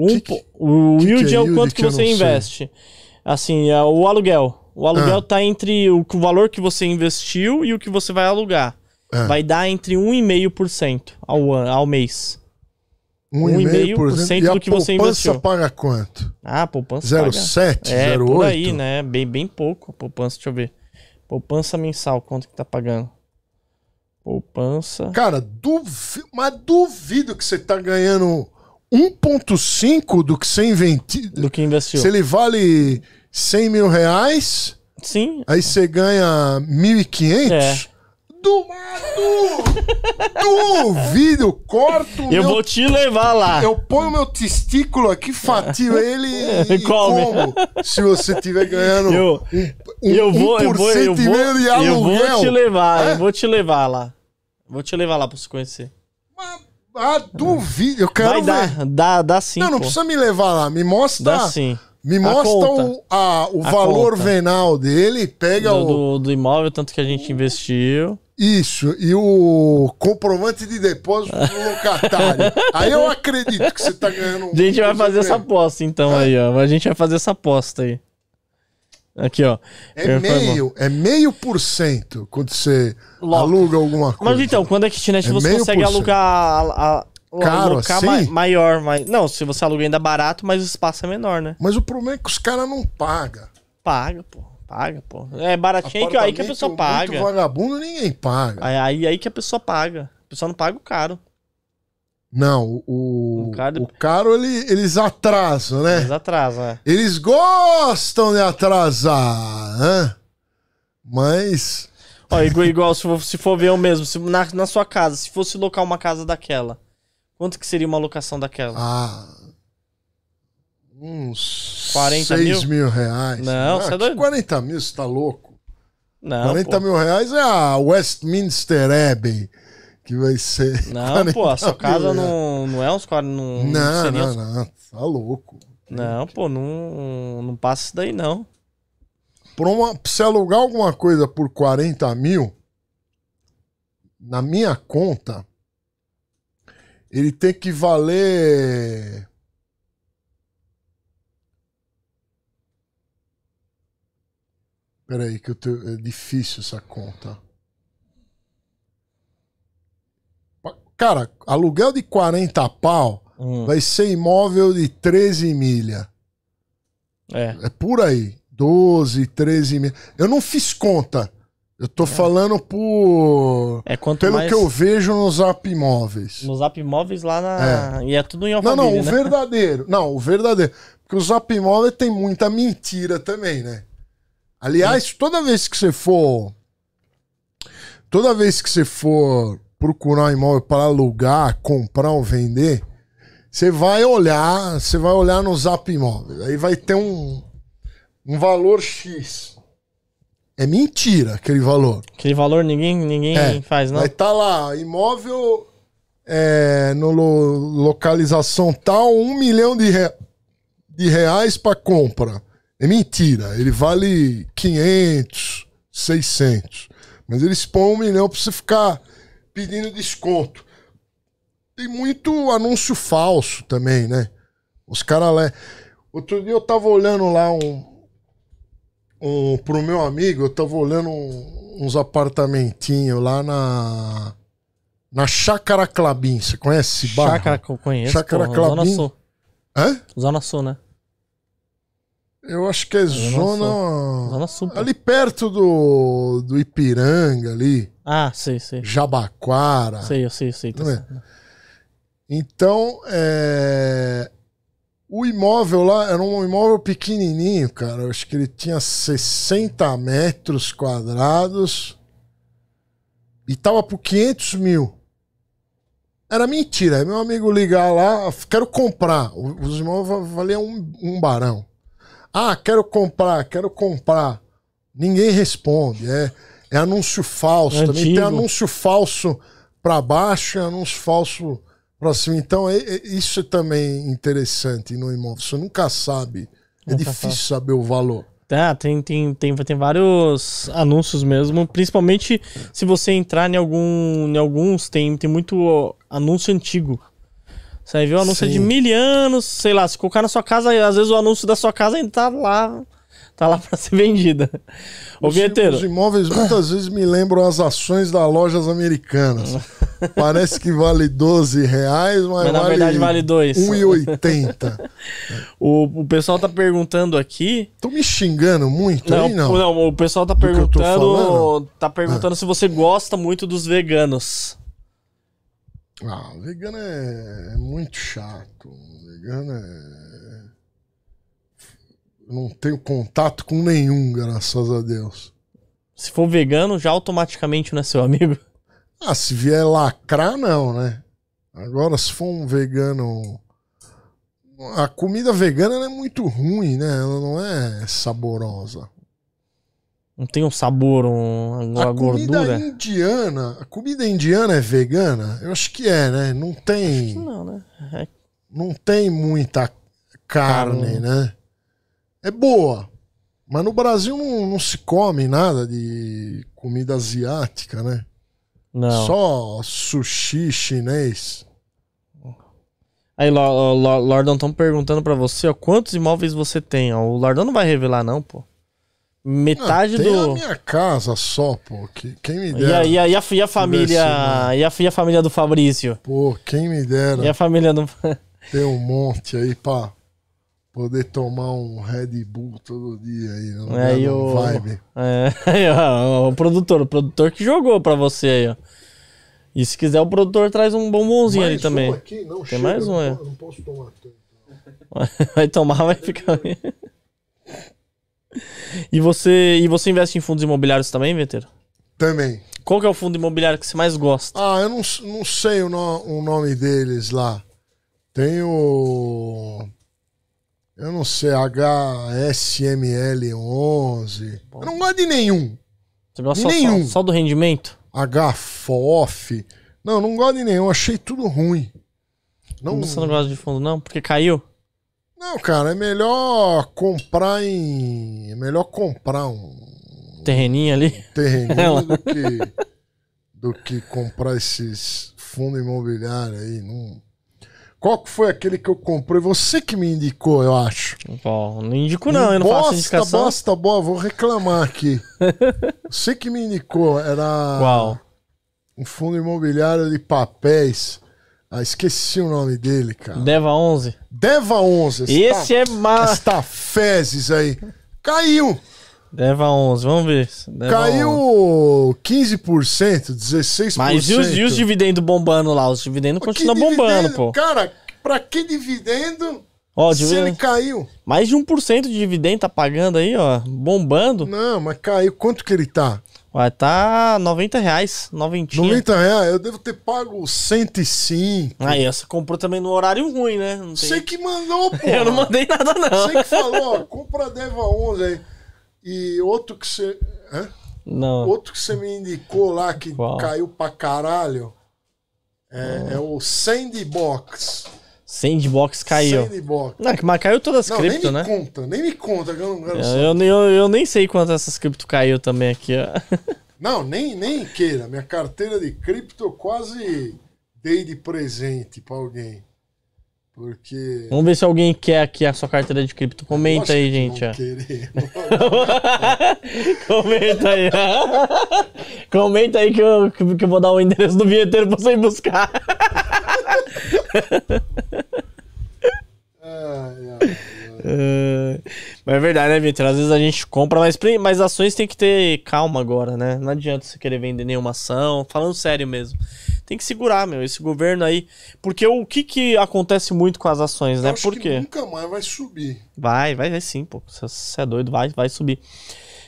Um, que, o yield que é, é, o quanto que, você investe. Sei. Assim, é o aluguel. O aluguel está ah. entre o, o, valor que você investiu e o que você vai alugar. Ah. Vai dar entre 1,5% ao, ao mês. 1,5% do que você investiu. poupança paga quanto? Ah, poupança 0,7, é, 0,8? É por aí, né? Bem, bem pouco a poupança, deixa eu ver. Poupança mensal, quanto que tá pagando? Poupança... Cara, duvi... mas duvido que você tá ganhando 1,5 do que você investiu. Do que investiu. Se ele vale 100 mil reais. Sim. Aí você ganha 1.500. É. Do, do, duvido, corto. Eu meu, vou te levar lá. Eu ponho meu testículo aqui, fatio é. ele é, e, come. como. Se você estiver ganhando eu, um, eu vou, um eu vou, eu vou, eu vou te levar, é? eu vou te levar lá. Vou te levar lá pra você conhecer. Mas ah, duvido. Eu quero Vai dar, ver. Dá, dá sim. Não, não pô. precisa me levar lá. Me mostra. Dá sim. Me mostra a o, a, o a valor conta. venal dele, pega do, o. Do, do, imóvel, tanto que a gente investiu. Isso, e o comprovante de depósito do locatário. aí eu acredito que você está ganhando um. A gente vai fazer essa aposta, então, é. aí, ó. A gente vai fazer essa aposta aí. Aqui, ó. É meio, é meio por cento quando você Loca. aluga alguma coisa. Mas então, quando é kitnet, é você consegue alugar a, a, Caro, assim? ma maior, mas. Não, se você aluga ainda barato, mas o espaço é menor, né? Mas o problema é que os caras não pagam. Paga, pô. Paga, pô. É baratinho aí que, aí que a pessoa paga. Muito vagabundo ninguém paga. Aí, aí, aí que a pessoa paga. A pessoa não paga o caro. Não, o, o, Caro, ele, eles atrasam, né? Eles atrasam, é. Eles gostam de atrasar, né? Mas. Ó, igual, igual se, for, se for ver o mesmo, se, na, na sua casa, se fosse locar uma casa daquela, quanto que seria uma locação daquela? Ah. Uns 40 6 mil? mil reais. Não, ah, você é doido. 40 mil, você tá louco? Não. 40 pô. mil reais é a Westminster Abbey que vai ser. Não, pô, a sua casa não, não é uns 40. Não, não, não, uns... não, Tá louco. Não, pô, não, não passa isso daí, não. Por uma, se alugar alguma coisa por 40 mil, na minha conta, ele tem que valer. Peraí, que eu tô, é difícil essa conta. Cara, aluguel de 40 pau hum. vai ser imóvel de 13 milha. É. É por aí. 12, 13 milha. Eu não fiz conta. Eu tô é. falando por. É quanto Pelo mais... que eu vejo nos app imóveis. Nos app imóveis lá na. É. E é tudo em Alphaville, Não, não, o né? verdadeiro. Não, o verdadeiro. Porque os app imóveis tem muita mentira também, né? Aliás, toda vez que você for. Toda vez que você for procurar um imóvel para alugar, comprar ou vender, você vai olhar, você vai olhar no Zap Imóveis. Aí vai ter um, um valor X. É mentira aquele valor. Aquele valor ninguém, ninguém é, faz, não. Vai estar tá lá, imóvel é, no lo, localização tal, um milhão de, re, de reais para compra. É mentira. Ele vale 500, 600. Mas eles põem um milhão para você ficar pedindo desconto. Tem muito anúncio falso também, né? Os caras lá. Outro dia eu tava olhando lá um. um pro meu amigo, eu tava olhando um, uns apartamentinhos lá na. Na Chácara Clabin. Você conhece esse bairro? Chácara, conheço. Chácara Clabin. Zona Sul. Hã? Zona Sul, né? Eu acho que é zona. Zona Sul. Ali perto do, do Ipiranga, ali. Ah, sei, sei. Jabaquara. Sei, eu sei, sei. Tá é? Então, é... o imóvel lá era um imóvel pequenininho, cara. Eu acho que ele tinha 60 metros quadrados e tava por 500 mil. Era mentira. Meu amigo ligar lá, ah, quero comprar. Os imóveis valiam um, um barão. Ah, quero comprar, quero comprar. Ninguém responde. É, é anúncio falso. Também tem anúncio falso para baixo e anúncio falso para cima. Então, é, é, isso é também interessante no imóvel. Você nunca sabe. É difícil saber o valor. Tá, tem, tem, tem, tem vários anúncios mesmo. Principalmente se você entrar em, algum, em alguns, tem, tem muito anúncio antigo. Você aí vê o anúncio Sim. de mil anos, sei lá, se colocar na sua casa, às vezes o anúncio da sua casa ainda tá lá. Tá lá pra ser vendida. Ô, vinheteiro. Os imóveis muitas vezes me lembram as ações das lojas americanas. Parece que vale 12 reais, mas, mas na vale verdade vale 2. 1,80. o, o pessoal tá perguntando aqui. Tô me xingando muito não, aí, não? Não, o pessoal tá perguntando. Tá perguntando ah. se você gosta muito dos veganos. Ah, vegano é, é muito chato. Vegano é. Eu é, não tenho contato com nenhum, graças a Deus. Se for vegano, já automaticamente não é seu amigo? Ah, se vier lacrar, não, né? Agora, se for um vegano. A comida vegana é muito ruim, né? Ela não é saborosa. Não tem um sabor, um, uma a gordura. Comida indiana, a comida indiana é vegana? Eu acho que é, né? Não tem. não, né? É... Não tem muita carne, carne, né? É boa. Mas no Brasil não, não se come nada de comida asiática, né? Não. Só sushi chinês. Aí, Lordão, estão perguntando para você ó, quantos imóveis você tem. O Lordão não vai revelar, não, pô. Metade ah, tem do. a minha casa só, pô. Que, quem me dera. E a, e a, e a, família. E a, e a família do Fabrício. Pô, quem me dera. E a família do. Tem um monte aí pra poder tomar um Red Bull todo dia aí. Não é, e o... vibe. É, o produtor. O produtor que jogou pra você aí, ó. E se quiser, o produtor traz um bombonzinho mais ali um também. Aqui? Não, tem chega, mais um, é. Não posso tomar tanto. Vai tomar, vai ficar. E você, e você investe em fundos imobiliários também, veterano? Também. Qual que é o fundo imobiliário que você mais gosta? Ah, eu não, não sei o, no, o nome deles lá. Tem o. Eu não sei, HSML11. Eu não gosto de nenhum. Você gosta de só, nenhum. Só, só, do rendimento? HFOF. Não, não gosto de nenhum. Achei tudo ruim. Não... Você não gosta de fundo, não? Porque caiu? Não, cara, é melhor comprar em. É melhor comprar um. Terreninho ali? Um terreninho do que, do que comprar esses fundos imobiliários aí. Qual que foi aquele que eu comprei? Você que me indicou, eu acho. Bom, não indico não, não eu não bosta, faço indicação. Bosta, boa, vou reclamar aqui. Você que me indicou, era... Qual? Um fundo imobiliário de papéis. Ah, esqueci o nome dele, cara. Deva 11. Deva 11. Tá- esse é massa. Esta tá fezes aí. Caiu. Deva 11, vamos ver. Deva Caiu 11. 15%, 16%. Mas e os, e os dividendos bombando lá? Os dividendos continuam bombando, pô. Cara, pra que dividendo ó, se dividendo... ele caiu? Mais de 1% de dividendo tá pagando aí, ó. Bombando. Não, mas caiu. Quanto que ele tá? Vai tá 90 reais, noventinha. 90 reais, eu devo ter pago 105. Aí, ah, você comprou também no horário ruim, né? Não tem... Você que mandou, pô. eu não mandei nada, não. Você que falou, ó, compra Deva 11 aí. E outro que você... Hã? Não. Outro que você me indicou lá, que Qual? caiu pra caralho, é, é o Sandbox. Sandbox caiu. Sandbox. Não, mas caiu todas as cripto, né? Nem me conta, nem me conta. Que eu, não, eu, eu, eu, nem sei quantas essas cripto caiu também aqui, ó. Não, nem, nem queira. Minha carteira de cripto eu quase dei de presente pra alguém. Porque. Vamos ver se alguém quer aqui a sua carteira de cripto. Comenta aí, gente. Ó. Comenta aí. Comenta aí que eu, que eu vou dar o endereço do vinheteiro pra você ir buscar mas é verdade, né, Vitor? Às vezes a gente compra, mas, mas ações tem que ter calma agora, né? Não adianta você querer vender nenhuma ação. Falando sério mesmo. Tem que segurar, meu, esse governo aí. Porque o que, que acontece muito com as ações, né? Eu né? Por quê? nunca mais vai subir. Vai, vai, vai sim, pô. Você é doido, vai, vai subir.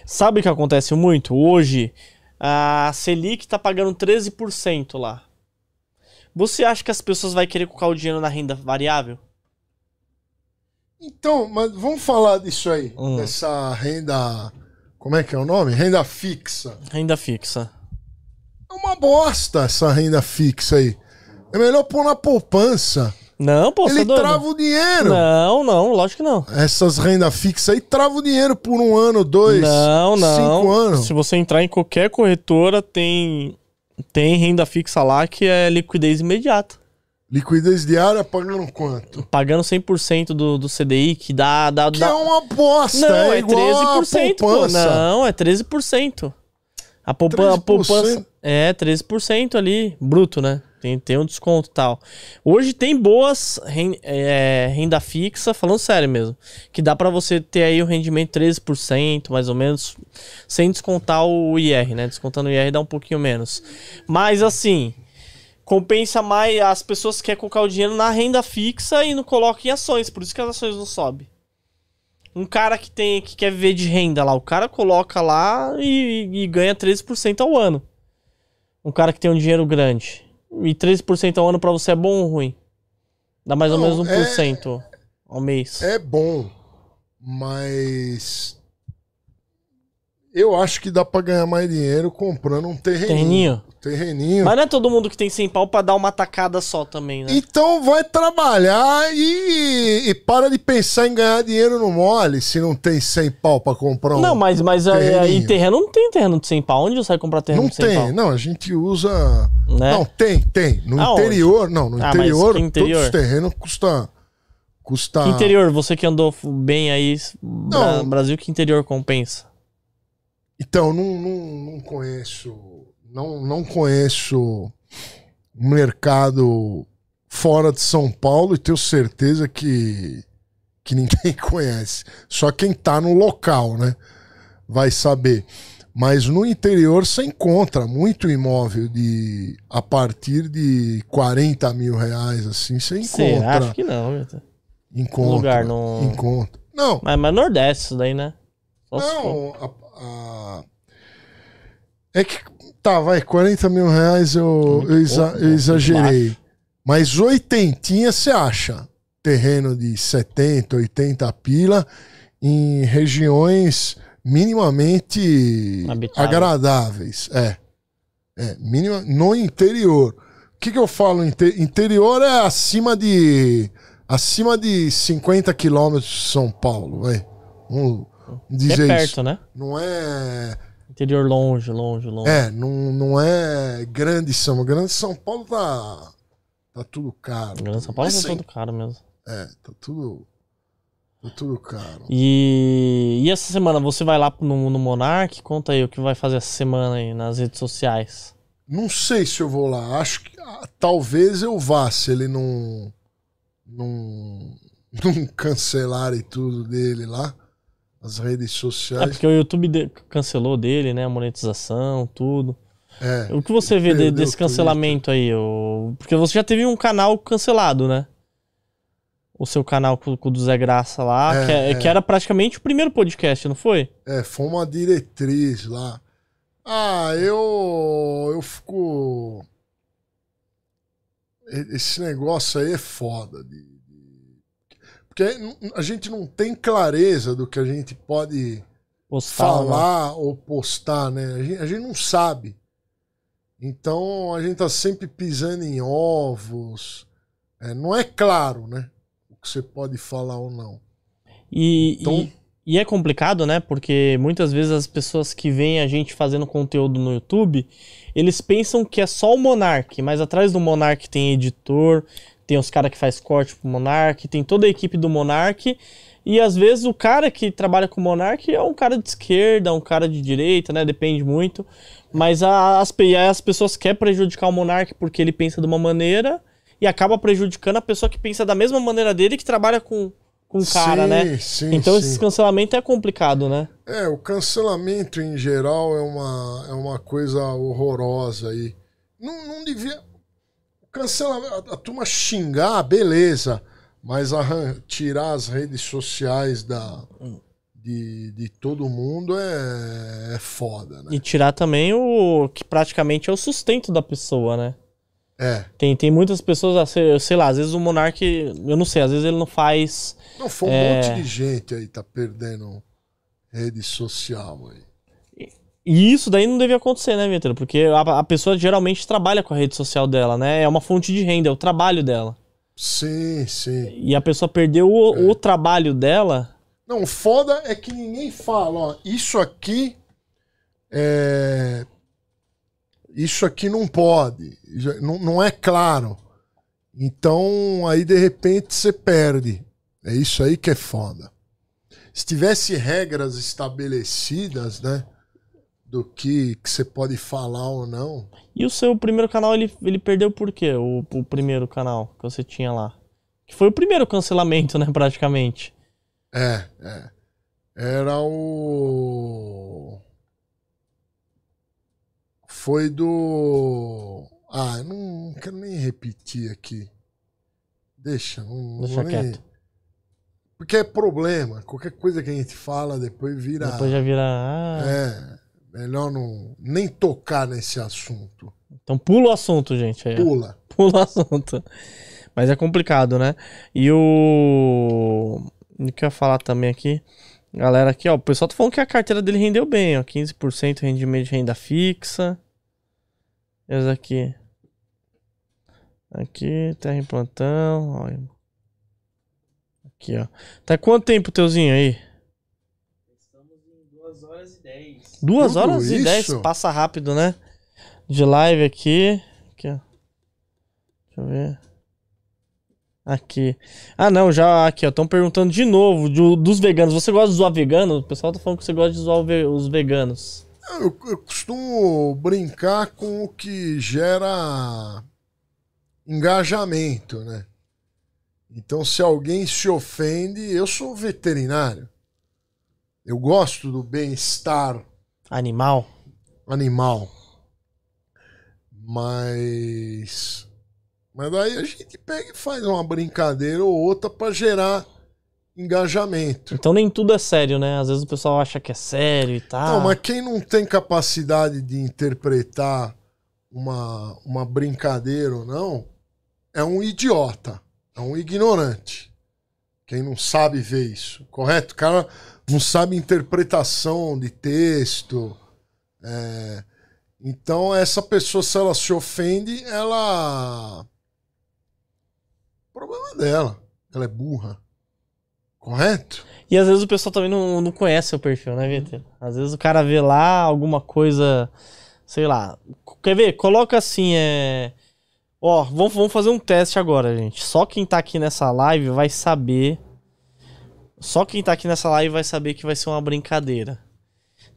Sabe o que acontece muito? Hoje, a Selic tá pagando 13% lá. Você acha que as pessoas vão querer colocar o dinheiro na renda variável? Então, mas vamos falar disso aí. Hum. renda. Como é que é o nome? Renda fixa. Renda fixa. É uma bosta essa renda fixa aí. É melhor pôr na poupança. Não, pô, Ele é trava o dinheiro. Não, não, lógico que não. Essas renda fixa aí trava o dinheiro por um ano, dois, não, não. cinco anos. Se você entrar em qualquer corretora, tem tem renda fixa lá que é liquidez imediata. Liquidez diária pagando quanto? Pagando 100% do, do CDI, que dá. dá que dá... é uma aposta, não, é, é 13%. Pô, não, é 13%. A, poupa, 13%? a poupança. É, 13% ali, bruto, né? Tem, tem um desconto e tal. Hoje tem boas renda, é, renda fixa, falando sério mesmo, que dá para você ter aí o rendimento 13%, mais ou menos, sem descontar o IR, né? Descontando o IR dá um pouquinho menos. Mas assim, compensa mais as pessoas que querem colocar o dinheiro na renda fixa e não coloca em ações, por isso que as ações não sobem. Um cara que tem que quer viver de renda lá, o cara coloca lá e, e ganha 13% ao ano. Um cara que tem um dinheiro grande. E 13% ao ano para você é bom ou ruim? Dá mais não, ou menos 1% é, ao mês. É bom, mas eu acho que dá pra ganhar mais dinheiro comprando um terreninho. Terreninho? Terreninho. Mas não é todo mundo que tem 100 pau pra dar uma tacada só também, né? Então vai trabalhar e, e para de pensar em ganhar dinheiro no mole se não tem 100 pau pra comprar um Não, mas, mas aí terreno não tem terreno de 100 pau. Onde você vai comprar terreno não de 100 tem, pau? Não tem, não. A gente usa... Né? Não, tem, tem. No interior, não. No ah, interior, interior, todos os terrenos custam... Custa... Que interior? Você que andou bem aí, no Brasil, que interior compensa? Então, não, não, não conheço. Não, não conheço o mercado fora de São Paulo e tenho certeza que, que ninguém conhece. Só quem está no local, né? Vai saber. Mas no interior você encontra muito imóvel de a partir de 40 mil reais, assim, você encontra. Sim, acho que não, Encontra. Um lugar no... Encontra. Não. Mas, mas Nordeste isso daí, né? Só não, a, a... É que, tá, vai, 40 mil reais eu, hum, eu, exa pouco, eu exagerei. Mas oitentinha você acha. Terreno de 70, 80 pila em regiões minimamente Habitável. agradáveis. É. É, mínima, no interior. O que, que eu falo? Inter, interior é acima de acima de 50 quilômetros de São Paulo, vai. Um, dizer é perto, isso. né? Não é. Interior longe, longe, longe. É, não, não é grande São Grande São Paulo tá. Tá tudo caro. Grande São Paulo tá assim. tudo caro mesmo. É, tá tudo. Tá tudo caro. E, e essa semana você vai lá no, no Monark? Conta aí o que vai fazer essa semana aí nas redes sociais. Não sei se eu vou lá. Acho que ah, talvez eu vá, se ele não. Não, não cancelarem tudo dele lá as redes é sociais. É porque o YouTube de cancelou dele, né? A monetização, tudo. É, o que você vê de, desse cancelamento aí? O... Porque você já teve um canal cancelado, né? O seu canal com, o do Zé Graça lá, é, que, é, é, que, era praticamente o primeiro podcast, não foi? É, foi uma diretriz lá. Ah, eu. Eu fico. Esse negócio aí é foda de porque a gente não tem clareza do que a gente pode postar, falar né? ou postar, né? A gente, a gente não sabe. Então a gente tá sempre pisando em ovos. É, não é claro, né? O que você pode falar ou não. E, então... e, e, é complicado, né? Porque muitas vezes as pessoas que veem a gente fazendo conteúdo no YouTube, eles pensam que é só o Monark, mas atrás do Monark tem editor, tem os caras que faz corte pro Monark, tem toda a equipe do Monark. E às vezes o cara que trabalha com o Monark é um cara de esquerda, um cara de direita, né? Depende muito. Mas a, as, as pessoas querem prejudicar o Monark porque ele pensa de uma maneira e acaba prejudicando a pessoa que pensa da mesma maneira dele que trabalha com, com o cara, sim, né? Sim, então sim. esse cancelamento é complicado, né? É, o cancelamento em geral é uma, é uma coisa horrorosa aí. Não, não devia cancela a, a turma xingar, beleza. Mas tirar as redes sociais da, hum. de, de todo mundo é, é foda, né? E tirar também o que praticamente é o sustento da pessoa, né? É. Tem, tem muitas pessoas, ah, sei lá, às vezes o Monark, eu não sei, às vezes ele não faz. Não, foi um é... monte de gente aí, tá perdendo rede social aí. E isso daí não devia acontecer, né, Vitor? Porque a, a, pessoa geralmente trabalha com a rede social dela, né? É uma fonte de renda, é o trabalho dela. Sim, sim. E a pessoa perdeu o, é. o trabalho dela. Não, foda é que ninguém fala, ó, isso aqui é. Isso aqui não pode. Não, não é claro. Então, aí de repente você perde. É isso aí que é foda. Se tivesse regras estabelecidas, né? do que, que você pode falar ou não. E o seu primeiro canal, ele, ele perdeu por quê? O, o primeiro canal que você tinha lá. Que foi o primeiro cancelamento, né, praticamente. É, é. Era o. Foi do. Ah, eu não, não quero nem repetir aqui. Deixa, não, Deixa nem... quieto. Porque é problema. Qualquer coisa que a gente fala depois vira. Depois já vira. Ah... É melhor não nem tocar nesse assunto. Então pula o assunto, gente. Aí, pula. Pula o assunto. Mas é complicado, né? E o. O que eu ia falar também aqui? Galera, aqui, ó. O pessoal tá falando que a carteira dele rendeu bem, ó. 15% de rendimento de renda fixa. Esse aqui. Aqui, terra em plantão. Ó. Aqui, ó. Tá quanto tempo, Teuzinho, aí? Duas Tudo horas e dez, passa rápido, né? De live aqui. aqui ó. Deixa eu ver. Aqui. Ah, não, já aqui, ó. Estão perguntando de novo do, dos veganos. Você gosta de zoar vegano? O pessoal tá falando que você gosta de zoar os veganos. Eu, eu costumo brincar com o que gera engajamento, né? Então, se alguém se ofende, eu sou veterinário. Eu gosto do bem-estar Animal? Animal. Mas. Mas daí a gente pega e faz uma brincadeira ou outra para gerar engajamento. Então nem tudo é sério, né? Às vezes o pessoal acha que é sério e tal. Não, mas quem não tem capacidade de interpretar uma, uma brincadeira ou não, é um idiota, é um ignorante. Quem não sabe ver isso, correto? O cara não sabe interpretação de texto. É, então, essa pessoa, se ela se ofende, ela. O problema dela. Ela é burra. Correto? E às vezes o pessoal também não, não conhece o perfil, né, Vitor? Às vezes o cara vê lá alguma coisa. Sei lá. Quer ver? Coloca assim, é. Ó, vamos, vamos fazer um teste agora, gente. Só quem tá aqui nessa live vai saber só quem tá aqui nessa live vai saber que vai ser uma brincadeira.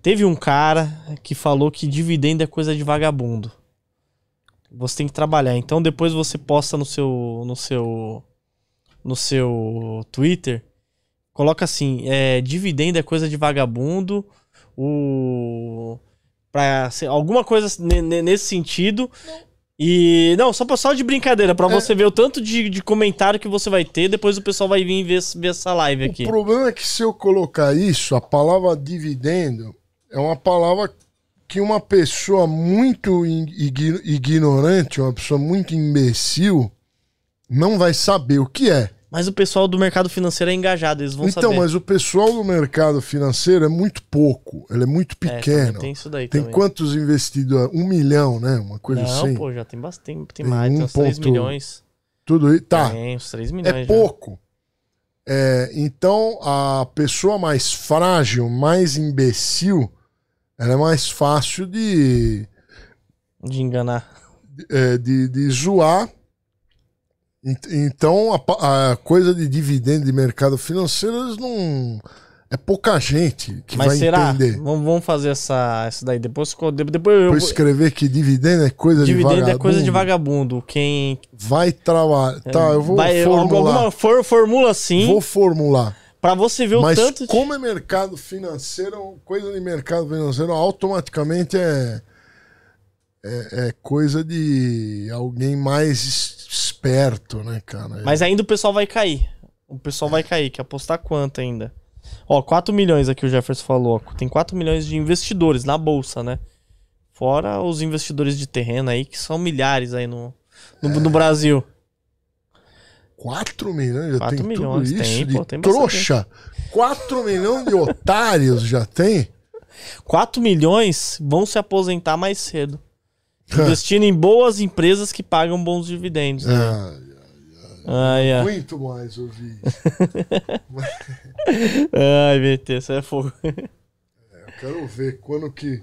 Teve um cara que falou que dividendo é coisa de vagabundo. Você tem que trabalhar. Então depois você posta no seu no seu no seu Twitter, coloca assim, é, dividendo é coisa de vagabundo, o para alguma coisa nesse sentido, e, não, só, só de brincadeira, para é. você ver o tanto de, de comentário que você vai ter, depois o pessoal vai vir ver, ver essa live aqui. O problema é que se eu colocar isso, a palavra dividendo é uma palavra que uma pessoa muito ignorante, uma pessoa muito imbecil, não vai saber o que é. Mas o pessoal do mercado financeiro é engajado, eles vão então, saber. Então, mas o pessoal do mercado financeiro é muito pouco, ele é muito é, pequeno. É, tem isso daí Tem também. quantos investidores? Um milhão, né? Uma coisa Não, assim. Não, pô, já tem bastante, tem, tem mais, um tem uns ponto, 3 milhões. Tudo isso? Tá. Tem uns 3 é milhões. É já. pouco. É, então, a pessoa mais frágil, mais imbecil, ela é mais fácil de... De enganar. É, de, de zoar então, a, a, coisa de dividendo de mercado financeiro, não. É pouca gente que Mas vai será? entender. Vamos fazer essa, essa daí. Depois, depois eu. Vou escrever que dividendo é coisa dividendo de vagabundo. Dividendo é coisa de vagabundo. Quem. Vai trabalhar. É, tá, eu vou vai, formular. Alguma, for, formula sim. Vou formular. para você ver o Mas tanto. Mas como é mercado financeiro, coisa de mercado financeiro automaticamente é. É, é coisa de alguém mais perto, né, cara? Mas ainda o pessoal vai cair. O pessoal vai cair, Quer apostar quanto ainda? Ó, 4 milhões aqui o Jefferson falou. Ó, tem 4 milhões de investidores na bolsa, né? Fora os investidores de terreno aí, que são milhares aí no, no, é. no Brasil. 4 milhões? 4 já tem milhões, tudo isso tem, de pô, tem trouxa. 4 milhões de otários já tem? 4 milhões vão se aposentar mais cedo. Investindo em boas empresas que pagam bons dividendos. Né? ai, ah, Muito mais ouvir. Ai, BT, isso é fogo. É, eu quero ver quando que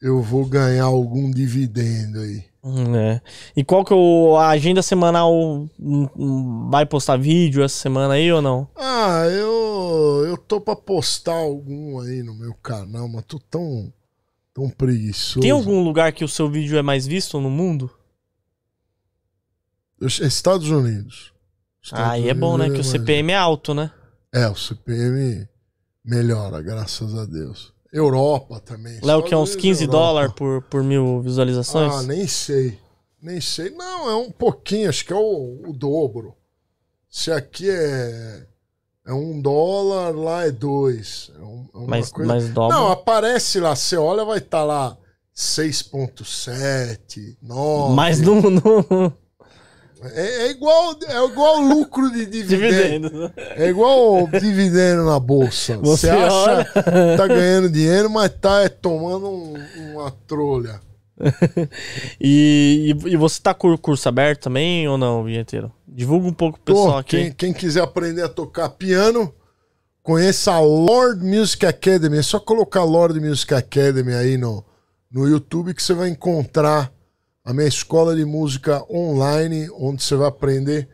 eu vou ganhar algum dividendo aí. Hum, é. E qual que é a agenda semanal? Hum, hum, vai postar vídeo essa semana aí ou não? Ah, eu, eu tô pra postar algum aí no meu canal, mas tô tão Tão preguiçoso. Tem algum lugar que o seu vídeo é mais visto no mundo? É Estados Unidos. Estados Aí Unidos é bom, né? É que o é CPM é alto, né? É, o CPM melhora, graças a Deus. Europa também. Léo, que é uns 15 dólares por, por mil visualizações? Ah, nem sei. Nem sei. Não, é um pouquinho, acho que é o, o dobro. Se aqui é é um dólar, lá é dois. É, é uma mas, coisa... mas dobra... Não, aparece lá, você olha, vai estar tá lá 6,7, 9. Mas não. não... É, é, igual é igual lucro de dividendo. dividendo. Né? É igual dividendo na bolsa. Você, você acha que tá ganhando dinheiro, mas tá é, tomando um, uma trolha. e, e, e, você tá com o curso aberto também ou não, vinheteiro? Divulga um pouco pro pessoal Pô, quem, aqui. Quem, quiser aprender a tocar piano, conheça a Lord Music Academy. É só colocar Lord Music Academy aí no, no YouTube que você vai encontrar a minha escola de música online, onde você vai aprender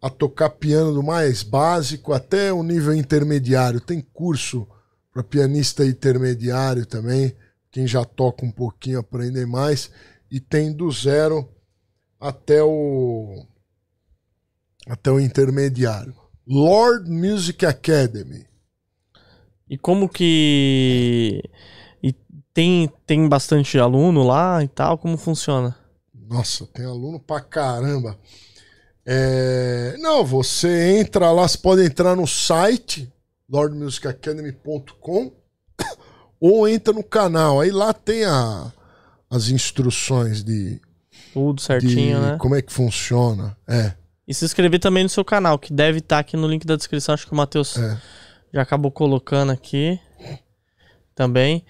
a tocar piano do mais básico até o nível intermediário. Tem curso para pianista intermediário também. Quem já toca um pouquinho aprende mais. E tem do zero até o até o intermediário. Lord Music Academy. E como que e tem tem bastante aluno lá e tal, como funciona? Nossa, tem aluno pra caramba. É... Não, você entra lá, você pode entrar no site lordmusicacademy.com ou entra no canal. Aí lá tem a, as instruções de. Tudo certinho, de né? Como é que funciona. É. E se inscrever também no seu canal, que deve estar tá aqui no link da descrição. Acho que o Matheus é. já acabou colocando aqui também.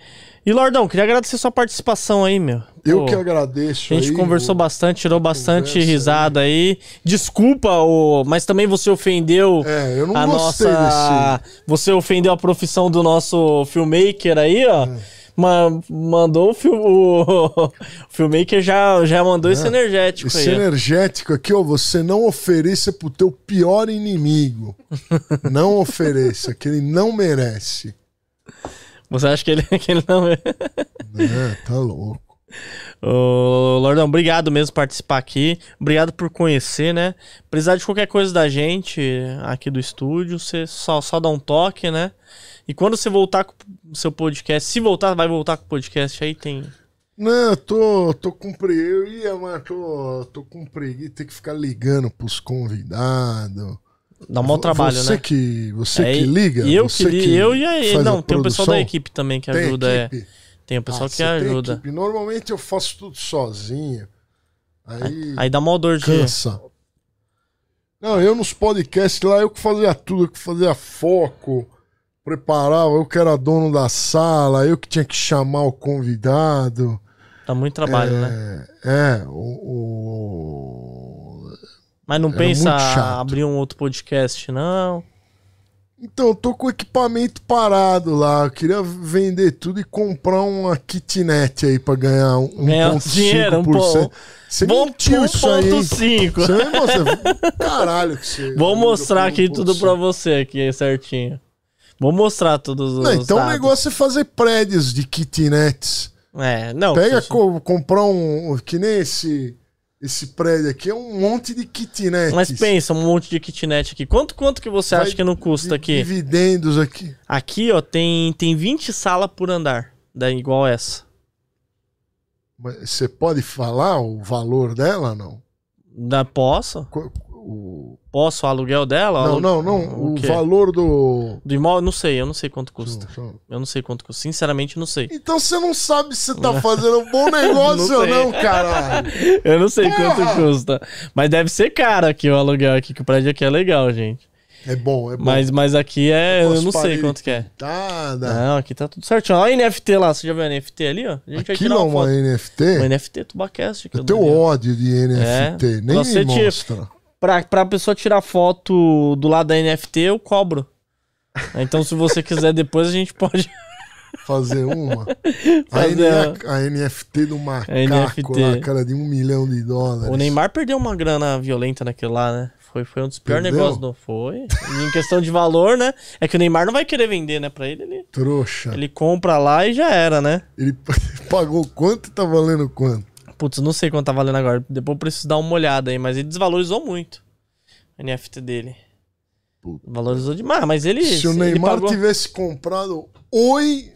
E Lordão, queria agradecer sua participação aí, meu. Eu Pô, que agradeço. A gente aí, conversou o... bastante, tirou bastante risada aí. aí. Desculpa, o... mas também você ofendeu é, eu não a nossa. Desse... Você ofendeu a profissão do nosso filmmaker aí, ó. É. Ma mandou o, o... o filmmaker já, já mandou é. esse energético esse aí. Esse energético aqui, ó, você não ofereça pro teu pior inimigo. não ofereça, que ele não merece. Você acha que ele, que ele não é? É, tá louco. Ô, Lordão, obrigado mesmo por participar aqui. Obrigado por conhecer, né? Precisar de qualquer coisa da gente aqui do estúdio, você só, só dá um toque, né? E quando você voltar com o seu podcast, se voltar, vai voltar com o podcast aí, tem. Não, eu tô, tô com preguiça, mas tô, tô com preguiça, tem que ficar ligando pros convidados Dá um mau trabalho, você né? Que, você é, que liga? E eu você que, que eu e aí. Não, tem o pessoal da equipe também que tem ajuda. É. Tem o pessoal ah, que ajuda. Normalmente eu faço tudo sozinho. Aí, aí dá mal dor de. Cansa. Não, eu nos podcasts lá, eu que fazia tudo, eu que fazia foco, preparava, eu que era dono da sala, eu que tinha que chamar o convidado. Dá muito trabalho, é, né? É, o... o mas não Era pensa abrir um outro podcast, não? Então, eu tô com o equipamento parado lá. Eu queria vender tudo e comprar uma kitnet aí pra ganhar um é, dinheiro, um pouco. Você bom, mentiu um isso aí. 5. Caralho que você... Vou mostrar aqui tudo pra você aqui, certinho. Vou mostrar todos os não, Então dados. o negócio é fazer prédios de kitnets. É, não... Pega, co comprar um... Que nem esse... Esse prédio aqui é um monte de kitnet. Mas pensa, um monte de kitnet aqui. Quanto quanto que você Vai acha que não custa aqui? Dividendos aqui. Aqui, ó, tem, tem 20 salas por andar. Da, igual essa. Você pode falar o valor dela, não? Da posso? O, o posso o aluguel dela? Não, não, não. O, o valor do. Do imóvel, não sei, eu não sei quanto custa. Não, eu não sei quanto custa. Sinceramente, não sei. Então você não sabe se tá fazendo um bom negócio não ou não, cara. eu não sei Porra! quanto custa. Mas deve ser caro aqui o aluguel aqui, que o prédio aqui é legal, gente. É bom, é bom. Mas, mas aqui é. Eu, eu não sei quanto que é. Nada. Não, aqui tá tudo certinho. Olha a NFT lá. Você já viu a NFT ali, ó? A gente aqui não, uma, uma NFT? Uma NFT Tubacast. eu tenho ódio de NFT. É. Nem você me mostra. Te, pra, pra pessoa tirar foto do lado da NFT, eu cobro. Ah, então, se você quiser, depois a gente pode. Fazer uma. Fazer a, a, NFT do macaco NFT. lá, cara, de um milhão de dólares. O Neymar perdeu uma grana violenta naquele lá, né? Foi, foi um dos piores negócios, não foi? em questão de valor, né? É que o Neymar não vai querer vender, né? Pra ele, ele. Trouxa. Ele compra lá e já era, né? Ele pagou quanto e tá valendo quanto? Putz, não sei quanto tá valendo agora. Depois eu preciso dar uma olhada aí, mas ele desvalorizou muito o NFT dele. Puta. Valorizou demais, mas ele. Se o Neymar pagou... tivesse comprado oi,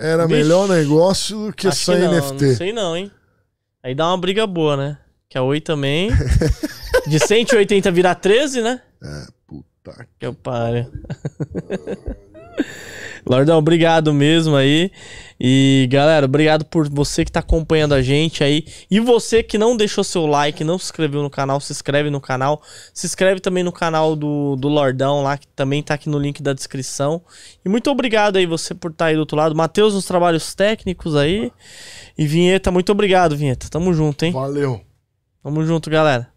era melhor negócio do que essa que não, NFT. Não sei não, hein? Aí dá uma briga boa, né? Que a é oi também. De 180 virar 13, né? É, puta. Que, que eu pare. Lordão, obrigado mesmo aí. E galera, obrigado por você que tá acompanhando a gente aí. E você que não deixou seu like, não se inscreveu no canal, se inscreve no canal. Se inscreve também no canal do, do Lordão lá, que também tá aqui no link da descrição. E muito obrigado aí você por estar tá aí do outro lado. Matheus nos trabalhos técnicos aí. E Vinheta, muito obrigado, Vinheta. Tamo junto, hein? Valeu. Tamo junto, galera.